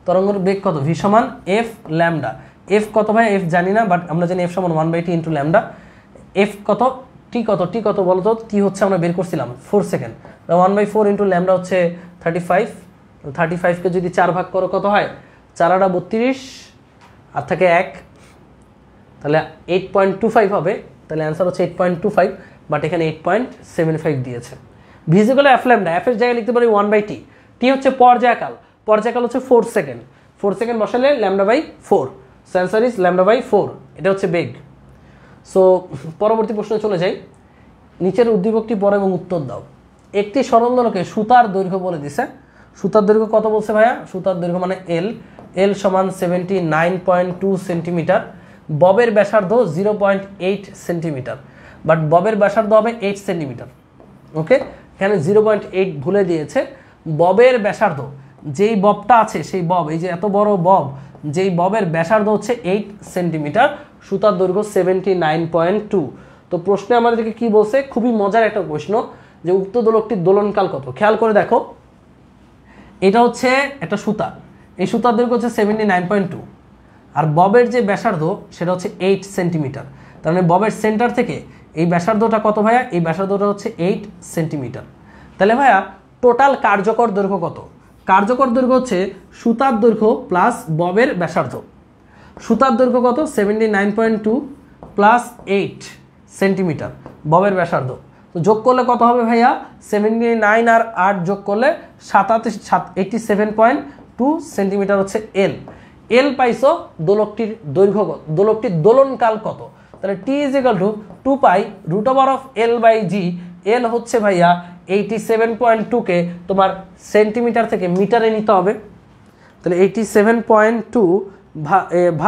[SPEAKER 1] তরঙ্গর বেগ কত ভি সমান এফ ল্যামডা এফ কত ভাই এফ জানি না বাট আমরা জানি এফ সমান one by T into lambda F কত টি কত টি কত বলো তো টি হচ্ছে আমরা বের করছিলাম four second one by four into lambda হচ্ছে থার্টি ফাইভ থার্টি ফাইভকে যদি চার ভাগ করো কত হয় চারাটা বত্রিশ আর থাকে এক তাহলে এইট পয়েন্ট টু ফাইভ হবে তাহলে অ্যান্সার হচ্ছে eight point two five but এখানে এইট পয়েন্ট সেভেন ফাইভ দিয়েছে ভিজিক্যাল অ্যাফ ল্যামডা এফের জায়গায় লিখতে পারি ওয়ান বাই টি টি হচ্ছে পর্যায়কাল পর্যায়কাল হচ্ছে ফোর সেকেন্ড ফোর সেকেন্ড বসালে lambda by four so answer is lambda by four এটা হচ্ছে বেগ সো পরবর্তী প্রশ্নে চলে যাই নিচের উদ্দীপকটি পরে এবং উত্তর দাও একটি সরলদলকে সুতার দৈর্ঘ্য বলে দিছে সুতার দৈর্ঘ্য কত বলছে ভাইয়া সুতার দৈর্ঘ্য মানে এল এল সমান seventy nine point two centimetre ববের ব্যাসার্ধ zero point eight centimetre but ববের ব্যাসার্ধ হবে এইট সেন্টিমিটার ওকে এখানে জিরো পয়েন্ট এইট ভুলে দিয়েছে ববের ব্যাসার্ধ যেই ববটা আছে সেই বব এই যে এত বড় বব যেই ববের ব্যাসার্ধ হচ্ছে এইট সেন্টিমিটার সুতার দৈর্ঘ্য সেভেন্টি নাইন পয়েন্ট টু তো প্রশ্নে আমাদেরকে কি বলছে খুবই মজার একটা প্রশ্ন যে উক্ত দোলকটির দোলনকাল কত খেয়াল করে দেখো এটা হচ্ছে একটা সুতা এই সুতার দৈর্ঘ্য হচ্ছে সেভেন্টি নাইন পয়েন্ট টু আর ববের যে ব্যাসার্ধ সেটা হচ্ছে এইট সেন্টিমিটার তার মানে ববের সেন্টার থেকে এই ব্যাসার্ধটা কত ভাইয়া এই ব্যাসার্ধটা হচ্ছে এইট সেন্টিমিটার তাহলে ভাইয়া টোটাল কার্যকর দৈর্ঘ্য কত কার্যকর দৈর্ঘ্য হচ্ছে সুতার দৈর্ঘ্য প্লাস ববের ব্যাসার্ধ সুতার দৈর্ঘ্য কত seventy nine point two plus eight centimetre ববের ব্যাসার্ধ তো যোগ করলে কত হবে ভাইয়া সেভেন্টি নাইন আর আট যোগ করলে সাতাত্রিশ সাত eighty seven point two centimetre হচ্ছে এল এল পাইছ দোলকটির দৈর্ঘ্য দোলকটির দোলনকাল কত তাহলে T is equal to two pi root over of L by G L হচ্ছে ভাইয়া এইটি সেভেন পয়েন্ট টুকে তোমার সেন্টিমিটার থেকে মিটারে নিতে হবে তাহলে এইটি সেভেন পয়েন্ট টু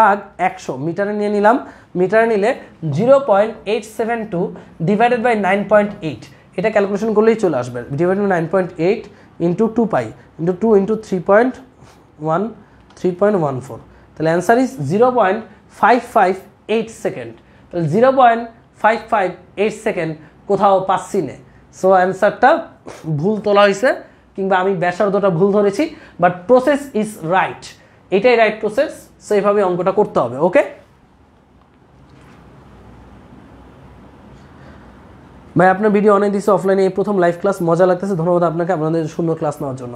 [SPEAKER 1] ভাগ একশো মিটারে নিয়ে নিলাম মিটারে নিলে zero point eight seven two divided by nine point eight এটা ক্যালকুলেশন করলেই চলে আসবে divide by nine point eight into two pi into two into three point one three point one four তাহলে answer is zero point five five eight second তাহলে zero point five five eight second কোথাও পাচ্ছি নে so অ্যান্সারটা ভুল তোলা হয়েছে কিংবা আমি ব্যাসার্ধটা ভুল ধরেছি বাট প্রসেস ইজ রাইট এটাই রাইট প্রসেস সো অঙ্কটা করতে হবে ওকে ভাই আপনার ভিডিও অনেক দিচ্ছে অফলাইনে এই প্রথম লাইভ ক্লাস মজা লাগতেছে ধন্যবাদ আপনাকে আপনাদের সুন্দর ক্লাস নেওয়ার জন্য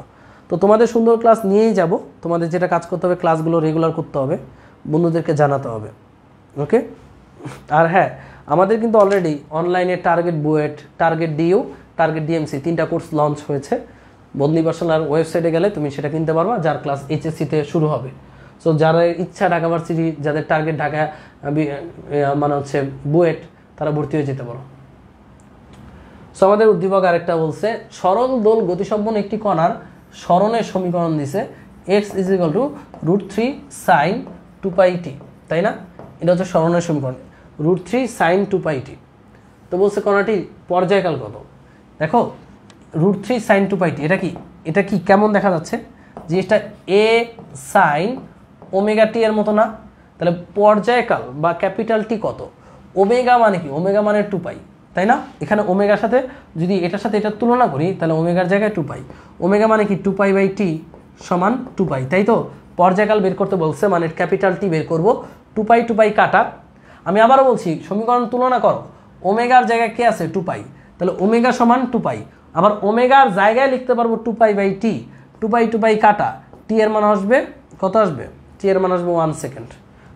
[SPEAKER 1] তো তোমাদের সুন্দর ক্লাস নিয়েই যাব তোমাদের যেটা কাজ করতে হবে ক্লাসগুলো রেগুলার করতে হবে বন্ধুদেরকে জানাতে হবে ওকে আর হ্যাঁ আমাদের কিন্তু অলরেডি অনলাইনে target BUET target DU target DMC তিনটা কোর্স লঞ্চ হয়েছে বন্দি আর ওয়েবসাইটে গেলে তুমি সেটা কিনতে পারবা যার ক্লাস এইচএসসিতে শুরু হবে সো যারা ইচ্ছা ঢাকা ভার্সিটি যাদের টার্গেট ঢাকা মানে হচ্ছে বুয়েট তারা ভর্তি হয়ে যেতে পারো সো আমাদের উদ্দীপক আরেকটা বলছে সরল দোল গতিসম্পন্ন একটি কণার স্মরণের সমীকরণ দিছে X is equal to root three sine two pi T তাই না এটা হচ্ছে স্মরণের সমীকরণ root three sine two pi T তো বলছে কণাটি পর্যায়কাল কত দেখো root three sine two pi T এটা কি এটা কি কেমন দেখা যাচ্ছে যে এটা এ সাইন ওমেগা টি এর মতো না তাহলে পর্যায়কাল বা ক্যাপিটাল টি কত ওমেগা মানে কি ওমেগা মানে টু পাই তাই না এখানে ওমেগার সাথে যদি এটার সাথে এটার তুলনা করি তাহলে ওমেগার জায়গায় টু পাই ওমেগা মানে কি টু পাই বাই টি সমান টু পাই তাই তো পর্যায়কাল বের করতে বলছে মানে ক্যাপিটাল টি বের করব টু পাই টু পাই কাটা আমি আবারও বলছি সমীকরণ তুলনা করো ওমেগার জায়গায় কে আছে টু পাই তাহলে ওমেগা সমান টু পাই আবার ওমেগার জায়গায় লিখতে পারবো two pi by T two pi two pi কাটা টি এর মানে আসবে কত আসবে টি এর মান আসবে one second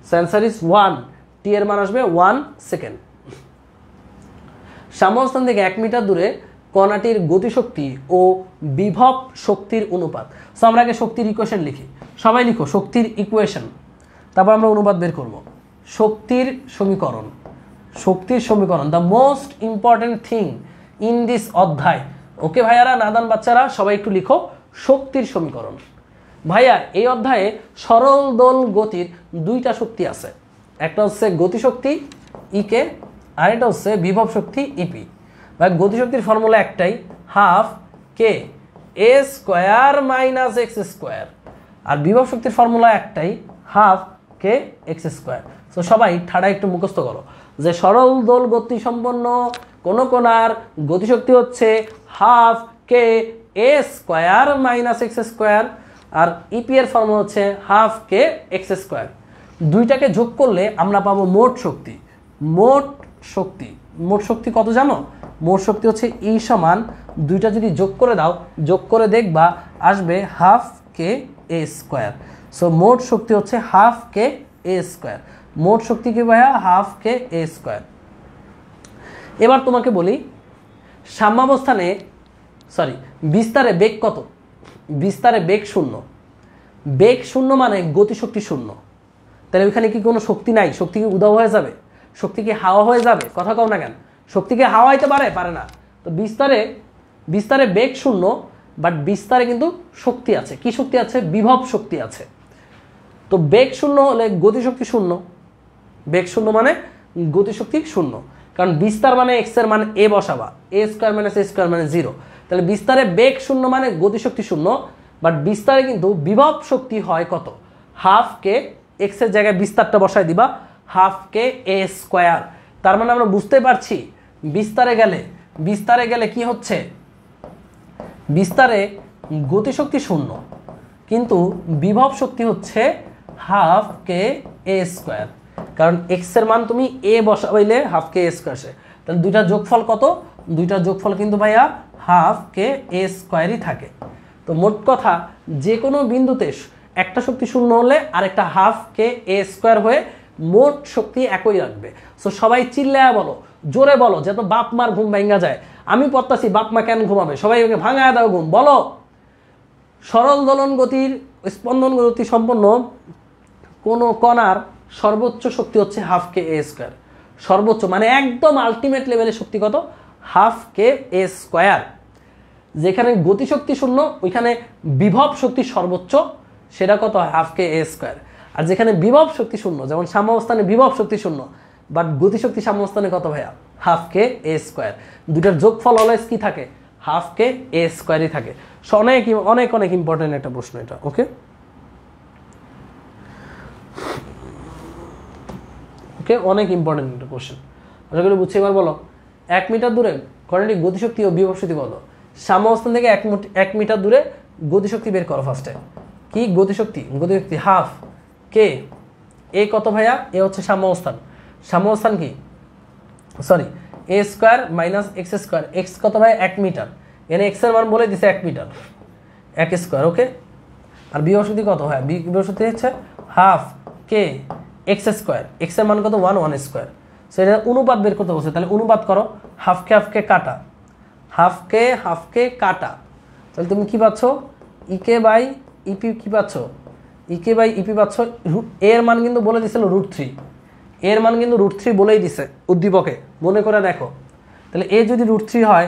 [SPEAKER 1] so answer is one T এর মান আসবে ওয়ান সেকেন্ড সাম্যস্থান থেকে এক মিটার দূরে কণাটির গতিশক্তি ও বিভব শক্তির অনুপাত সো আমরা আগে শক্তির ইকুয়েশন লিখি সবাই লিখো শক্তির ইকুয়েশন তারপর আমরা অনুপাত বের করব শক্তির সমীকরণ শক্তির সমীকরণ the most important thing in this অধ্যায় ওকে ভাইয়ারা নাদান বাচ্চারা সবাই একটু লিখো শক্তির সমীকরণ ভাইয়া এই অধ্যায়ে সরল দোল গতির দুইটা শক্তি আছে একটা হচ্ছে গতিশক্তি ইকে আর এটা হচ্ছে বিভব শক্তি ইপি ভাই গতিশক্তির ফর্মুলা একটাই হাফ কে এ স্কোয়ার মাইনাস এক্স স্কোয়ার আর বিভব শক্তির ফর্মুলা একটাই হাফ কে এক্স স্কোয়ার তো সবাই ঠাড়া একটু মুখস্থ করো যে সরল দোল গতি সম্পন্ন কোন কোনার গতিশক্তি হচ্ছে হাফ কে এ স্কোয়ার মাইনাস এক্স স্কোয়ার আর e এর ফর্মুলা হচ্ছে হাফ কে এক্স স্কোয়ার দুইটাকে যোগ করলে আমরা পাবো মোট শক্তি মোট শক্তি মোট শক্তি কত জানো মোট শক্তি হচ্ছে ই e সমান দুইটা যদি যোগ করে দাও যোগ করে দেখবা আসবে হাফ কে এ স্কোয়ার সো মোট শক্তি হচ্ছে হাফ কে এ স্কোয়ার মোট শক্তি কি ভাইয়া হাফ কে এ স্কোয়ার এবার তোমাকে বলি সাম্যাবস্থানে সরি বিস্তারে বেগ কত বিস্তারে বেগ শূন্য বেগ শূন্য মানে গতিশক্তি শূন্য তাহলে ওইখানে কি কোনো শক্তি নাই শক্তি কি উদাহ হয়ে যাবে শক্তি কি হাওয়া হয়ে যাবে কথা কও না কেন শক্তি কি হাওয়া হইতে পারে পারে না তো বিস্তারে বিস্তারে বেগ শূন্য বাট বিস্তারে কিন্তু শক্তি আছে কি শক্তি আছে বিভব শক্তি আছে তো বেগ শূন্য হলে গতিশক্তি শূন্য বেগ শূন্য মানে গতিশক্তি শূন্য কারণ বিস্তার মানে এক্সের মানে এ বসাবা A square minus A square মানে জিরো তাহলে বিস্তারে বেগ শূন্য মানে গতিশক্তি শূন্য বাট বিস্তারে কিন্তু বিভব শক্তি হয় কত হাফ কে এক্সের জায়গায় বিস্তারটা বসায় দিবা হাফ কে এ স্কোয়ার তার মানে আমরা বুঝতে পারছি বিস্তারে গেলে বিস্তারে গেলে কি হচ্ছে বিস্তারে গতিশক্তি শূন্য কিন্তু বিভব শক্তি হচ্ছে হাফ কে এ স্কোয়ার কারণ এক্সের মান তুমি এ বসাইলে হাফ কে এ স্কোয়ার সে তাহলে দুইটা যোগফল কত দুইটা যোগফল কিন্তু ভাইয়া হাফ কে এ স্কোয়ারই থাকে তো মোট কথা যে কোনো বিন্দুতে একটা শক্তি শূন্য হলে আরেকটা হাফ কে এ স্কোয়ার হয়ে মোট শক্তি একই রাখবে সো সবাই চিল্লায়া বলো জোরে বলো যেন বাপ মার ঘুম ভেঙা যায় আমি পড়তাছি বাপমা কেন ঘুমাবে সবাই ওকে ভাঙায় দাও ঘুম বলো সরল দলন গতির স্পন্দন গতি সম্পন্ন কোনো কণার সর্বোচ্চ শক্তি হচ্ছে হাফ কে এ স্কোয়ার সর্বোচ্চ মানে একদম আলটিমেট লেভেলের শক্তি কত হাফ কে এ স্কোয়ার যেখানে গতিশক্তি শূন্য ওইখানে বিভব শক্তি সর্বোচ্চ সেটা কত হয় হাফ কে এ স্কোয়ার আর যেখানে বিভব শক্তি শূন্য যেমন সাম্যাবস্থানে বিভব শক্তি শূন্য বাট গতিশক্তি সাম্যাবস্থানে কত ভাইয়া হাফ কে এ স্কোয়ার দুটার যোগফল অলওয়েজ কি থাকে হাফ কে এ স্কোয়ারই থাকে অনেক অনেক অনেক ইম্পর্টেন্ট একটা প্রশ্ন এটা ওকে ওকে অনেক ইম্পর্টেন্ট একটা কোশ্চেন আশা করি বুঝছি এবার বলো এক মিটার দূরে ঘটনাটি গতিশক্তি ও বিভবশক্তি কত সাম্য অবস্থান থেকে এক এক মিটার দূরে গতিশক্তি বের করো ফার্স্টে কি গতিশক্তি গতিশক্তি হাফ কে এ কত ভাইয়া এ হচ্ছে সাম্য অবস্থান সাম্য অবস্থান কি sorry A square minus x square X কত ভাই এক মিটার এখানে এক্সের মান বলে দিছে এক মিটার এক স্কোয়ার ওকে আর বৃহস্পতি কত হয় বৃহস্পতি হচ্ছে হাফ কে এক্স স্কোয়ার এক্সের মান কত ওয়ান ওয়ান স্কোয়ার সেটা অনুবাদ বের করতে বলছে তাহলে অনুবাদ করো হাফকে হাফকে কাটা হাফকে হাফকে কাটা তাহলে তুমি কি পাচ্ছ ইকে বাই ইপি কি পাচ্ছ ইকে বাই ইপি পাচ্ছ এর মান কিন্তু বলে দিছিল রুট থ্রি এর মান কিন্তু রুট থ্রি বলেই দিছে উদ্দীপকে মনে করে দেখো তাহলে এ যদি রুট থ্রি হয়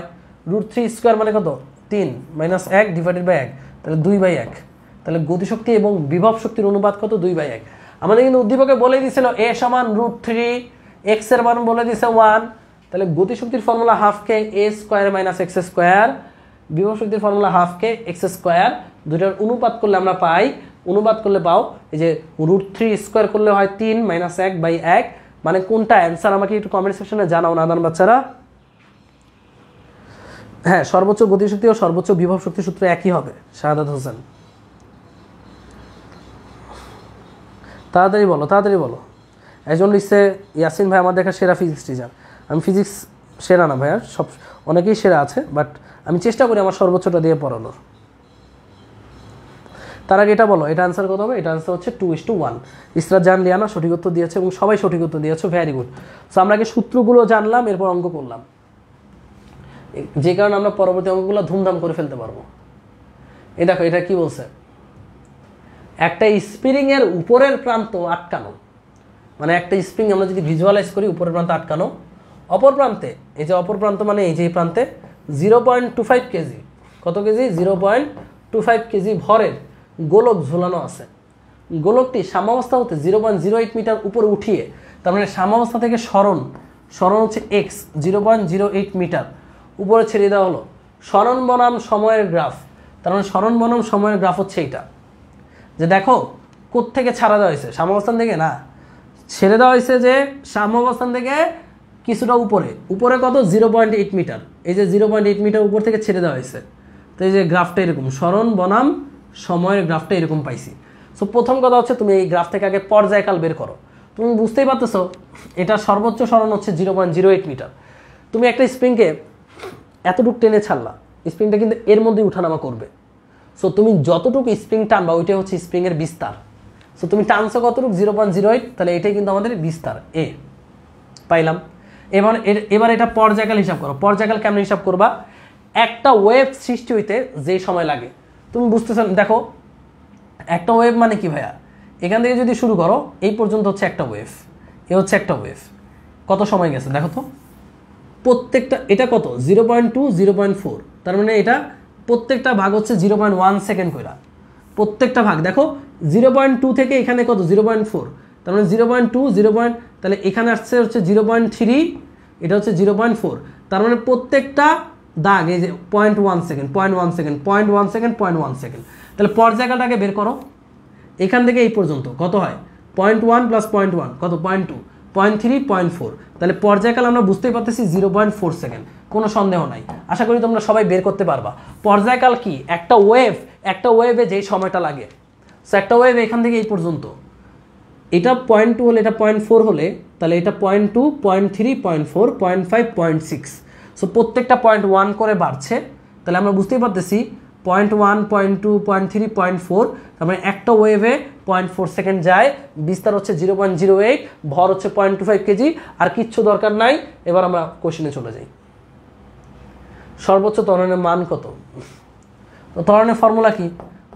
[SPEAKER 1] রুট থ্রি স্কোয়ার মানে কত তিন মাইনাস এক ডিভাইডেড বাই এক তাহলে দুই বাই এক তাহলে গতিশক্তি এবং বিভব শক্তির অনুপাত কত দুই বাই এক আমাদের কিন্তু উদ্দীপকে বলেই দিছিল এ সমান রুট থ্রি এক্সের মান বলে দিছে ওয়ান তাহলে গতিশক্তির ফর্মুলা হাফ কে এ স্কোয়ার মাইনাস এক্স স্কোয়ার বিভব শক্তির ফর্মুলা হাফ কে এক্স স্কোয়ার দুটার অনুপাত করলে আমরা পাই অনুবাদ করলে পাও এই যে রুট থ্রি স্কোয়ার করলে হয় তিন মাইনাস এক বাই এক মানে কোনটা অ্যান্সার আমাকে একটু কমেন্ট সেকশনে জানাও নাদান বাচ্চারা হ্যাঁ সর্বোচ্চ গতিশক্তি ও সর্বোচ্চ বিভব শক্তি সূত্র একই হবে শাহাদাত হোসেন তাড়াতাড়ি বলো তাড়াতাড়ি বলো একজন লিখছে ইয়াসিন ভাই আমার দেখা সেরা ফিজিক্স টিচার আমি ফিজিক্স সেরা না ভাইয়া সব অনেকেই সেরা আছে বাট আমি চেষ্টা করি আমার সর্বোচ্চটা দিয়ে পড়ানোর তার আগে এটা বলো এটা আনসার কত হবে এটা আনসার হচ্ছে two is two one Israt Jan Liana সঠিক উত্তর দিয়েছে এবং সবাই সঠিক উত্তর দিয়েছে ভ্যারি গুড সো আমরা আগে সূত্রগুলো জানলাম এরপর অঙ্ক করলাম যে কারণে আমরা পরবর্তী অঙ্কগুলো ধুমধাম করে ফেলতে পারবো এই দেখো এটা কি বলছে একটা এর উপরের প্রান্ত আটকানো মানে একটা স্প্রিং আমরা যদি ভিজুয়ালাইজ করি উপরের প্রান্তে আটকানো অপর প্রান্তে এই যে অপর প্রান্ত মানে এই যে এই প্রান্তে zero point two five KG কত KG zero point two five KG ভরের গোলক ঝুলানো আছে গোলকটি সাম্যাবস্থা হতে zero point zero eight metre উপরে উঠিয়ে তার মানে সাম্যাবস্থা থেকে স্মরণ স্মরণ হচ্ছে X zero point zero eight metre উপরে ছেড়ে দেওয়া হলো স্মরণ বনাম সময়ের গ্রাফ তার মানে স্মরণ বনাম সময়ের গ্রাফ হচ্ছে এইটা যে দেখো কোত্থেকে ছাড়া দেওয়া হয়েছে সাম্যাবস্থান থেকে না ছেড়ে দেওয়া হয়েছে যে সাম্য অবস্থান থেকে কিছুটা উপরে উপরে কত জিরো পয়েন্ট এইট মিটার এই যে জিরো পয়েন্ট এইট মিটার উপর থেকে ছেড়ে দেওয়া হয়েছে তো এই যে গ্রাফটা এরকম স্মরণ বনাম সময়ের গ্রাফটা এরকম পাইছি সো প্রথম কথা হচ্ছে তুমি এই গ্রাফ থেকে আগে পর্যায়কাল বের করো তুমি বুঝতেই পারতেছো এটা সর্বোচ্চ স্মরণ হচ্ছে zero point zero eight metre তুমি একটা স্প্রিংকে এতটুকু টেনে ছাড়লা স্প্রিংটা কিন্তু এর মধ্যেই উঠানামা করবে সো তুমি যতটুকু স্প্রিং টানবা ওইটা হচ্ছে স্প্রিংয়ের বিস্তার সো তুমি টানছো কতটুক জিরো পয়েন্ট জিরো এইট তাহলে এটাই কিন্তু আমাদের বিস্তার এ পাইলাম এবার এবার এটা পর্যায়কাল হিসাব করো পর্যায়কাল কেমন হিসাব করবা একটা ওয়েব সৃষ্টি হইতে যে সময় লাগে তুমি বুঝতেছ দেখো একটা ওয়েব মানে কি ভাইয়া এখান থেকে যদি শুরু করো এই পর্যন্ত হচ্ছে একটা ওয়েভ এ হচ্ছে একটা ওয়েভ কত সময় গেছে দেখো তো প্রত্যেকটা এটা কত zero point two zero point four তার মানে এটা প্রত্যেকটা ভাগ হচ্ছে জিরো পয়েন্ট ওয়ান সেকেন্ড কইরা প্রত্যেকটা ভাগ দেখো জিরো পয়েন্ট টু থেকে এখানে কত জিরো পয়েন্ট ফোর তার মানে zero point two zero point তাহলে এখানে আসছে হচ্ছে জিরো পয়েন্ট থ্রি এটা হচ্ছে জিরো পয়েন্ট ফোর তার মানে প্রত্যেকটা দাগ এই যে point one second point one second point one second point one second তাহলে পর্যায়কাটাকে বের করো এখান থেকে এই পর্যন্ত কত হয় point one plus point one কত point two point three point four তাহলে পর্যায়কাল আমরা বুঝতেই পারতেছি জিরো পয়েন্ট ফোর সেকেন্ড কোনো সন্দেহ নাই আশা করি তোমরা সবাই বের করতে পারবা পর্যায়কাল কি একটা ওয়েভ একটা ওয়েভে যেই সময়টা লাগে সো একটা ওয়েভ এখান থেকে এই পর্যন্ত এটা পয়েন্ট টু হলে এটা পয়েন্ট ফোর হলে তাহলে এটা point two point three point four point five point six so প্রত্যেকটা পয়েন্ট ওয়ান করে বাড়ছে তাহলে আমরা বুঝতেই পারতেছি point one point two point three point four তার মানে একটা ওয়েভে পয়েন্ট ফোর সেকেন্ড যায় বিস্তার হচ্ছে জিরো পয়েন্ট জিরো এইট ভর হচ্ছে পয়েন্ট টু ফাইভ কেজি আর কিচ্ছু দরকার নাই এবার আমরা কোশ্চেনে চলে যাই সর্বোচ্চ তরণের মান কত তো ত্বরণের ফর্মুলা কি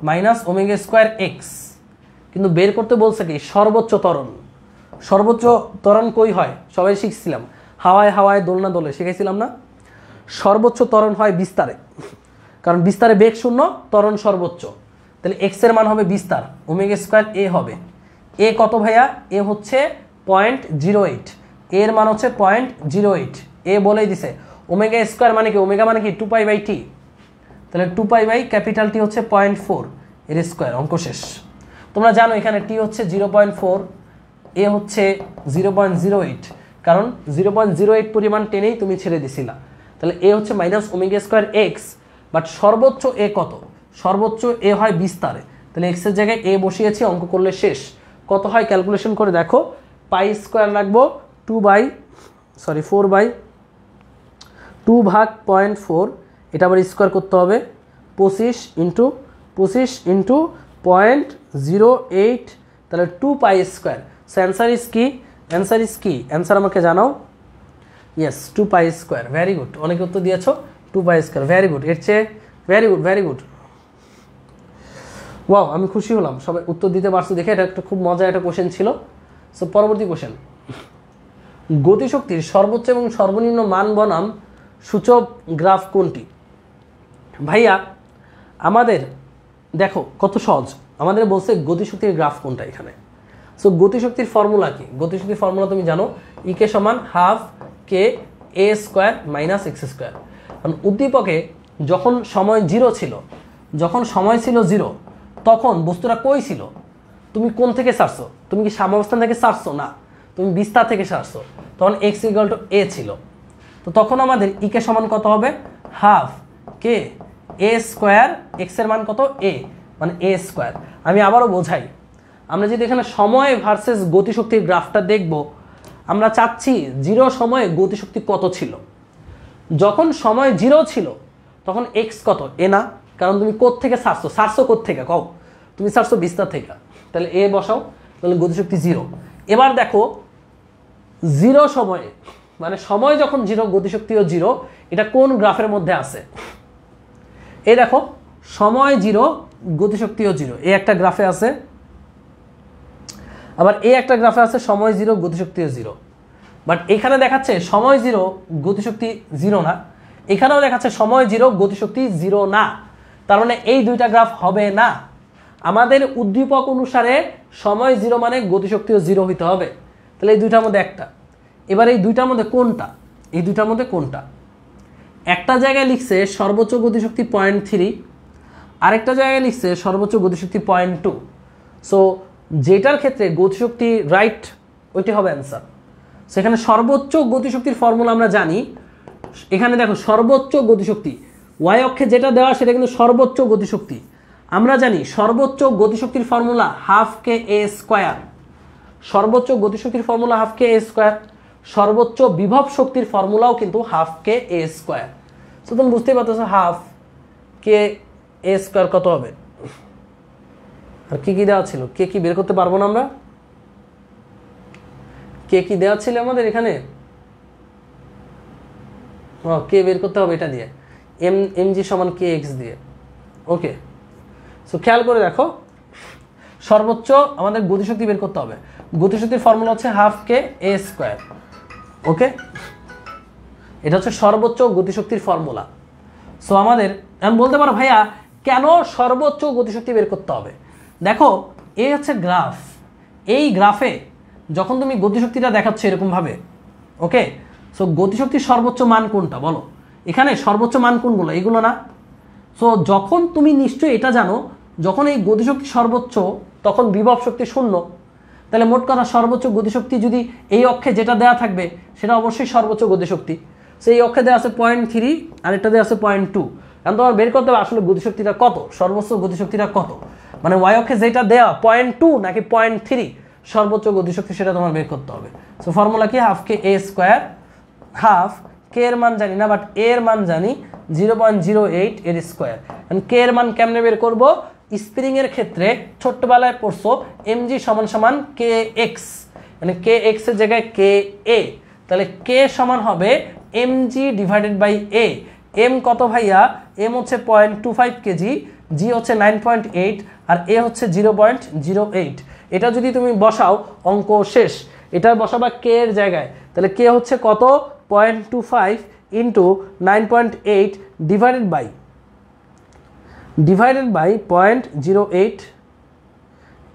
[SPEAKER 1] মাইনাস ওমেগা স্কোয়ার এক্স কিন্তু বের করতে বলছে কি সর্বোচ্চ তরণ সর্বোচ্চ ত্বরণ কই হয় সবাই শিখছিলাম হাওয়ায় হাওয়ায় দোলনা দোলে শিখেছিলাম না সর্বোচ্চ ত্বরণ হয় বিস্তারে কারণ বিস্তারে বেগ শূন্য তরণ সর্বোচ্চ তাহলে এক্সের মান হবে বিস্তার ওমেগা স্কোয়ার এ হবে এ কত ভাইয়া এ হচ্ছে পয়েন্ট জিরো এইট এর মান হচ্ছে পয়েন্ট জিরো এইট এ বলেই দিছে ওমেগা স্কোয়ার মানে কি ওমেগা মানে কি টু পাই বাই টি তাহলে two pi by capital T হচ্ছে পয়েন্ট ফোর এর স্কোয়ার অঙ্ক শেষ তোমরা জানো এখানে টি হচ্ছে জিরো পয়েন্ট ফোর এ হচ্ছে জিরো পয়েন্ট জিরো এইট কারণ জিরো পয়েন্ট জিরো এইট পরিমাণ টেনেই তুমি ছেড়ে দিছিলা তাহলে এ হচ্ছে minus omega square X but সর্বোচ্চ এ কত সর্বোচ্চ এ হয় বিস্তারে তাহলে এক্সের জায়গায় এ বসিয়েছি অঙ্ক করলে শেষ কত হয় ক্যালকুলেশন করে দেখো পাই স্কোয়ার লাগবো two by sorry four by two ভাগ পয়েন্ট ফোর এটা আবার স্কোয়ার করতে হবে পঁচিশ ইন্টু পঁচিশ ইন্টু পয়েন্ট জিরো এইট তাহলে two pi square so answer is কি অ্যান্সার ইস কি অ্যান্সার আমাকে জানাও yes two pi square very good অনেক উত্তর দিয়েছো two pi square very good এর চেয়ে very good very good wow আমি খুশি হলাম সবাই উত্তর দিতে পারছো দেখে এটা একটা খুব মজার একটা কোশ্চেন ছিল সো পরবর্তী কোশ্চেন গতিশক্তির সর্বোচ্চ এবং সর্বনিম্ন মান বনাম সূচক গ্রাফ কোনটি ভাইয়া আমাদের দেখো কত সহজ আমাদের বলছে গতিশক্তির গ্রাফ কোনটা এখানে সো গতিশক্তির ফর্মুলা কি গতিশক্তির ফর্মুলা তুমি জানো ইকে e সমান হাফ কে এ স্কোয়ার মাইনাস এক্স স্কোয়ার কারণ উদ্দীপকে যখন সময় জিরো ছিল যখন সময় ছিল জিরো তখন বস্তুটা কই ছিল তুমি কোন থেকে সারছো তুমি কি সাম্যাবস্থান থেকে সারছো না তুমি বিস্তার থেকে সারছো তখন এক্স ইকাল টু এ ছিল তো তখন আমাদের ইকে e সমান কত হবে হাফ কে এ স্কোয়ার এক্সের মান কত এ মানে এ স্কোয়ার আমি আবারও বোঝাই আমরা যদি এখানে সময় ভার্সেস গতিশক্তির গ্রাফটা দেখব আমরা চাচ্ছি জিরো সময়ে গতিশক্তি কত ছিল যখন সময় জিরো ছিল তখন এক্স কত এ না কারণ তুমি থেকে সারছো সারছো থেকে কও তুমি সারছো বিস্তার থেকে তাহলে এ বসাও তাহলে গতিশক্তি জিরো এবার দেখো জিরো সময়ে মানে সময় যখন জিরো গতিশক্তিও জিরো এটা কোন গ্রাফের মধ্যে আছে এই দেখো সময় জিরো গতিশক্তিও জিরো এই একটা গ্রাফে আছে আবার এই একটা গ্রাফে আছে সময় জিরো গতিশক্তিও জিরো বাট এখানে দেখাচ্ছে সময় জিরো গতিশক্তি জিরো না এখানেও দেখাচ্ছে সময় জিরো গতিশক্তি জিরো না তার মানে এই দুইটা গ্রাফ হবে না আমাদের উদ্দীপক অনুসারে সময় জিরো মানে গতিশক্তিও জিরো হইতে হবে তাহলে এই দুইটার মধ্যে একটা এবার এই দুইটার মধ্যে কোনটা এই দুইটার মধ্যে কোনটা একটা জায়গায় লিখছে সর্বোচ্চ গতিশক্তি পয়েন্ট থ্রি আরেকটা জায়গায় লিখছে সর্বোচ্চ গতিশক্তি পয়েন্ট টু সো যেটার ক্ষেত্রে গতিশক্তি রাইট ওইটি হবে অ্যান্সার সেখানে সর্বোচ্চ গতিশক্তির ফর্মুলা আমরা জানি এখানে দেখো সর্বোচ্চ গতিশক্তি ওয়াই অক্ষে যেটা দেওয়া সেটা কিন্তু সর্বোচ্চ গতিশক্তি আমরা জানি সর্বোচ্চ গতিশক্তির ফর্মুলা হাফ কে এ স্কোয়ার সর্বোচ্চ গতিশক্তির ফর্মুলা হাফ কে এ স্কোয়ার সর্বোচ্চ বিভব শক্তির ফর্মুলাও কিন্তু হাফ কে এ স্কোয়ার সো তুমি বুঝতেই পারতেছো হাফ কে এ স্কোয়ার কত হবে আর কি কি দেওয়া ছিল কে কি বের করতে পারবো না আমরা কে কি দেওয়া ছিল আমাদের এখানে কে বের করতে হবে এটা দিয়ে এম এম জি সমান কে এক্স দিয়ে ওকে সো খেয়াল করে দেখো সর্বোচ্চ আমাদের গতিশক্তি বের করতে হবে গতিশক্তির ফর্মুলা হচ্ছে হাফ কে এ স্কোয়ার ওকে এটা হচ্ছে সর্বোচ্চ গতিশক্তির ফর্মুলা সো আমাদের আমি বলতে পারো ভাইয়া কেন সর্বোচ্চ গতিশক্তি বের করতে হবে দেখো এই হচ্ছে গ্রাফ এই গ্রাফে যখন তুমি গতিশক্তিটা দেখাচ্ছ এরকমভাবে ওকে সো গতিশক্তির সর্বোচ্চ মান কোনটা বলো এখানে সর্বোচ্চ মান কোনগুলো এগুলো না সো যখন তুমি নিশ্চয়ই এটা জানো যখন এই গতিশক্তি সর্বোচ্চ তখন বিভব শক্তি শূন্য তাহলে মোট কথা সর্বোচ্চ গতিশক্তি যদি এই অক্ষে যেটা দেয়া থাকবে সেটা অবশ্যই সর্বোচ্চ গতিশক্তি সো এই অক্ষে দেওয়া আছে পয়েন্ট থ্রি আর এটা দেওয়া আছে পয়েন্ট টু কারণ তোমার বের করতে হবে আসলে গতিশক্তিটা কত সর্বোচ্চ গতিশক্তিটা কত মানে ওয়াই অক্ষে যেটা দেওয়া পয়েন্ট টু নাকি পয়েন্ট থ্রি সর্বোচ্চ গতিশক্তি সেটা তোমার বের করতে হবে সো ফর্মুলা কি হাফ কে এ স্কোয়ার হাফ কে এর মান জানি না বাট এর মান জানি জিরো পয়েন্ট জিরো এইট এর স্কোয়ার কে এর মান কেমনে বের করবো স্প্রিংয়ের ক্ষেত্রে ছোট্টবেলায় পড়ছো এমজি সমান সমান কে এক্স মানে কে এক্সের জায়গায় কে এ তাহলে কে সমান হবে MG divided by A M কত ভাইয়া এম হচ্ছে point two five KG G হচ্ছে নাইন পয়েন্ট এইট আর এ হচ্ছে জিরো পয়েন্ট জিরো এইট এটা যদি তুমি বসাও অঙ্ক শেষ এটা বসাবা কে এর জায়গায় তাহলে কে হচ্ছে কত point two five into nine point eight divided by divided by point zero eight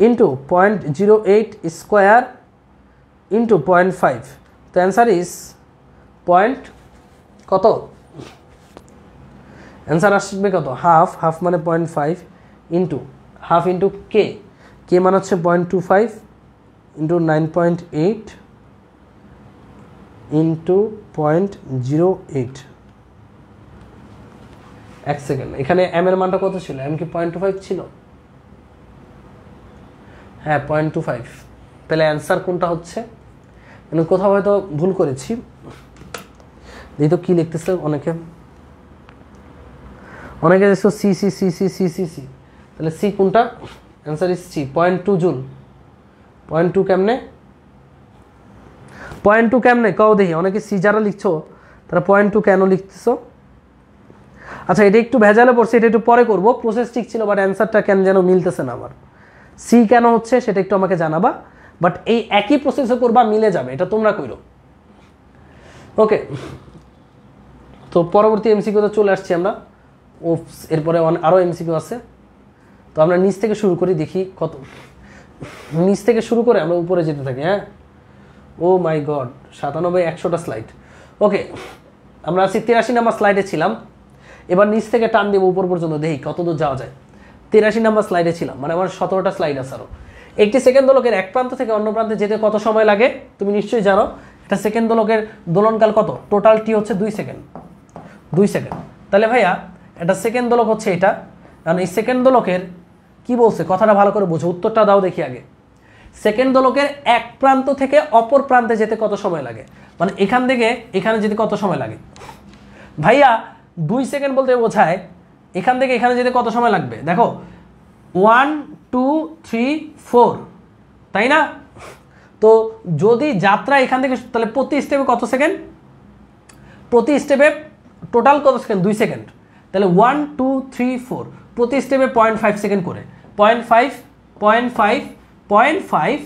[SPEAKER 1] into point zero eight square into point five তো অ্যান্সার ইজ পয়েন্ট কত অ্যান্সার আসবে কত হাফ হাফ মানে point five into half into k k মানে হচ্ছে point two five into nine point eight into point zero eight এক second এখানে m এর মানটা কত ছিল এম কি পয়েন্ট টু ফাইভ ছিল হ্যাঁ পয়েন্ট টু ফাইভ তাহলে অ্যান্সার কোনটা হচ্ছে মানে কোথাও হয়তো ভুল করেছি এই তো কী লিখতেছে অনেকে অনেকে দেখছো C C C C C C C তাহলে সি কোনটা answer is C point two joule point two কেমনে পয়েন্ট টু কেমনে কও দেখি অনেকে সি যারা লিখছো তারা পয়েন্ট টু কেন লিখতেছো আচ্ছা এটা একটু ভেজালে পড়ছে এটা একটু পরে করবো প্রসেস ঠিক ছিল বাট অ্যান্সারটা কেন যেন মিলতেছে না আমার সি কেন হচ্ছে সেটা একটু আমাকে জানাবা বাট এই একই প্রসেসে করবা মিলে যাবে এটা তোমরা করো ওকে তো পরবর্তী কিউতে চলে আসছি আমরা ও এরপরে আরও কিউ আছে তো আমরা নিচ থেকে শুরু করি দেখি কত নিচ থেকে শুরু করে আমরা উপরে যেতে থাকি হ্যাঁ ও মাই গড সাতানব্বই একশোটা স্লাইড ওকে আমরা আছি তিরাশি নাম্বার স্লাইডে ছিলাম এবার নিচ থেকে টান দেবো উপর পর্যন্ত দেখি কতদূর যাওয়া যায় তিরাশি নাম্বার স্লাইডে ছিলাম মানে আমার সতেরোটা স্লাইড আছে আরও একটি সেকেন্ড দোলকের এক প্রান্ত থেকে অন্য প্রান্তে যেতে কত সময় লাগে তুমি নিশ্চয়ই জানো একটা সেকেন্ড দোলকের দোলনকাল কত টোটালটি হচ্ছে দুই সেকেন্ড দুই সেকেন্ড তাহলে ভাইয়া একটা সেকেন্ড দোলক হচ্ছে এটা কারণ এই সেকেন্ড দোলকের কি বলছে কথাটা ভালো করে বোঝো উত্তরটা দাও দেখি আগে সেকেন্ড দোলকের এক প্রান্ত থেকে অপর প্রান্তে যেতে কত সময় লাগে মানে এখান থেকে এখানে যেতে কত সময় লাগে ভাইয়া দুই সেকেন্ড বলতে বোঝায় এখান থেকে এখানে যেতে কত সময় লাগবে দেখো ওয়ান টু থ্রি ফোর তাই না তো যদি যাত্রা এখান থেকে তাহলে প্রতি স্টেপে কত সেকেন্ড প্রতি স্টেপে টোটাল কত সেকেন্ড দুই সেকেন্ড তাহলে ওয়ান টু থ্রি ফোর প্রতি স্টেপে পয়েন্ট ফাইভ সেকেন্ড করে point five point five point five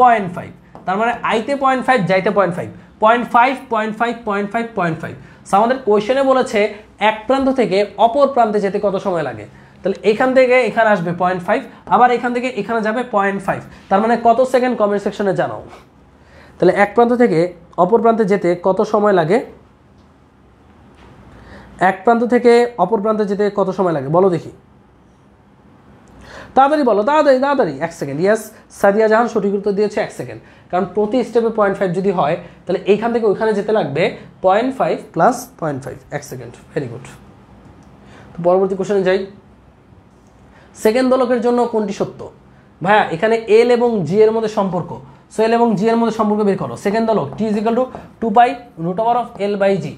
[SPEAKER 1] point five তার মানে আইতে পয়েন্ট ফাইভ যাইতে point five point five point five point five point five আমাদের কোয়েশনে বলেছে এক প্রান্ত থেকে অপর প্রান্তে যেতে কত সময় লাগে তাহলে এখান থেকে এখানে আসবে পয়েন্ট ফাইভ আবার এখান থেকে এখানে যাবে পয়েন্ট ফাইভ তার মানে কত সেকেন্ড কমেন্ট সেকশনে জানাও তাহলে এক প্রান্ত থেকে অপর প্রান্তে যেতে কত সময় লাগে এক প্রান্ত থেকে অপর প্রান্তে যেতে কত সময় লাগে বলো দেখি তাড়াতাড়ি বলো তাড়াতাড়ি তাড়াতাড়ি এক সেকেন্ড ইয়াস সাদিয়া জাহান সঠিক উত্তর দিয়েছে এক সেকেন্ড কারণ প্রতি স্টেপে পয়েন্ট ফাইভ যদি হয় তাহলে এইখান থেকে ওইখানে যেতে লাগবে point five plus point five এক সেকেন্ড ভেরি গুড তো পরবর্তী কোশ্চেনে যাই সেকেন্ড দলকের জন্য কোনটি সত্য ভাইয়া এখানে এল এবং জি এর মধ্যে সম্পর্ক সো এল এবং জি এর মধ্যে সম্পর্ক বের করো সেকেন্ড দলক T is equal to two by root over of L by g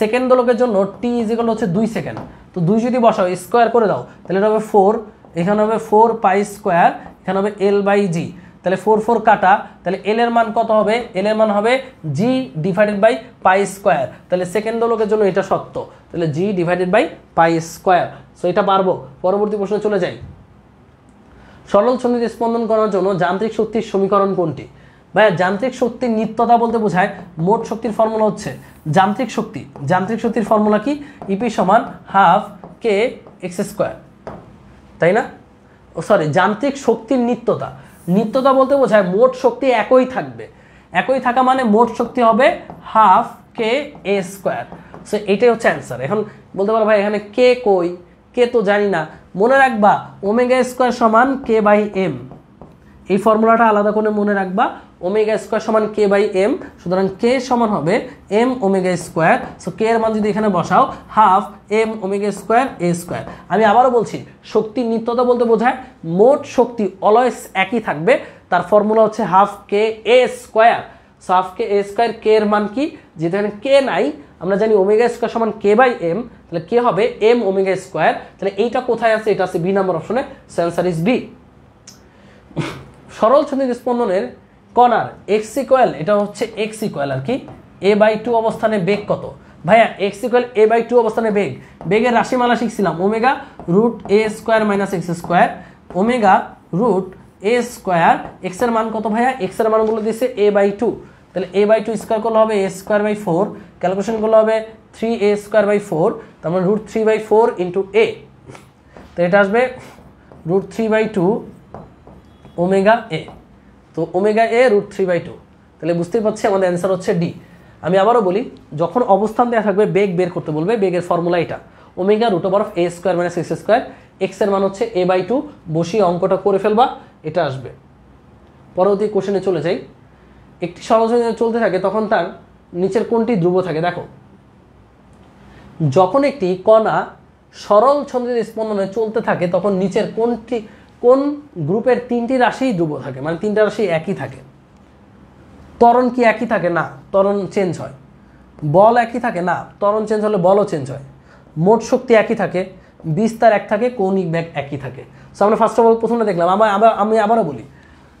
[SPEAKER 1] second দলকের জন্য টি ইজ ইকাল হচ্ছে দুই সেকেন্ড তো দুই যদি বসাও স্কোয়ার করে দাও তাহলে এটা হবে ফোর এখানে হবে ফোর পাই স্কোয়ার এখানে হবে এল বাই জি তাহলে ফোর ফোর কাটা তাহলে এল এর মান কত হবে এল এর মান হবে g divided by pi square তাহলে সেকেন্ড লোকের জন্য এটা সত্য তাহলে g divided by pi square so এটা পারবো পরবর্তী প্রশ্নে চলে যাই সরল সন্ধির স্পন্দন করার জন্য যান্ত্রিক শক্তির সমীকরণ কোনটি ভাইয়া যান্ত্রিক শক্তির নিত্যতা বলতে বোঝায় মোট শক্তির ফর্মুলা হচ্ছে যান্ত্রিক শক্তি যান্ত্রিক শক্তির ফর্মুলা কি ইপি e সমান হাফ কে এক্স স্কোয়ার তাই না সরি যান্ত্রিক শক্তির নিত্যতা নিত্যতা বলতে বোঝায় মোট শক্তি একই থাকবে একই থাকা মানে মোট শক্তি হবে হাফ কে এ স্কোয়ার সো এটাই হচ্ছে অ্যান্সার এখন বলতে পারো ভাই এখানে কে কই কে তো জানি না মনে রাখবা ওমেগা স্কোয়ার সমান কে বাই এম এই ফর্মুলাটা আলাদা করে মনে রাখবা ওমেগা স্কোয়ার সমান কে বাই এম সুতরাং কে সমান হবে m omega square so k এর মান যদি এখানে বসাও half m omega square a square আমি আবারও বলছি শক্তির নিত্যতা বলতে বোঝায় মোট শক্তি অলয়েস একই থাকবে তার ফর্মুলা হচ্ছে হাফ কে এ স্কোয়ার সো হাফ কে এ স্কোয়ার কে এর মান কি যেখানে কে নাই আমরা জানি ওমেগা স্কোয়ার সমান কে বাই এম তাহলে কে হবে এম ওমেগা স্কোয়ার তাহলে এইটা কোথায় আছে এটা আছে বি নাম্বার অপশনে সেন্সার ইস ইজ বি সরল ছন্দের স্পন্দনের কর্নার এক্স ইকোয়াল এটা হচ্ছে এক্স ইকোয়াল আর কি এ বাই টু অবস্থানে বেগ কত ভাইয়া x equal a by two অবস্থানে বেগ বেগের রাশিমালা শিখছিলাম ওমেগা রুট এ square minus x square omega root এ স্কোয়ার এক্সের মান কত ভাইয়া এক্সের মানগুলো দিয়েছে এ বাই টু তাহলে এ বাই টু স্কোয়ার করলে হবে a square by four calculation করলে হবে three a square by four তার মানে root three by four into a তো এটা আসবে root three by two omega a তো omega a root three by two তাহলে বুঝতেই পারছি আমাদের অ্যান্সার হচ্ছে ডি আমি আবারও বলি যখন অবস্থান দেওয়া থাকবে বেগ বের করতে বলবে বেগের ফর্মুলা এটা omega root over of A square minus x square এক্সের মান হচ্ছে এ বাই টু বসিয়ে অঙ্কটা করে ফেলবা এটা আসবে পরবর্তী কোশ্চেনে চলে যাই একটি সরঞ্জাম চলতে থাকে তখন তার নিচের কোনটি ধ্রুব থাকে দেখো যখন একটি কণা সরল ছন্দের স্পন্দনে চলতে থাকে তখন নিচের কোনটি কোন গ্রুপের তিনটি রাশিই ধ্রুব থাকে মানে তিনটা রাশি একই থাকে তরণ কি একই থাকে না তরণ চেঞ্জ হয় বল একই থাকে না তরণ চেঞ্জ হলে বলও চেঞ্জ হয় মোট শক্তি একই থাকে বিস্তার এক থাকে কৌণিক ব্যাগ একই থাকে সো আমরা ফার্স্ট অফ অল প্রথমে দেখলাম আমার আবার আমি আবারও বলি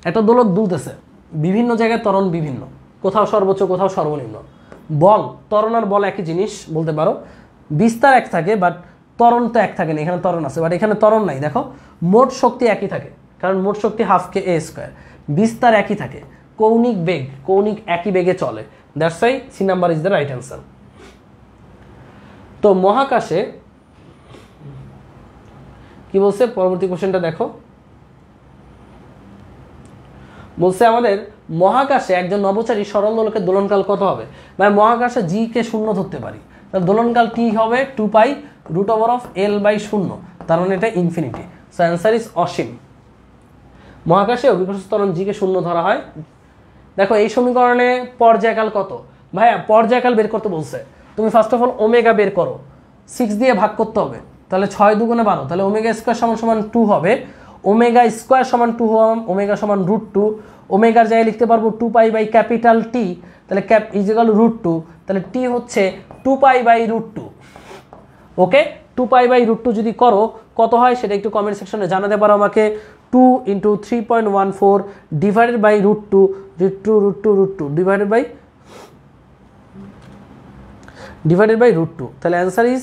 [SPEAKER 1] একটা দোলক দুলতেছে বিভিন্ন জায়গায় তরণ বিভিন্ন কোথাও সর্বোচ্চ কোথাও সর্বনিম্ন বল তরণ আর বল একই জিনিস বলতে পারো বিস্তার এক থাকে বাট তরণ তো এক থাকে না এখানে তরণ আছে বাট এখানে তরণ নাই দেখো মোট শক্তি একই থাকে কারণ মোট শক্তি হাফ কে এ স্কোয়ার বিস্তার একই থাকে কৌণিক বেগ কৌণিক একই বেগে চলে that's why C number is the right answer তো মহাকাশে কি বলছে পরবর্তী কোশ্চেনটা দেখো বলছে আমাদের মহাকাশে একজন নবচারী সরল দোলকের দোলনকাল কত হবে মানে মহাকাশে জি কে শূন্য ধরতে পারি তাহলে দোলনকাল কি হবে two pi root over of L by শূন্য তার মানে এটা ইনফিনিটি সো অ্যান্সার ইজ অসীম মহাকাশে অভিকর্ষ তরণ জিকে শূন্য ধরা হয় দেখো এই সমীকরণে পর্যায়কাল কত ভাইয়া পর্যায়কাল বের করতে বলছে তুমি ফার্স্ট অফ অল ওমেগা বের করো সিক্স দিয়ে ভাগ করতে হবে তাহলে ছয় দুগুণে বারো তাহলে ওমেগা স্কোয়ার সমান সমান টু হবে ওমেগা স্কোয়ার সমান টু হম ওমেগা সমান রুট টু ওমেগার জায়গায় লিখতে পারবো two pi by capital T তাহলে ক্যাপ ইজিক্যাল রুট টু তাহলে টি হচ্ছে two pi by root two okay two pi by root two যদি করো কত হয় সেটা একটু কমেন্ট সেকশনে জানাতে পারো আমাকে two into three point one four divided by root two root two root two root two divided by divided by root two তাহলে answer is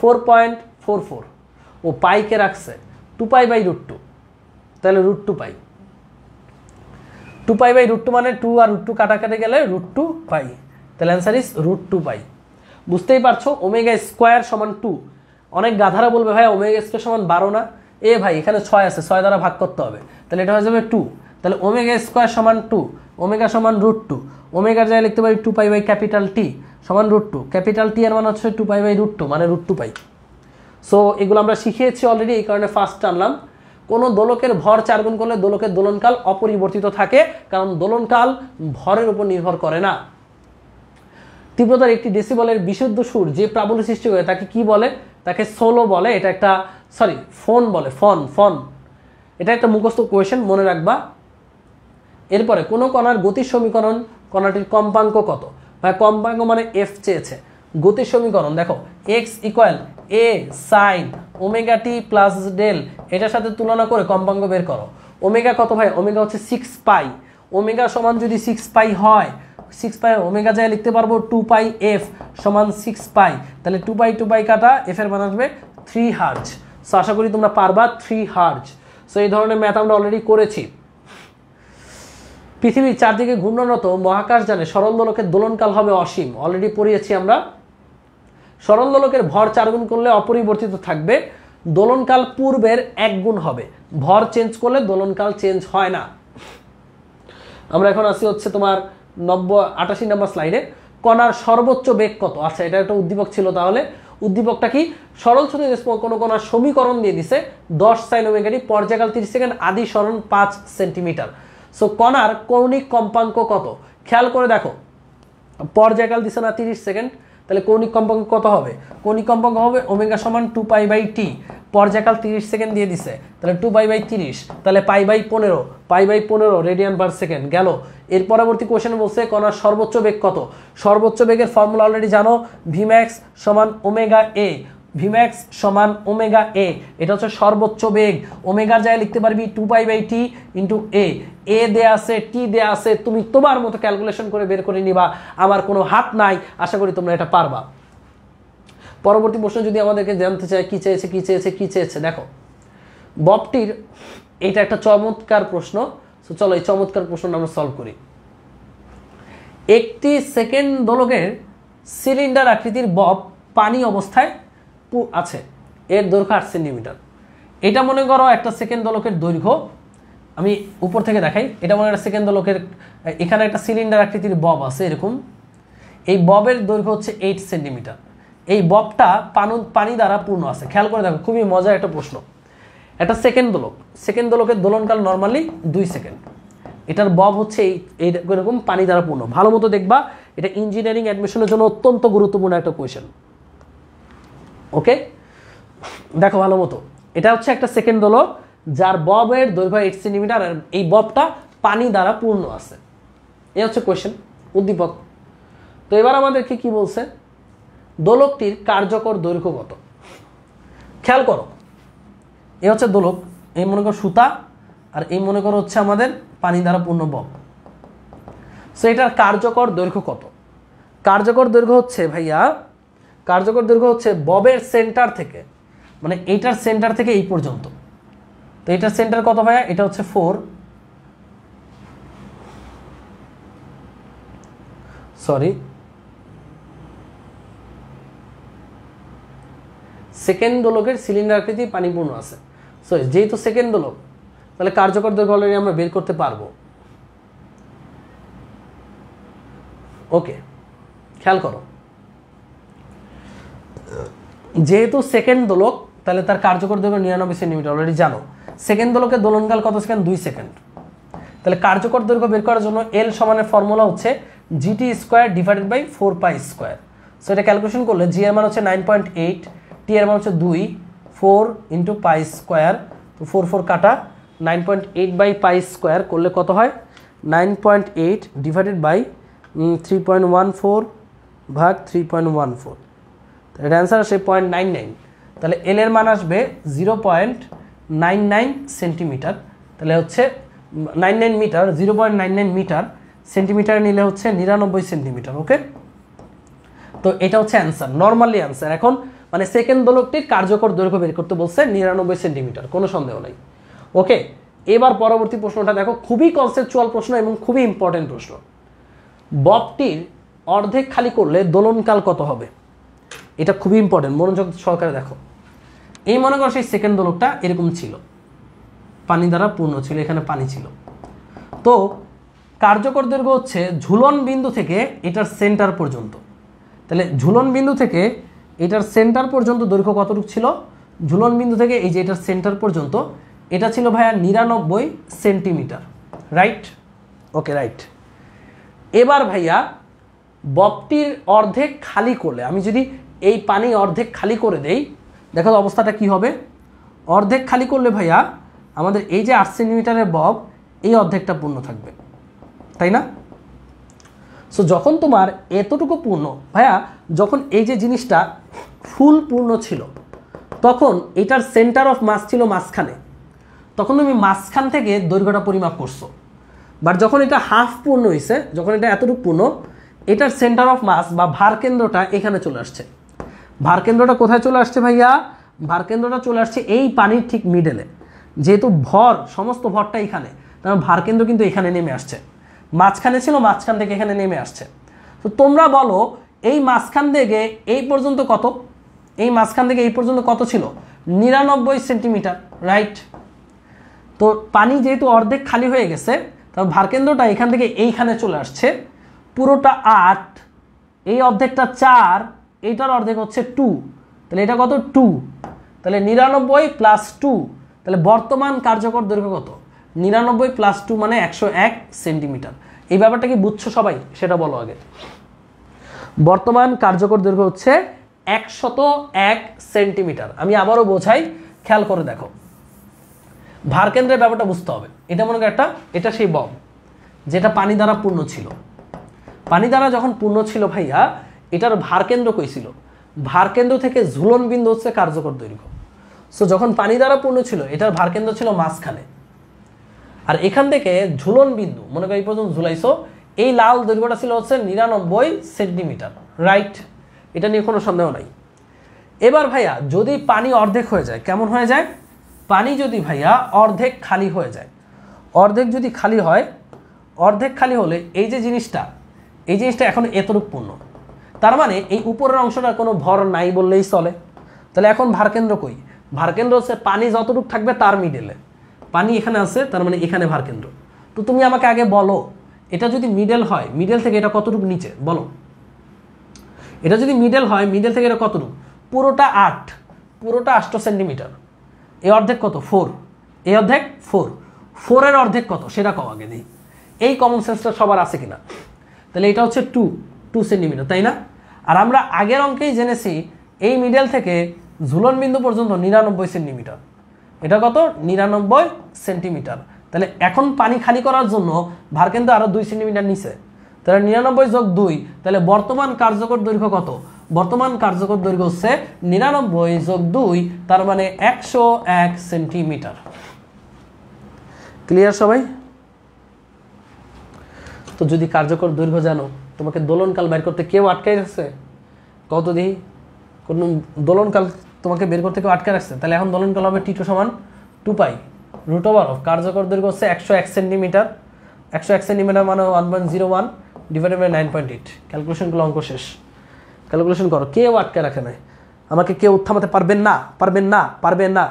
[SPEAKER 1] four point four four ও পাইকে রাখছে two pi by root two তাহলে root two pi two pi by root two মানে two আর root two কাটাকাটি গেলে root two pi তাহলে answer is root two pi বুঝতেই পারছো ওমেগা স্কোয়ার সমান টু অনেক গাধারা বলবে ভাই ওমেগা স্কোয়ার সমান বারো না এ ভাই এখানে ছয় আছে ছয় দ্বারা ভাগ করতে হবে তাহলে এটা হয়ে যাবে টু তাহলে ওমেগা স্কোয়ার সমান টু ওমেগা সমান রুট টু ওমেগা জায়গায় লিখতে পারি two pi by capital T সমান রুট টু ক্যাপিটাল টি এর মানে হচ্ছে two pi by root two মানে রুট টু পাই সো এগুলো আমরা শিখিয়েছি অলরেডি এই কারণে ফার্স্ট আনলাম কোনো দোলকের ভর চারগুণ করলে দোলকের দোলনকাল অপরিবর্তিত থাকে কারণ দোলনকাল ভরের উপর নির্ভর করে না তীব্রতার একটি ডেসিবলের বিশুদ্ধ সুর যে প্রাবল্য সৃষ্টি করে তাকে কি বলে তাকে সোলো বলে এটা একটা সরি ফোন বলে ফন ফন এটা একটা মুখস্থ কোয়েশন মনে রাখবা এরপরে কোনো কণার গতির সমীকরণ কণাটির কম্পাঙ্ক কত বা কম্পাঙ্ক মানে এফ চেয়েছে গতির সমীকরণ দেখো x equal a sine omega t plus del এটার সাথে তুলনা করে কম্পাঙ্ক বের করো ওমেগা কত ভাই ওমেগা হচ্ছে সিক্স পাই ওমেগা সমান যদি সিক্স পাই হয় সিক্স পাই ওমেগা যায় লিখতে পারবো টু পাই এফ সমান সিক্স পাই তাহলে টু পাই টু পাই কাটা এফের মান আসবে থ্রি হার্জ সো আশা করি তোমরা পারবা থ্রি হার্জ সো এই ধরনের ম্যাথ আমরা অলরেডি করেছি পৃথিবীর চারদিকে ঘূর্ণনত মহাকাশযানে সরল দোলকের দোলনকাল হবে অসীম অলরেডি পড়িয়েছি আমরা সরল দোলকের ভর চারগুণ করলে অপরিবর্তিত থাকবে দোলনকাল পূর্বের এক গুণ হবে ভর চেঞ্জ করলে দোলনকাল চেঞ্জ হয় না আমরা এখন আসি হচ্ছে তোমার নব্বই আটাশি নম্বর স্লাইডে কণার সর্বোচ্চ বেগ কত আচ্ছা এটা একটা উদ্দীপক ছিল তাহলে উদ্দীপকটা কি সরল ছুটির কোনো কণার সমীকরণ দিয়ে দিছে দশ সাইন ওমেগাটি পর্যায়কাল তিরিশ সেকেন্ড আদি সরণ পাঁচ সেন্টিমিটার সো কণার কৌণিক কম্পাঙ্ক কত খেয়াল করে দেখো পর্যায়কাল দিছে না তিরিশ সেকেন্ড তাহলে কৌণিক কম্পাঙ্ক কত হবে কৌণিক কম্পাঙ্ক হবে ওমেগা সমান টু পাই বাই টি পর্যাকাল তিরিশ সেকেন্ড দিয়ে দিছে তাহলে টু পাই বাই তিরিশ তাহলে পাই বাই পনেরো পাই বাই পনেরো রেডিয়ান পার সেকেন্ড গেল এর পরবর্তী কোশ্চেন বলছে কণার সর্বোচ্চ বেগ কত সর্বোচ্চ বেগের ফর্মুলা অলরেডি জানো ভিম্যাক্স সমান ওমেগা এ ভিম্যাক্স সমান ওমেগা এ এটা হচ্ছে সর্বোচ্চ বেগ ওমেগার জায়গায় লিখতে পারবি two pi by T into a a দেয়া আছে টি দেয়া আছে তুমি তোমার মতো ক্যালকুলেশন করে বের করে নিবা আমার কোনো হাত নাই আশা করি তোমরা এটা পারবা পরবর্তী প্রশ্ন যদি আমাদেরকে জানতে চায় কী চেয়েছে কী চেয়েছে কী চেয়েছে দেখো ববটির এটা একটা চমৎকার প্রশ্ন সো চলো এই চমৎকার প্রশ্নটা আমরা সলভ করি একটি সেকেন্ড দোলকের সিলিন্ডার আকৃতির বব পানি অবস্থায় আছে এর দৈর্ঘ্য আট সেন্টিমিটার এটা মনে করো একটা সেকেন্ড দলকের দৈর্ঘ্য আমি উপর থেকে দেখাই এটা মনে একটা সেকেন্ড দলকের এখানে একটা সিলিন্ডার আকৃতির বব আছে এরকম এই ববের দৈর্ঘ্য হচ্ছে এইট সেন্টিমিটার এই ববটা পানু পানি দ্বারা পূর্ণ আছে খেয়াল করে দেখো খুবই মজার একটা প্রশ্ন একটা সেকেন্ড দোলক সেকেন্ড দোলকের দোলনকাল নর্মালি দুই সেকেন্ড এটার বব হচ্ছে এই এইরকম পানি দ্বারা পূর্ণ ভালো মতো দেখবা এটা ইঞ্জিনিয়ারিং অ্যাডমিশনের জন্য অত্যন্ত গুরুত্বপূর্ণ একটা কোয়েশন ওকে দেখো ভালো মতো এটা হচ্ছে একটা সেকেন্ড দোলক যার ববের দৈর্ঘ্য এইট সেন্টিমিটার আর এই ববটা পানি দ্বারা পূর্ণ আছে এ হচ্ছে কোয়েশ্চেন উদ্দীপক তো এবার আমাদেরকে কি বলছে দোলকটির কার্যকর দৈর্ঘ্য কত খেয়াল করো এ হচ্ছে দোলক এই মনে করো সুতা আর এই মনে করো হচ্ছে আমাদের পানি দ্বারা পূর্ণ বব সো এটার কার্যকর দৈর্ঘ্য কত কার্যকর দৈর্ঘ্য হচ্ছে ভাইয়া কার্যকর দৈর্ঘ্য হচ্ছে ববের সেন্টার থেকে মানে এইটার সেন্টার থেকে এই পর্যন্ত তো এটার সেন্টার কত ভাইয়া এটা হচ্ছে ফোর সরি সেকেন্ড দোলকের সিলিন্ডারকৃতি পানিপূর্ণ আছে সো যেহেতু সেকেন্ড দোলক তাহলে কার্যকর দৈর্ঘ্য অলরেডি আমরা বের করতে পারবো ওকে খেয়াল করো যেহেতু সেকেন্ড দোলক তাহলে তার কার্যকর দৈর্ঘ্য নিরানব্বই সেন্টিমিটার অলরেডি জানো সেকেন্ড দোলকে দোলনকাল কত সেকেন্ড দুই সেকেন্ড তাহলে কার্যকর দৈর্ঘ্য বের করার জন্য এল সমানের ফর্মুলা হচ্ছে g T square divided by four pi square so এটা ক্যালকুলেশন করলে জি এর মান হচ্ছে নাইন পয়েন্ট এইট টি এর মান হচ্ছে দুই ফোর ইন্টু পাই স্কোয়ার তো ফোর ফোর কাটা nine point eight by pi square করলে কত হয় nine point eight divided by three point one four ভাগ থ্রি পয়েন্ট ওয়ান ফোর এটার অ্যান্সার আসে পয়েন্ট নাইন নাইন তাহলে এল এর মান আসবে zero point nine nine centimetre তাহলে হচ্ছে nine nine metre zero point nine nine metre centimetre নিলে হচ্ছে নিরানব্বই সেন্টিমিটার ওকে তো এটা হচ্ছে অ্যান্সার নর্মালি অ্যান্সার এখন মানে সেকেন্ড দোলকটির কার্যকর দৈর্ঘ্য বের করতে বলছে নিরানব্বই সেন্টিমিটার কোনো সন্দেহ নাই ওকে এবার পরবর্তী প্রশ্নটা দেখো খুবই কনসেপচুয়াল প্রশ্ন এবং খুবই ইম্পর্টেন্ট প্রশ্ন ববটির অর্ধেক খালি করলে দোলনকাল কত হবে এটা খুবই ইম্পর্টেন্ট মনোযোগ সহকারে দেখো এই মনে করো সেই সেকেন্ড দোলকটা এরকম ছিল পানি দ্বারা পূর্ণ ছিল এখানে পানি ছিল তো কার্যকর দৈর্ঘ্য হচ্ছে ঝুলন বিন্দু থেকে এটার সেন্টার পর্যন্ত তাহলে ঝুলন বিন্দু থেকে এটার সেন্টার পর্যন্ত দৈর্ঘ্য কতটুকু ছিল ঝুলন বিন্দু থেকে এই যে এটার সেন্টার পর্যন্ত এটা ছিল ভাইয়া নিরানব্বই সেন্টিমিটার রাইট ওকে রাইট এবার ভাইয়া বপটির অর্ধেক খালি করলে আমি যদি এই পানি অর্ধেক খালি করে দেই দেখো অবস্থাটা কি হবে অর্ধেক খালি করলে ভাইয়া আমাদের এই যে আট সেন্টিমিটারের বব এই অর্ধেকটা পূর্ণ থাকবে তাই না সো যখন তোমার এতটুকু পূর্ণ ভাইয়া যখন এই যে জিনিসটা ফুল পূর্ণ ছিল তখন এটার সেন্টার অফ মাস ছিল মাঝখানে তখন তুমি মাঝখান থেকে দৈর্ঘ্যটা পরিমাপ করছো বাট যখন এটা হাফ পূর্ণ হয়েছে যখন এটা এতটুকু পূর্ণ এটার সেন্টার অফ মাস বা ভার কেন্দ্রটা এখানে চলে আসছে ভারকেন্দ্রটা কোথায় চলে আসছে ভাইয়া ভারকেন্দ্রটা চলে আসছে এই পানির ঠিক মিডেলে যেহেতু ভর সমস্ত ভরটা এখানে তার মানে ভারকেন্দ্র কিন্তু এখানে নেমে আসছে মাঝখানে ছিল মাঝখান থেকে এখানে নেমে আসছে তো তোমরা বলো এই মাঝখান থেকে এই পর্যন্ত কত এই মাঝখান থেকে এই পর্যন্ত কত ছিল নিরানব্বই সেন্টিমিটার রাইট তো পানি যেহেতু অর্ধেক খালি হয়ে গেছে তার ভারকেন্দ্রটা এখান থেকে এইখানে চলে আসছে পুরোটা আট এই অর্ধেকটা চার এইটার অর্ধেক হচ্ছে টু তাহলে এটা কত টু তাহলে নিরানব্বই প্লাস টু তাহলে বর্তমান কার্যকর দৈর্ঘ্য কত নিরানব্বই প্লাস টু মানে একশো এক সেন্টিমিটার এই ব্যাপারটা কি বুঝছো সবাই সেটা বলো আগে বর্তমান কার্যকর দৈর্ঘ্য হচ্ছে একশত এক সেন্টিমিটার আমি আবারও বোঝাই খেয়াল করে দেখো ভারকেন্দ্রের ব্যাপারটা বুঝতে হবে এটা মনে একটা এটা সেই বম যেটা পানি দ্বারা পূর্ণ ছিল পানি দ্বারা যখন পূর্ণ ছিল ভাইয়া এটার ভারকেন্দ্র কই ছিল ভারকেন্দ্র থেকে ঝুলন বিন্দু হচ্ছে কার্যকর দৈর্ঘ্য সো যখন পানি দ্বারা পূর্ণ ছিল এটার ভারকেন্দ্র ছিল মাঝখানে আর এখান থেকে ঝুলন বিন্দু মনে করি পর্যন্ত ঝুলাইছো এই লাল দৈর্ঘ্যটা ছিল হচ্ছে নিরানব্বই সেন্টিমিটার রাইট এটা নিয়ে কোনো সন্দেহ নাই এবার ভাইয়া যদি পানি অর্ধেক হয়ে যায় কেমন হয়ে যায় পানি যদি ভাইয়া অর্ধেক খালি হয়ে যায় অর্ধেক যদি খালি হয় অর্ধেক খালি হলে এই যে জিনিসটা এই জিনিসটা এখন এতরূপ পূর্ণ তার মানে এই উপরের অংশটা কোনো ভর নাই বললেই চলে তাহলে এখন ভারকেন্দ্র কই ভারকেন্দ্র হচ্ছে পানি যতটুকু থাকবে তার মিডেলে পানি এখানে আছে তার মানে এখানে ভারকেন্দ্র তো তুমি আমাকে আগে বলো এটা যদি মিডল হয় মিডল থেকে এটা কতটুকু নিচে বলো এটা যদি মিডল হয় মিডল থেকে এটা কতটুকু পুরোটা আট পুরোটা আষ্ট সেন্টিমিটার এ অর্ধেক কত ফোর এ অর্ধেক ফোর ফোরের অর্ধেক কত সেটা কও আগে দিই এই কমন সেন্সটা সবার আছে কিনা তাহলে এটা হচ্ছে টু টু সেন্টিমিটার তাই না আর আমরা আগের অঙ্কেই জেনেছি এই মিডেল থেকে ঝুলন বিন্দু পর্যন্ত নিরানব্বই সেন্টিমিটার এটা কত নিরানব্বই সেন্টিমিটার তাহলে এখন পানি খালি করার জন্য ভার কিন্তু আরও দুই সেন্টিমিটার নিচে তাহলে নিরানব্বই যোগ দুই তাহলে বর্তমান কার্যকর দৈর্ঘ্য কত বর্তমান কার্যকর দৈর্ঘ্য হচ্ছে নিরানব্বই যোগ দুই তার মানে একশো এক সেন্টিমিটার ক্লিয়ার সবাই তো যদি কার্যকর দৈর্ঘ্য জানো তোমাকে দোলনকাল বের করতে কেউ আটকাই রাখছে কত দিই কোনো দোলনকাল তোমাকে বের করতে কেউ আটকে রাখছে তাহলে এখন দোলনকাল হবে টি টু সমান two pi root over of কার্যকর দৈর্ঘ্য হচ্ছে একশো এক সেন্টিমিটার একশো এক সেন্টিমিটার মানে one point zero one divided by nine point eight ক্যালকুলেশনগুলো অঙ্ক শেষ ক্যালকুলেশন করো কেউ আটকে রাখে নাই আমাকে কেউ উত্থামাতে পারবেন না পারবেন না পারবেন না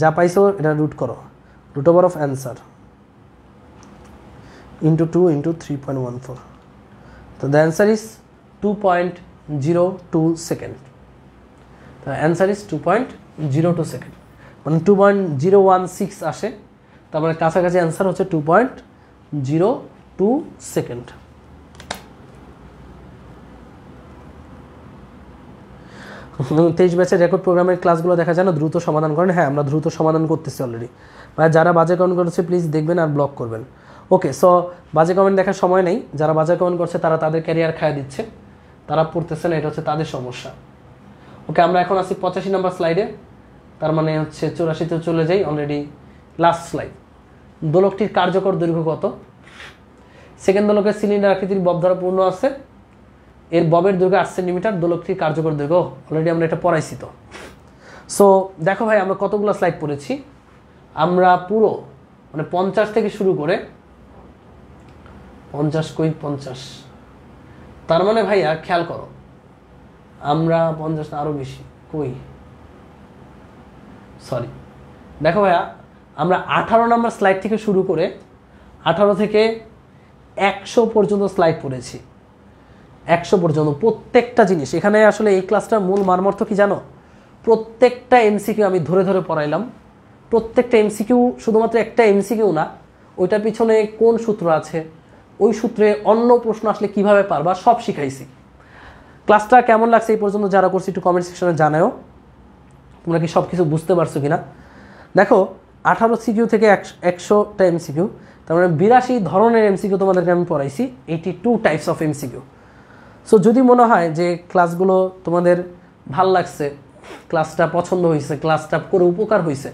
[SPEAKER 1] যা পাইছো এটা রুট করো root over of answer into two into three point one four তো the answer is two point zero two second তো answer is two point zero two second মানে two point zero one six আসে তার মানে কাছাকাছি answer হচ্ছে two point zero two second তেইশ ব্যাচের রেকর্ড প্রোগ্রামের ক্লাসগুলো দেখা যায় না দ্রুত সমাধান করেন হ্যাঁ আমরা দ্রুত সমাধান করতেছি অলরেডি বা যারা বাজে কাউন্ট করেছে প্লিজ দেখবেন আর ব্লক করবেন ওকে সো বাজে কমেন্ট দেখার সময় নেই যারা বাজার কমেন্ট করছে তারা তাদের ক্যারিয়ার খায় দিচ্ছে তারা পড়তেছে না এটা হচ্ছে তাদের সমস্যা ওকে আমরা এখন আছি পঁচাশি নম্বর স্লাইডে তার মানে হচ্ছে চুরাশিতে চলে যাই অলরেডি লাস্ট স্লাইড দোলকটির কার্যকর দৈর্ঘ্য কত সেকেন্ড দোলকের সিলিন্ডার আকৃতির বব দ্বারা পূর্ণ আছে এর ববের দৈর্ঘ্য আট সেন্টিমিটার দোলকটির কার্যকর দৈর্ঘ্য অলরেডি আমরা এটা পড়াইছি তো সো দেখো ভাই আমরা কতগুলো স্লাইড পড়েছি আমরা পুরো মানে পঞ্চাশ থেকে শুরু করে পঞ্চাশ কই পঞ্চাশ তার মানে ভাইয়া খেয়াল করো আমরা পঞ্চাশ আরও বেশি কই সরি দেখো ভাইয়া আমরা আঠারো নম্বর স্লাইড থেকে শুরু করে আঠারো থেকে একশো পর্যন্ত স্লাইড পড়েছি একশো পর্যন্ত প্রত্যেকটা জিনিস এখানে আসলে এই ক্লাসটার মূল মারমর্থ কি জানো প্রত্যেকটা এমসিকিউ আমি ধরে ধরে পড়াইলাম প্রত্যেকটা এমসিকিউ শুধুমাত্র একটা এমসিকিউ না ওইটার পিছনে কোন সূত্র আছে ওই সূত্রে অন্য প্রশ্ন আসলে কিভাবে পারবা সব শিখাইছি ক্লাসটা কেমন লাগছে এই পর্যন্ত যারা করছি একটু কমেন্ট সেকশনে জানায়ও তোমরা কি সব কিছু বুঝতে পারছো কিনা দেখো আঠারো সিকিউ থেকে একশোটা এমসিকিউ তার মানে বিরাশি ধরনের এমসিকিউ তোমাদেরকে আমি পড়াইছি এইটি two types of MCQ so যদি মনে হয় যে ক্লাসগুলো তোমাদের ভাল লাগছে ক্লাসটা পছন্দ হয়েছে ক্লাসটা করে উপকার হয়েছে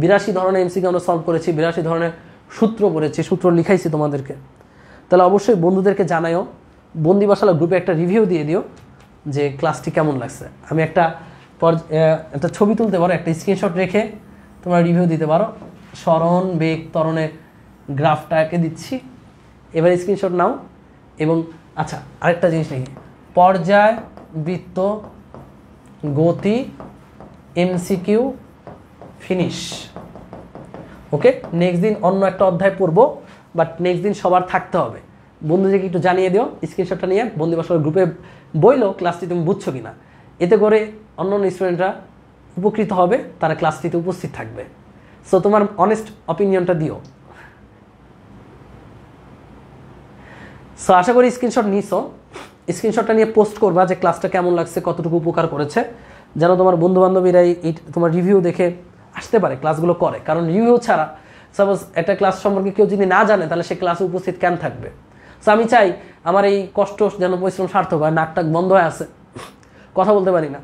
[SPEAKER 1] বিরাশি ধরনের এমসিকিউ আমরা সলভ করেছি বিরাশি ধরনের সূত্র পড়েছি সূত্র লিখাইছি তোমাদেরকে তাহলে অবশ্যই বন্ধুদেরকে জানাইও বন্দি গ্রুপে একটা রিভিউ দিয়ে দিও যে ক্লাসটি কেমন লাগছে আমি একটা পর একটা ছবি তুলতে পারো একটা স্ক্রিনশট রেখে তোমরা রিভিউ দিতে পারো স্মরণ বেগ তরণে গ্রাফটাকে দিচ্ছি এবার স্ক্রিনশট নাও এবং আচ্ছা আরেকটা জিনিস নেই পর্যায় বৃত্ত গতি এমসিকিউ ফিনিশ ওকে নেক্সট দিন অন্য একটা অধ্যায় পড়বো বাট নেক্সট দিন সবার থাকতে হবে বন্ধুদেরকে একটু জানিয়ে দিও স্ক্রিনশটটা নিয়ে বন্ধু বাসর গ্রুপে বইলো ক্লাসটি তুমি বুঝছো কি না এতে করে অন্য অন্য স্টুডেন্টরা উপকৃত হবে তারা ক্লাসটিতে উপস্থিত থাকবে সো তোমার অনেস্ট অপিনিয়নটা দিও সো আশা করি স্ক্রিনশট নিছো স্ক্রিনশটটা নিয়ে পোস্ট করবা যে ক্লাসটা কেমন লাগছে কতটুকু উপকার করেছে যেন তোমার বন্ধুবান্ধবীরা এই তোমার রিভিউ দেখে আসতে পারে ক্লাসগুলো করে কারণ রিভিউ ছাড়া সাপোজ একটা ক্লাস সম্পর্কে কেউ যদি না জানে তাহলে সে ক্লাসে উপস্থিত কেন থাকবে সো আমি চাই আমার এই কষ্ট যেন পরিশ্রম সার্থক হয় নাকটাক বন্ধ হয়ে আছে কথা বলতে পারি না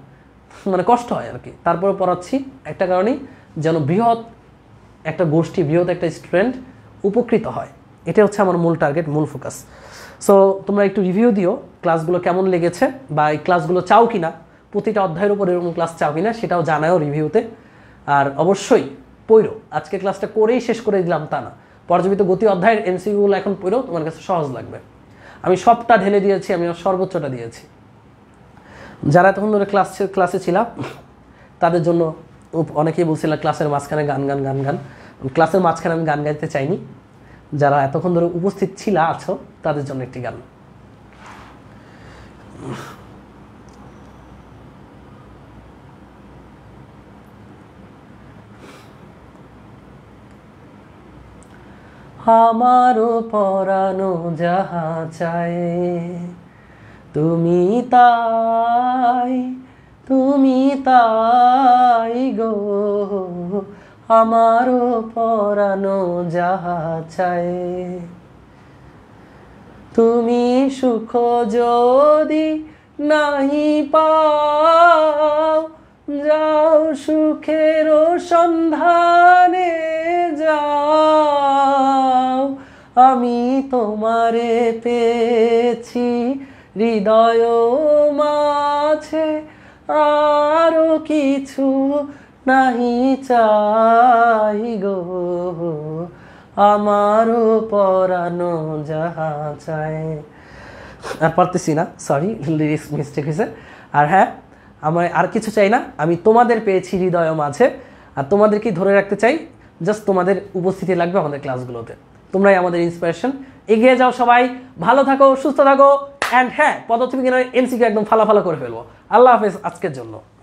[SPEAKER 1] মানে কষ্ট হয় আর কি তারপরে পড়াচ্ছি একটা কারণেই যেন বৃহৎ একটা গোষ্ঠী বৃহৎ একটা স্টুডেন্ট উপকৃত হয় এটা হচ্ছে আমার মূল টার্গেট মূল ফোকাস সো তোমরা একটু রিভিউ দিও ক্লাসগুলো কেমন লেগেছে বা এই ক্লাসগুলো চাও কি না প্রতিটা অধ্যায়ের উপর এরকম ক্লাস চাও কি না সেটাও জানায়ও রিভিউতে আর অবশ্যই পৈরো আজকে ক্লাসটা করেই শেষ করে দিলাম তা না পর্যবিত গতি অধ্যায়ের এমসিগুলো এখন পৈরো তোমার কাছে সহজ লাগবে আমি সবটা ঢেলে দিয়েছি আমি আমার সর্বোচ্চটা দিয়েছি যারা তখন ধরে ক্লাস ক্লাসে ছিলাম তাদের জন্য অনেকেই বলছিলাম ক্লাসের মাঝখানে গান গান গান গান ক্লাসের মাঝখানে আমি গান গাইতে চাইনি যারা এতক্ষণ ধরে উপস্থিত ছিল আছো তাদের জন্য একটি গান আমারও পরানো যাহা চায় তুমি তাই তুমি তাই গো আমারও পরানো যাহা চায় তুমি সুখ যদি নাহি পাও যাও সুখের সন্ধানে যাও আমি তোমারে পেয়েছি হৃদয় মাছে আরো কিছু নাহি চাই গো আমারও পরানো যাহা চায় আর পারতেছি না সরি লিরিক্স মিস্টেক হয়েছে আর হ্যাঁ আমার আর কিছু চাই না আমি তোমাদের পেয়েছি হৃদয় মাঝে আর তোমাদেরকেই ধরে রাখতে চাই জাস্ট তোমাদের উপস্থিতি লাগবে আমাদের ক্লাসগুলোতে তোমরাই আমাদের ইন্সপিরেশন এগিয়ে যাও সবাই ভালো থাকো সুস্থ থাকো অ্যান্ড হ্যাঁ পদার্থবিজ্ঞানের এমসিকে একদম ফালাফালা করে ফেলবো আল্লাহ হাফেজ আজকের জন্য